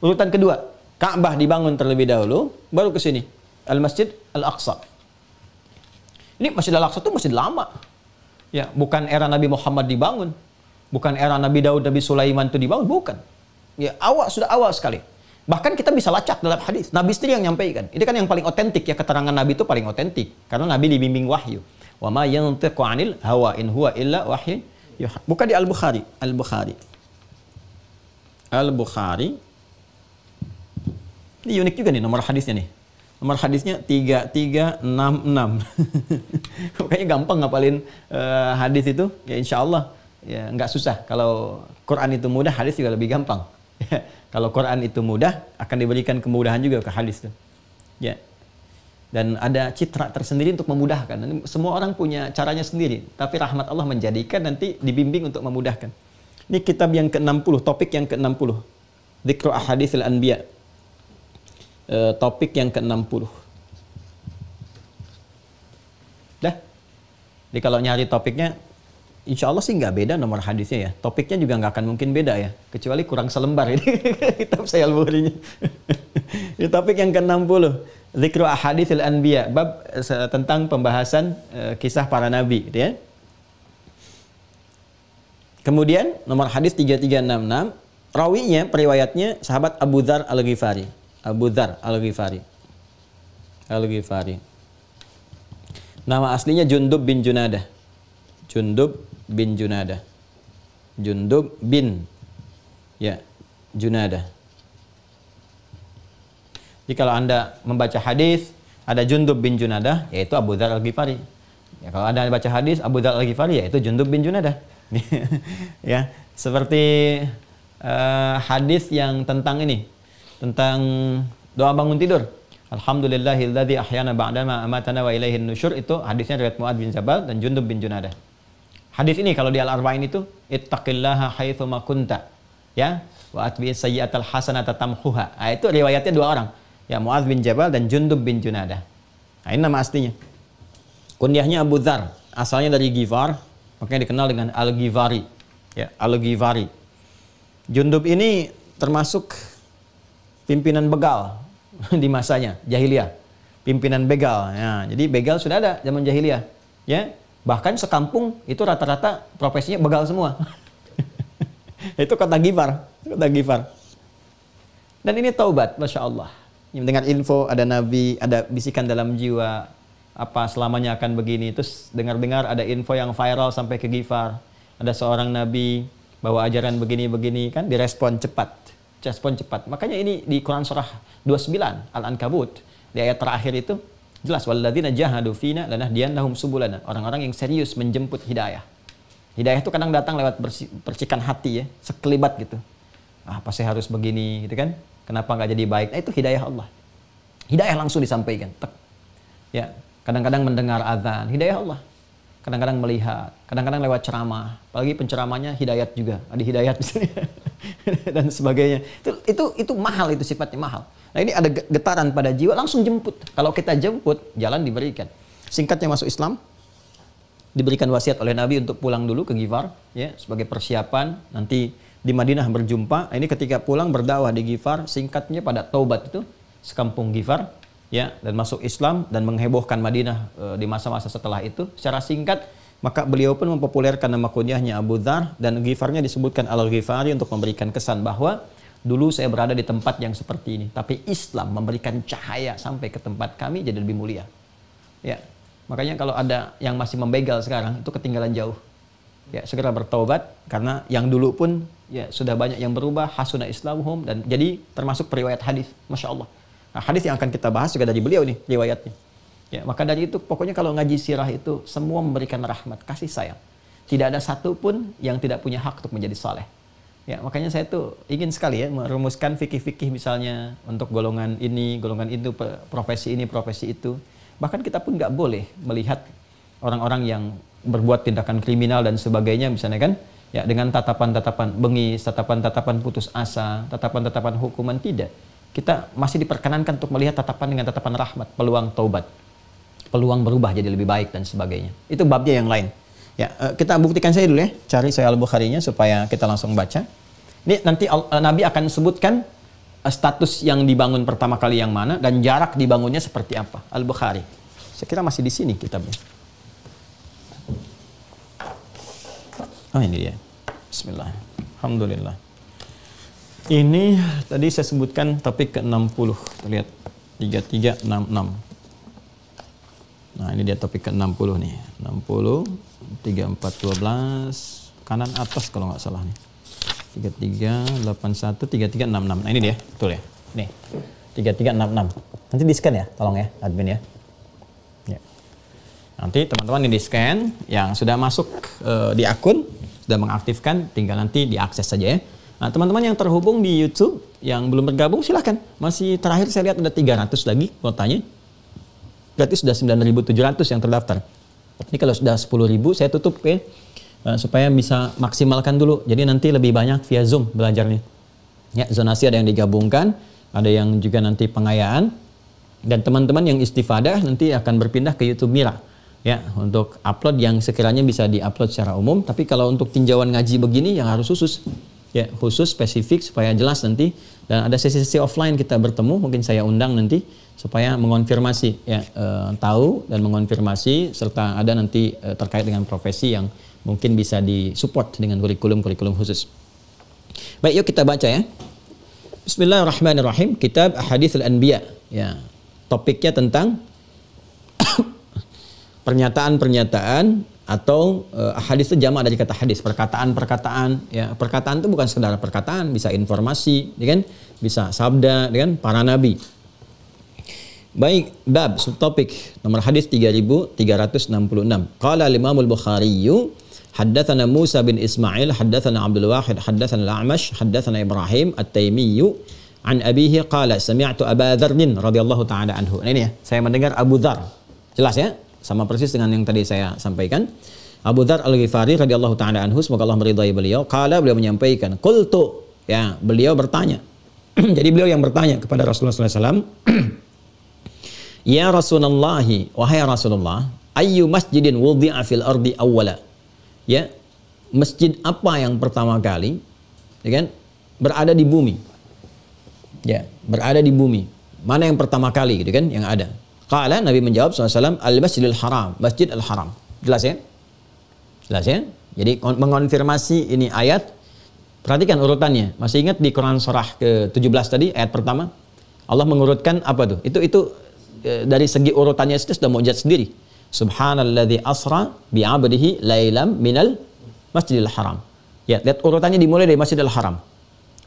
Urutan kedua. Ka'bah dibangun terlebih dahulu baru ke sini. Al-Masjid Al-Aqsa. Ini Masjid Al-Aqsa itu masih lama. Ya, bukan era Nabi Muhammad dibangun. Bukan era Nabi Daud, Nabi Sulaiman itu dibangun, bukan. Ya, awal sudah awal sekali. Bahkan kita bisa lacak dalam hadis. Nabi sendiri yang nyampaikan. Ini kan yang paling otentik ya keterangan Nabi itu paling otentik karena Nabi dibimbing wahyu wa ma yantiqu 'anil hawa in huwa illa wahyu yuha. Buka di Al-Bukhari, Al-Bukhari. Al-Bukhari. Ini unik juga nih nomor hadisnya nih. Nomor hadisnya 3366. pokoknya gampang ngapalin uh, hadis itu. Ya insyaallah ya nggak susah. Kalau Quran itu mudah, hadis juga lebih gampang. kalau Quran itu mudah, akan diberikan kemudahan juga ke hadis itu. Ya, dan ada citra tersendiri untuk memudahkan. Dan semua orang punya caranya sendiri, tapi rahmat Allah menjadikan nanti dibimbing untuk memudahkan. Ini kitab yang ke-60, topik yang ke-60. Zikru al Anbiya. E, topik yang ke-60. Dah. Jadi kalau nyari topiknya, insya Allah sih nggak beda nomor hadisnya ya. Topiknya juga nggak akan mungkin beda ya. Kecuali kurang selembar ini kitab saya al Ini topik yang ke-60. Zikru ahadithil anbiya, bab eh, tentang pembahasan uh, kisah para nabi gitu ya. Kemudian nomor hadis 3366, rawinya periwayatnya sahabat Abu Dzar Al-Ghifari. Abu Dzar Al-Ghifari. Al-Ghifari. Nama aslinya Jundub bin Junadah. Jundub bin Junadah. Jundub bin ya Junadah. Jadi kalau Anda membaca hadis, ada Jundub bin Junadah, yaitu Abu Dhar Al-Ghifari. Ya, kalau Anda membaca hadis Abu Dhar Al-Ghifari, yaitu Jundub bin Junadah. ya, seperti uh, hadis yang tentang ini, tentang doa bangun tidur. Alhamdulillahilladzi ahyana ba'dama amatana wa ilaihin nusyur itu hadisnya dari Muad bin Jabal dan Jundub bin Junadah. Hadis ini kalau di Al-Arba'in itu ittaqillaha haitsu makunta. Ya, wa atbi'is sayyi'atal hasanata tamhuha. Ah itu riwayatnya dua orang ya Muadz bin Jabal dan Jundub bin Junada, Nah, ini nama aslinya. Kunyahnya Abu Dzar, asalnya dari Givar, makanya dikenal dengan al Givari. Ya, al Givari. Jundub ini termasuk pimpinan begal di masanya, jahiliyah. Pimpinan begal. Ya, jadi begal sudah ada zaman jahiliyah. Ya, bahkan sekampung itu rata-rata profesinya begal semua. itu kota Givar, kota Givar. Dan ini taubat, masya Allah dengan info ada nabi, ada bisikan dalam jiwa apa selamanya akan begini. Terus dengar-dengar ada info yang viral sampai ke Gifar. Ada seorang nabi bawa ajaran begini-begini kan direspon cepat. Respon cepat. Makanya ini di Quran surah 29 Al-Ankabut di ayat terakhir itu jelas walladzina jahadu fina lanahdiyannahum subulana. Orang-orang yang serius menjemput hidayah. Hidayah itu kadang datang lewat percikan hati ya, sekelibat gitu. Ah, pasti harus begini gitu kan Kenapa nggak jadi baik? Nah, itu hidayah Allah. Hidayah langsung disampaikan. Tek. Ya, kadang-kadang mendengar azan, hidayah Allah. Kadang-kadang melihat, kadang-kadang lewat ceramah. Apalagi penceramahnya hidayat juga, ada hidayat misalnya. dan sebagainya. Itu, itu itu mahal itu sifatnya mahal. Nah, ini ada getaran pada jiwa langsung jemput. Kalau kita jemput, jalan diberikan. Singkatnya masuk Islam, diberikan wasiat oleh Nabi untuk pulang dulu ke givar, ya sebagai persiapan nanti di Madinah berjumpa. Ini ketika pulang berdakwah di Gifar, singkatnya pada taubat itu sekampung Gifar ya dan masuk Islam dan menghebohkan Madinah e, di masa-masa setelah itu secara singkat maka beliau pun mempopulerkan nama kunyahnya Abu Dhar dan Gifarnya disebutkan Al-Ghifari untuk memberikan kesan bahwa dulu saya berada di tempat yang seperti ini tapi Islam memberikan cahaya sampai ke tempat kami jadi lebih mulia. Ya. Makanya kalau ada yang masih membegal sekarang itu ketinggalan jauh. Ya, segera bertobat karena yang dulu pun ya sudah banyak yang berubah hasuna islamuhum dan jadi termasuk periwayat hadis masya Allah nah, hadis yang akan kita bahas juga dari beliau nih riwayatnya ya maka dari itu pokoknya kalau ngaji sirah itu semua memberikan rahmat kasih sayang tidak ada satupun yang tidak punya hak untuk menjadi saleh ya makanya saya tuh ingin sekali ya merumuskan fikih-fikih misalnya untuk golongan ini golongan itu profesi ini profesi itu bahkan kita pun nggak boleh melihat orang-orang yang berbuat tindakan kriminal dan sebagainya misalnya kan ya dengan tatapan-tatapan bengis, tatapan-tatapan putus asa, tatapan-tatapan hukuman tidak. Kita masih diperkenankan untuk melihat tatapan dengan tatapan rahmat, peluang taubat, peluang berubah jadi lebih baik dan sebagainya. Itu babnya yang lain. Ya, eh, kita buktikan saya dulu ya, cari saya Al-Bukhari-nya supaya kita langsung baca. Ini nanti eh, Nabi akan sebutkan eh, status yang dibangun pertama kali yang mana dan jarak dibangunnya seperti apa. Al-Bukhari. Saya kira masih di sini kitabnya. Oh ini dia. Bismillah. Alhamdulillah. Ini tadi saya sebutkan topik ke-60. Lihat 3366. Nah, ini dia topik ke-60 nih. 60 3412 kanan atas kalau nggak salah nih. 3381 3366. Nah, ini dia. Betul ya? Nih. 3366. Nanti di-scan ya, tolong ya, admin ya. ya. Nanti teman-teman ini di-scan yang sudah masuk e, di akun sudah mengaktifkan, tinggal nanti diakses saja ya. Nah, teman-teman yang terhubung di YouTube yang belum bergabung silahkan. Masih terakhir saya lihat ada 300 lagi kuotanya. Berarti sudah 9.700 yang terdaftar. Ini kalau sudah 10.000 saya tutup ya. Uh, supaya bisa maksimalkan dulu. Jadi nanti lebih banyak via Zoom belajarnya. Ya, zonasi ada yang digabungkan, ada yang juga nanti pengayaan. Dan teman-teman yang istifadah nanti akan berpindah ke YouTube Mira ya untuk upload yang sekiranya bisa diupload secara umum tapi kalau untuk tinjauan ngaji begini yang harus khusus ya khusus spesifik supaya jelas nanti dan ada sesi-sesi offline kita bertemu mungkin saya undang nanti supaya mengonfirmasi ya e, tahu dan mengonfirmasi serta ada nanti e, terkait dengan profesi yang mungkin bisa disupport dengan kurikulum-kurikulum khusus. Baik yuk kita baca ya. Bismillahirrahmanirrahim kitab Al Anbiya ya. Topiknya tentang pernyataan-pernyataan atau uh, hadis itu jamak dari kata hadis perkataan-perkataan ya perkataan itu bukan sekedar perkataan bisa informasi ya kan bisa sabda dengan ya kan? para nabi baik bab subtopik nomor hadis 3366 qala Imam Al-Bukhari haddatsana Musa bin Ismail haddatsana Abdul Wahid haddatsana Al-A'mash haddatsana Ibrahim At-Taimiyyu an abihi qala sami'tu Aba Dzar radhiyallahu taala anhu nah, ini ya saya mendengar Abu Dzar jelas ya sama persis dengan yang tadi saya sampaikan. Abu Dar Al-Ghifari radhiyallahu taala anhu semoga Allah meridhai beliau kala beliau menyampaikan kultu ya beliau bertanya jadi beliau yang bertanya kepada Rasulullah SAW Ya Rasulullah wahai Rasulullah ayu masjidin wudi'a fil ardi awala ya masjid apa yang pertama kali ya kan berada di bumi ya berada di bumi mana yang pertama kali gitu kan yang ada Kala Nabi menjawab SAW Al-Masjidil Haram, Masjid Al-Haram. Jelas ya? Jelas ya? Jadi mengonfirmasi ini ayat Perhatikan urutannya. Masih ingat di Quran surah ke-17 tadi ayat pertama? Allah mengurutkan apa tuh? Itu itu eh, dari segi urutannya itu sudah mujizat sendiri. Subhanalladzi asra bi 'abdihi lailam minal Masjidil Haram. Ya, lihat urutannya dimulai dari Masjidil Haram.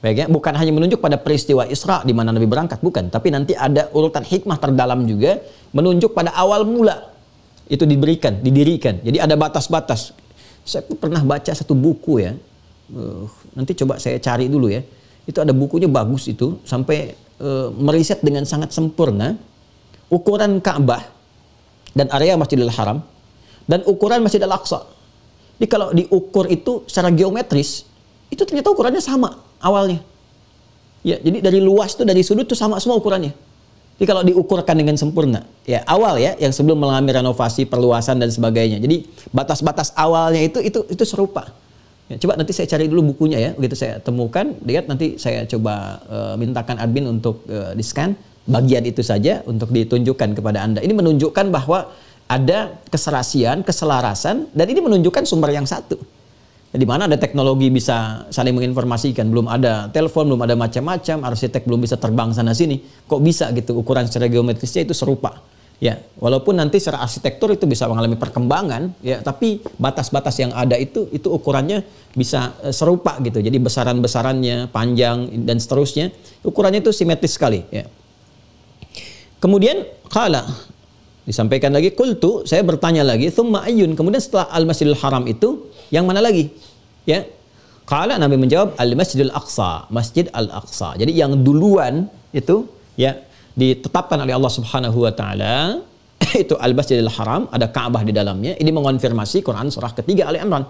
Baik ya, ya, bukan hanya menunjuk pada peristiwa Isra di mana Nabi berangkat, bukan, tapi nanti ada urutan hikmah terdalam juga menunjuk pada awal mula itu diberikan, didirikan. Jadi ada batas-batas. Saya pernah baca satu buku ya. Uh, nanti coba saya cari dulu ya. Itu ada bukunya bagus itu sampai uh, meriset dengan sangat sempurna ukuran Ka'bah dan area Masjidil Haram dan ukuran Masjidil Aqsa. Jadi kalau diukur itu secara geometris itu ternyata ukurannya sama awalnya. Ya, jadi dari luas itu, dari sudut itu sama semua ukurannya. Jadi kalau diukurkan dengan sempurna, ya awal ya yang sebelum mengalami renovasi, perluasan dan sebagainya. Jadi batas-batas awalnya itu itu itu serupa. Ya, coba nanti saya cari dulu bukunya ya, begitu saya temukan, lihat nanti saya coba uh, mintakan admin untuk uh, eh, di scan bagian itu saja untuk ditunjukkan kepada anda. Ini menunjukkan bahwa ada keserasian, keselarasan, dan ini menunjukkan sumber yang satu di mana ada teknologi bisa saling menginformasikan, belum ada telepon, belum ada macam-macam, arsitek belum bisa terbang sana sini. Kok bisa gitu ukuran secara geometrisnya itu serupa? Ya, walaupun nanti secara arsitektur itu bisa mengalami perkembangan, ya, tapi batas-batas yang ada itu itu ukurannya bisa eh, serupa gitu. Jadi besaran-besarannya, panjang dan seterusnya, ukurannya itu simetris sekali, ya. Kemudian kala Disampaikan lagi kultu, saya bertanya lagi, thumma ayun Kemudian setelah Al-Masjidil Haram itu, yang mana lagi? Ya. Kala Nabi menjawab Al-Masjidil Aqsa, Masjid Al-Aqsa. Jadi yang duluan itu ya ditetapkan oleh Allah Subhanahu wa taala itu Al-Masjidil Haram, ada Ka'bah di dalamnya. Ini mengonfirmasi Quran surah ketiga al Imran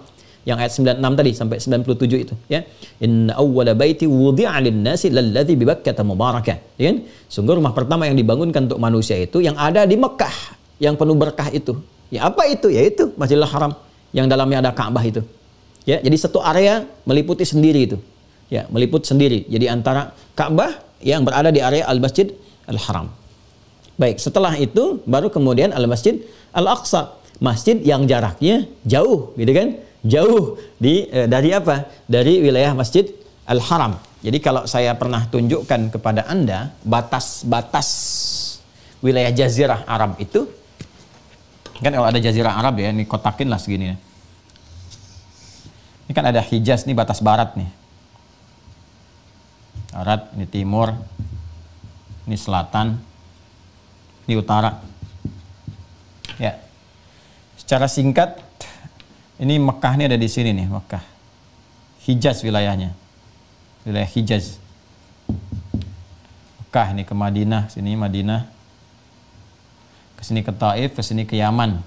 yang ayat 96 tadi sampai 97 itu ya inna awwala baiti wudi'a lin-nasi lalladzi bi Bakkah mubarakah ya kan sungguh rumah pertama yang dibangunkan untuk manusia itu yang ada di Mekah yang penuh berkah itu ya apa itu ya itu Masjidil Haram yang dalamnya ada Ka'bah itu ya jadi satu area meliputi sendiri itu ya meliput sendiri jadi antara Ka'bah yang berada di area Al Masjid Al Haram baik setelah itu baru kemudian Al Masjid Al Aqsa masjid yang jaraknya jauh gitu kan jauh di eh, dari apa? Dari wilayah Masjid Al-Haram. Jadi kalau saya pernah tunjukkan kepada Anda batas-batas wilayah jazirah Arab itu kan kalau ada jazirah Arab ya ini kotakin lah segini ya. Ini kan ada Hijaz nih batas barat nih. Barat, ini timur, ini selatan, ini utara. Ya. Secara singkat ini Mekah ini ada di sini nih, Mekah. Hijaz wilayahnya. Wilayah Hijaz. Mekah ini ke Madinah, sini Madinah. Ke sini ke Taif, ke sini ke Yaman.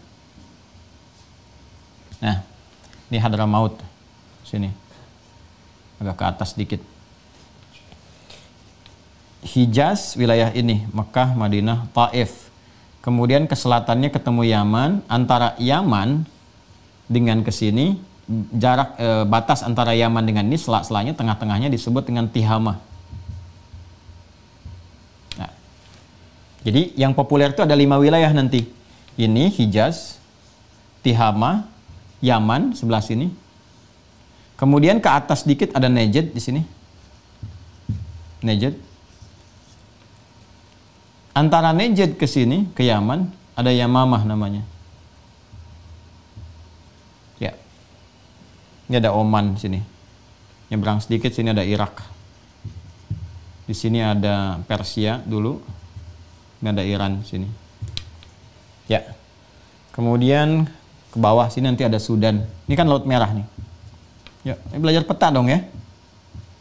Nah, ini Hadramaut. Sini. Agak ke atas sedikit. Hijaz wilayah ini, Mekah, Madinah, Taif. Kemudian ke selatannya ketemu Yaman, antara Yaman dengan ke sini jarak e, batas antara Yaman dengan ini selak-selaknya tengah-tengahnya disebut dengan Tihama. Nah, jadi yang populer itu ada lima wilayah nanti. Ini Hijaz, Tihama, Yaman sebelah sini. Kemudian ke atas sedikit ada Najd di sini. Najd. Antara Najd ke sini ke Yaman ada Yamamah namanya. Ini ada Oman sini. Nyebrang sedikit sini ada Irak. Di sini ada Persia dulu. Ini ada Iran sini. Ya. Kemudian ke bawah sini nanti ada Sudan. Ini kan Laut Merah nih. Ya, ini belajar peta dong ya.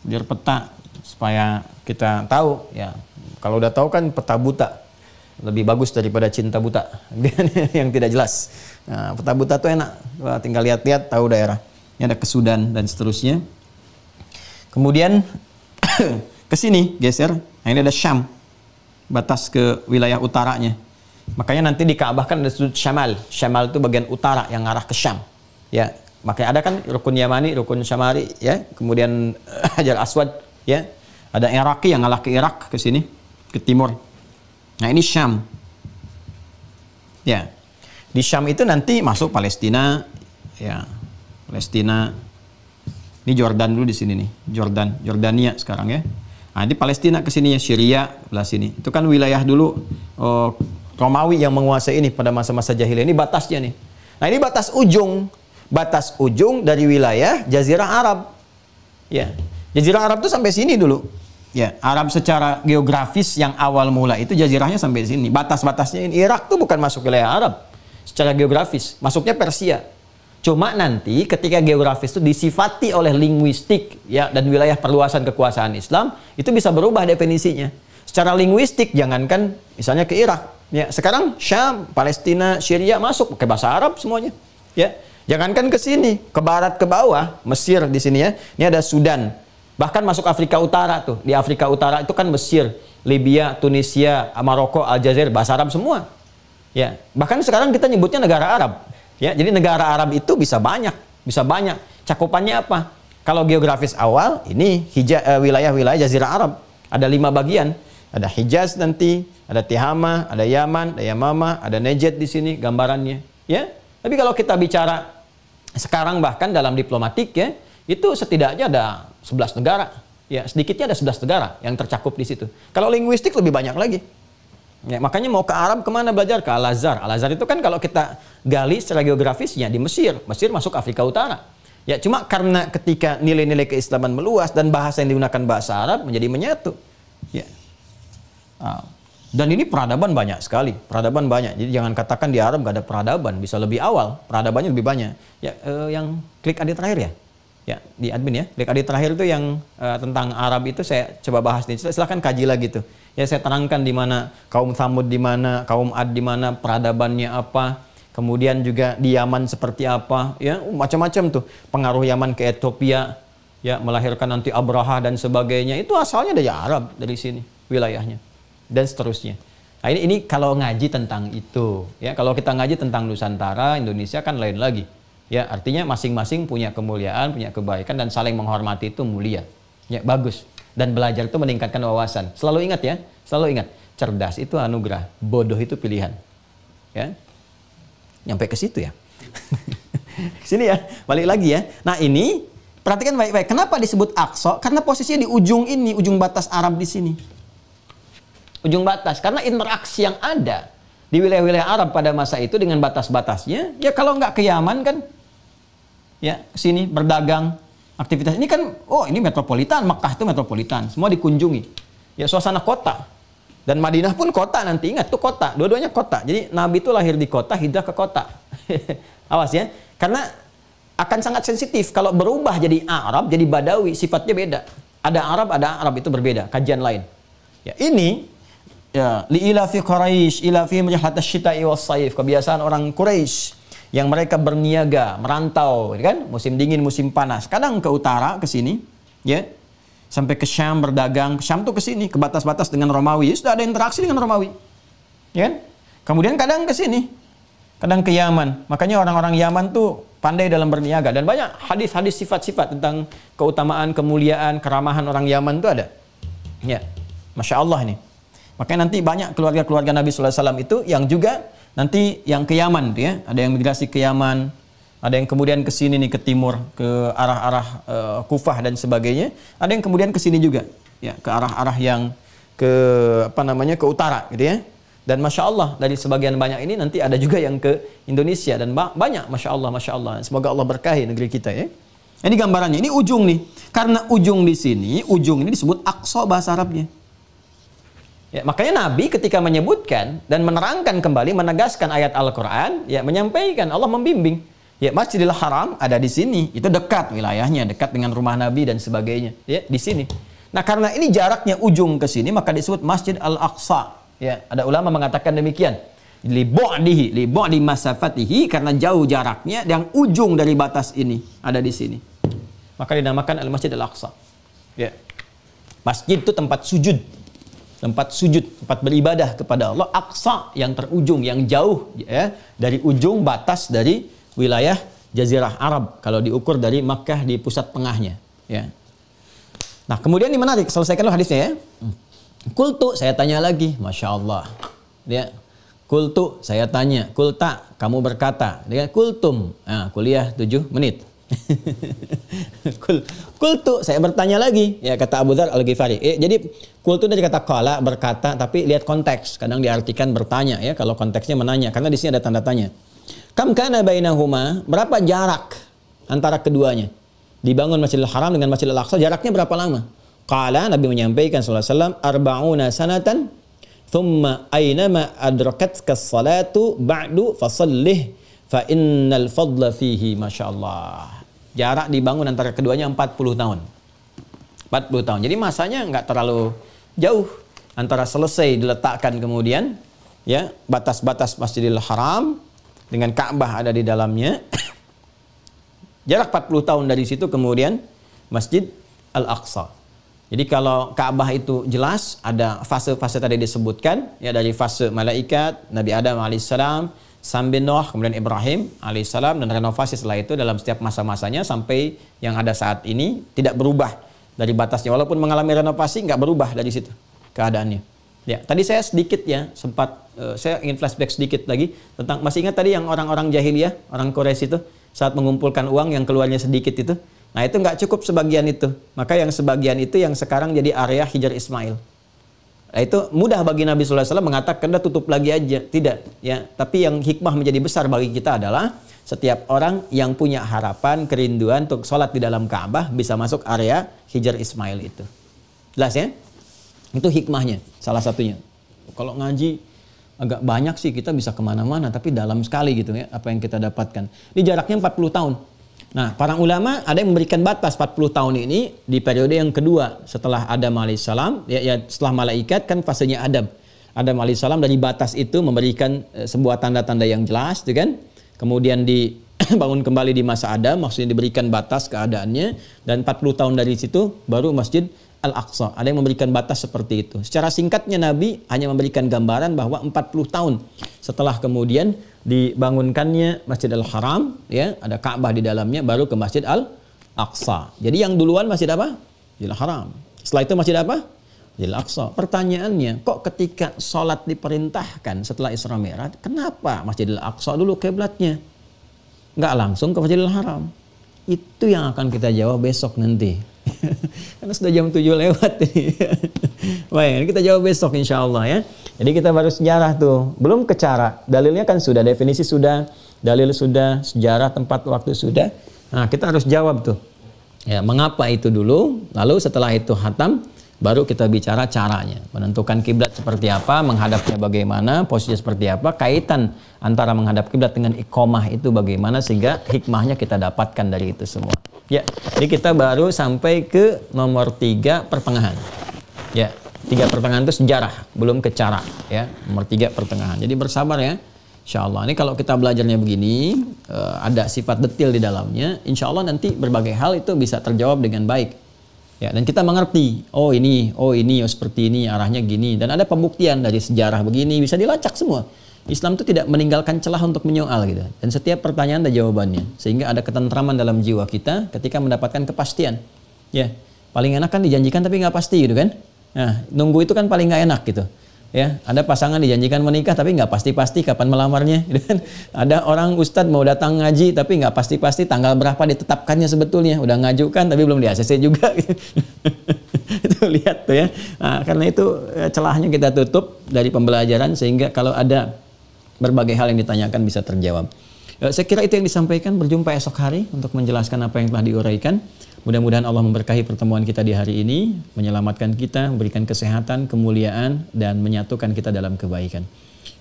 Belajar peta supaya kita tahu ya. Kalau udah tahu kan peta buta lebih bagus daripada cinta buta yang tidak jelas. Nah, peta buta tuh enak, tinggal lihat-lihat tahu daerah ini ada ke dan seterusnya. Kemudian ke sini geser, nah ini ada Syam, batas ke wilayah utaranya. Makanya nanti di Ka'bah kan ada sudut Syamal. Syamal itu bagian utara yang arah ke Syam. Ya, makanya ada kan rukun Yamani, rukun Syamari, ya, kemudian Hajar Aswad, ya. Ada Iraki yang ngalah ke Irak ke sini, ke timur. Nah, ini Syam. Ya. Di Syam itu nanti masuk Palestina, ya. Palestina. Ini Jordan dulu di sini nih, Jordan, Jordania sekarang ya. Nah, di Palestina ke sini ya, Syria belah sini. Itu kan wilayah dulu oh, Romawi yang menguasai ini pada masa-masa jahiliyah. Ini batasnya nih. Nah, ini batas ujung, batas ujung dari wilayah Jazirah Arab. Ya. Jazirah Arab itu sampai sini dulu. Ya, Arab secara geografis yang awal mula itu jazirahnya sampai sini. Batas-batasnya ini Irak tuh bukan masuk wilayah Arab secara geografis, masuknya Persia. Cuma nanti ketika geografis itu disifati oleh linguistik ya dan wilayah perluasan kekuasaan Islam itu bisa berubah definisinya. Secara linguistik jangankan misalnya ke Irak ya sekarang Syam, Palestina, Syria masuk ke bahasa Arab semuanya ya. Jangankan ke sini, ke barat ke bawah, Mesir di sini ya. Ini ada Sudan. Bahkan masuk Afrika Utara tuh. Di Afrika Utara itu kan Mesir, Libya, Tunisia, Maroko, Aljazair, bahasa Arab semua. Ya, bahkan sekarang kita nyebutnya negara Arab. Ya, jadi negara Arab itu bisa banyak, bisa banyak. Cakupannya apa? Kalau geografis awal ini eh, wilayah-wilayah Jazirah Arab ada lima bagian. Ada Hijaz nanti, ada Tihama, ada Yaman, ada Yamama, ada Najd di sini gambarannya. Ya, tapi kalau kita bicara sekarang bahkan dalam diplomatik ya itu setidaknya ada 11 negara. Ya, sedikitnya ada 11 negara yang tercakup di situ. Kalau linguistik lebih banyak lagi. Ya, makanya mau ke Arab kemana belajar? Ke Al-Azhar. Al-Azhar itu kan kalau kita gali secara geografisnya di Mesir. Mesir masuk Afrika Utara. Ya cuma karena ketika nilai-nilai keislaman meluas dan bahasa yang digunakan bahasa Arab menjadi menyatu. Ya. Ah. Dan ini peradaban banyak sekali. Peradaban banyak. Jadi jangan katakan di Arab gak ada peradaban. Bisa lebih awal. Peradabannya lebih banyak. Ya, eh, yang klik adit terakhir ya. Ya, di admin ya. Klik adit terakhir itu yang eh, tentang Arab itu saya coba bahas nih. Silahkan kaji lagi tuh. Ya saya terangkan di mana kaum Samud di mana, kaum Ad di mana, peradabannya apa, kemudian juga di Yaman seperti apa, ya macam-macam tuh pengaruh Yaman ke Ethiopia, ya melahirkan nanti Abraha dan sebagainya itu asalnya dari Arab dari sini wilayahnya dan seterusnya. Nah ini, ini kalau ngaji tentang itu, ya kalau kita ngaji tentang Nusantara Indonesia kan lain lagi. Ya artinya masing-masing punya kemuliaan, punya kebaikan dan saling menghormati itu mulia. Ya bagus. Dan belajar itu meningkatkan wawasan. Selalu ingat ya, selalu ingat. Cerdas itu anugerah, bodoh itu pilihan. Ya. Nyampe ke situ ya. Sini ya, balik lagi ya. Nah ini, perhatikan baik-baik. Kenapa disebut akso? Karena posisinya di ujung ini, ujung batas Arab di sini. Ujung batas, karena interaksi yang ada di wilayah-wilayah Arab pada masa itu dengan batas-batasnya, ya kalau nggak ke Yaman kan, ya sini berdagang, aktivitas ini kan oh ini metropolitan Mekah itu metropolitan semua dikunjungi ya suasana kota dan Madinah pun kota nanti ingat tuh kota dua-duanya kota jadi Nabi itu lahir di kota hijrah ke kota awas ya karena akan sangat sensitif kalau berubah jadi Arab jadi Badawi sifatnya beda ada Arab ada Arab itu berbeda kajian lain ya ini ya li ila fi Quraisy ila fi Saif, kebiasaan orang Quraisy yang mereka berniaga, merantau, ya kan? Musim dingin, musim panas. Kadang ke utara, ke sini, ya. Sampai ke Syam berdagang. Syam tuh ke sini, ke batas-batas dengan Romawi. Ya, sudah ada interaksi dengan Romawi. Ya kan? Kemudian kadang ke sini, kadang ke Yaman. Makanya orang-orang Yaman tuh pandai dalam berniaga dan banyak hadis-hadis sifat-sifat tentang keutamaan, kemuliaan, keramahan orang Yaman tuh ada. Ya. Masya Allah ini. Makanya nanti banyak keluarga-keluarga Nabi SAW itu yang juga Nanti yang ke Yaman ya, ada yang migrasi ke Yaman, ada yang kemudian ke sini nih ke timur, ke arah-arah uh, Kufah dan sebagainya. Ada yang kemudian ke sini juga, ya ke arah-arah yang ke apa namanya ke utara gitu ya. Dan masya Allah dari sebagian banyak ini nanti ada juga yang ke Indonesia dan banyak masya Allah masya Allah. Semoga Allah berkahi negeri kita ya. Ini gambarannya. Ini ujung nih. Karena ujung di sini, ujung ini disebut aksa bahasa Arabnya. Ya, makanya Nabi ketika menyebutkan dan menerangkan kembali menegaskan ayat Al-Qur'an, ya menyampaikan Allah membimbing. Ya, Masjidil Haram ada di sini. Itu dekat wilayahnya, dekat dengan rumah Nabi dan sebagainya. Ya, di sini. Nah, karena ini jaraknya ujung ke sini maka disebut Masjid Al-Aqsa. Ya, ada ulama mengatakan demikian. Li bu'dihi, li bu'di masafatihi karena jauh jaraknya yang ujung dari batas ini ada di sini. Maka dinamakan Al-Masjid Al-Aqsa. Ya. Masjid itu tempat sujud tempat sujud, tempat beribadah kepada Allah, aksa yang terujung, yang jauh ya, dari ujung batas dari wilayah Jazirah Arab kalau diukur dari Makkah di pusat tengahnya ya. Nah, kemudian ini menarik, selesaikan hadisnya ya. Kultu saya tanya lagi, Masya Allah. Ya. Kultu saya tanya, kulta kamu berkata. Dia ya, kultum, nah, kuliah 7 menit. kul kultu saya bertanya lagi ya kata Abu Dhar al Ghifari eh, jadi kultu dari kata kala berkata tapi lihat konteks kadang diartikan bertanya ya kalau konteksnya menanya karena di sini ada tanda tanya kam kana bainahuma berapa jarak antara keduanya dibangun Masjidil Haram dengan Masjidil Aqsa jaraknya berapa lama Kala Nabi menyampaikan sallallahu alaihi wasallam arbauna sanatan thumma aynama adrakatka salatu ba'du fasallih fa innal fadla fihi masyaallah Jarak dibangun antara keduanya 40 tahun. 40 tahun. Jadi masanya nggak terlalu jauh antara selesai diletakkan kemudian ya batas-batas Masjidil Haram dengan Ka'bah ada di dalamnya. Jarak 40 tahun dari situ kemudian Masjid Al-Aqsa. Jadi kalau Ka'bah itu jelas ada fase-fase tadi disebutkan ya dari fase malaikat Nabi Adam alaihissalam Sam bin Noah, kemudian Ibrahim alaihissalam dan renovasi setelah itu dalam setiap masa-masanya sampai yang ada saat ini tidak berubah dari batasnya. Walaupun mengalami renovasi nggak berubah dari situ keadaannya. Ya, tadi saya sedikit ya sempat uh, saya ingin flashback sedikit lagi tentang masih ingat tadi yang orang-orang ya orang Korea itu saat mengumpulkan uang yang keluarnya sedikit itu. Nah, itu nggak cukup sebagian itu. Maka yang sebagian itu yang sekarang jadi area Hijr Ismail. Nah, itu mudah bagi Nabi SAW mengatakan, "Dah tutup lagi aja." Tidak, ya. Tapi yang hikmah menjadi besar bagi kita adalah setiap orang yang punya harapan, kerinduan untuk sholat di dalam Ka'bah bisa masuk area Hijr Ismail itu. Jelas ya? Itu hikmahnya, salah satunya. Kalau ngaji agak banyak sih kita bisa kemana-mana, tapi dalam sekali gitu ya apa yang kita dapatkan. Ini jaraknya 40 tahun. Nah, para ulama ada yang memberikan batas 40 tahun ini di periode yang kedua setelah Adam alaihissalam, ya, ya setelah malaikat kan fasenya Adam. Adam alaihissalam dari batas itu memberikan eh, sebuah tanda-tanda yang jelas, gitu kan? Kemudian dibangun kembali di masa Adam, maksudnya diberikan batas keadaannya dan 40 tahun dari situ baru Masjid Al-Aqsa. Ada yang memberikan batas seperti itu. Secara singkatnya Nabi hanya memberikan gambaran bahwa 40 tahun setelah kemudian dibangunkannya Masjid Al-Haram ya, ada Ka'bah di dalamnya baru ke Masjid Al-Aqsa. Jadi yang duluan Masjid apa? Masjid Al-Haram. Setelah itu Masjid apa? Masjid Al-Aqsa. Pertanyaannya, kok ketika sholat diperintahkan setelah Isra Mi'raj, kenapa Masjid Al-Aqsa dulu kiblatnya? Nggak langsung ke Masjid Al-Haram. Itu yang akan kita jawab besok nanti. Karena sudah jam 7 lewat ini. Baik, kita jawab besok insya Allah ya. Jadi kita baru sejarah tuh, belum ke cara. Dalilnya kan sudah, definisi sudah, dalil sudah, sejarah tempat waktu sudah. Nah, kita harus jawab tuh. Ya, mengapa itu dulu? Lalu setelah itu hatam, baru kita bicara caranya. Menentukan kiblat seperti apa, menghadapnya bagaimana, posisinya seperti apa, kaitan antara menghadap kiblat dengan ikomah itu bagaimana sehingga hikmahnya kita dapatkan dari itu semua. Ya, jadi kita baru sampai ke nomor tiga pertengahan. Ya, Tiga pertengahan itu sejarah, belum ke cara. Ya. Nomor tiga pertengahan. Jadi bersabar ya. Insya Allah. Ini kalau kita belajarnya begini, eh, ada sifat detil di dalamnya. Insya Allah nanti berbagai hal itu bisa terjawab dengan baik. Ya, dan kita mengerti, oh ini, oh ini, oh seperti ini, arahnya gini. Dan ada pembuktian dari sejarah begini, bisa dilacak semua. Islam itu tidak meninggalkan celah untuk menyoal gitu. Dan setiap pertanyaan ada jawabannya. Sehingga ada ketentraman dalam jiwa kita ketika mendapatkan kepastian. Ya, paling enak kan dijanjikan tapi nggak pasti gitu kan. Nah, nunggu itu kan paling nggak enak gitu. Ya, ada pasangan dijanjikan menikah tapi nggak pasti-pasti kapan melamarnya. Dan gitu ada orang ustadz mau datang ngaji tapi nggak pasti-pasti tanggal berapa ditetapkannya sebetulnya. Udah ngajukan tapi belum di ACC juga. Gitu. itu lihat tuh ya. Nah, karena itu eh, celahnya kita tutup dari pembelajaran sehingga kalau ada berbagai hal yang ditanyakan bisa terjawab. Eh, saya kira itu yang disampaikan. Berjumpa esok hari untuk menjelaskan apa yang telah diuraikan. Mudah-mudahan Allah memberkahi pertemuan kita di hari ini, menyelamatkan kita, memberikan kesehatan, kemuliaan, dan menyatukan kita dalam kebaikan.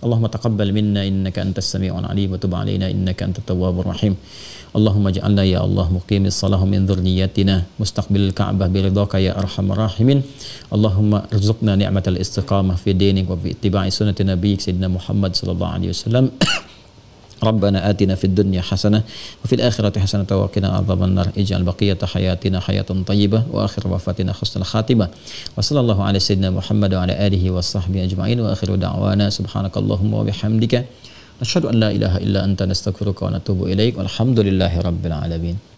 اللهم تقبل منا انك انت السميع العليم وتب علينا انك انت التواب الرحيم اللهم اجعلنا يا الله مقيم الصلاه ومن ذريتنا مستقبل الكعبه برضاك يا ارحم الراحمين اللهم ارزقنا نعمه الاستقامه في دينك وفي اتباع سنه نبيك سيدنا محمد صلى الله عليه وسلم ربنا آتنا في الدنيا حسنة وفي الآخرة حسنة وقنا عذاب النار اجعل بقية حياتنا حياة طيبة وآخر وفاتنا حسن الخاتمة وصلى الله على سيدنا محمد وعلى آله وصحبه أجمعين وآخر دعوانا سبحانك اللهم وبحمدك نشهد أن لا إله إلا أنت نستغفرك ونتوب إليك والحمد لله رب العالمين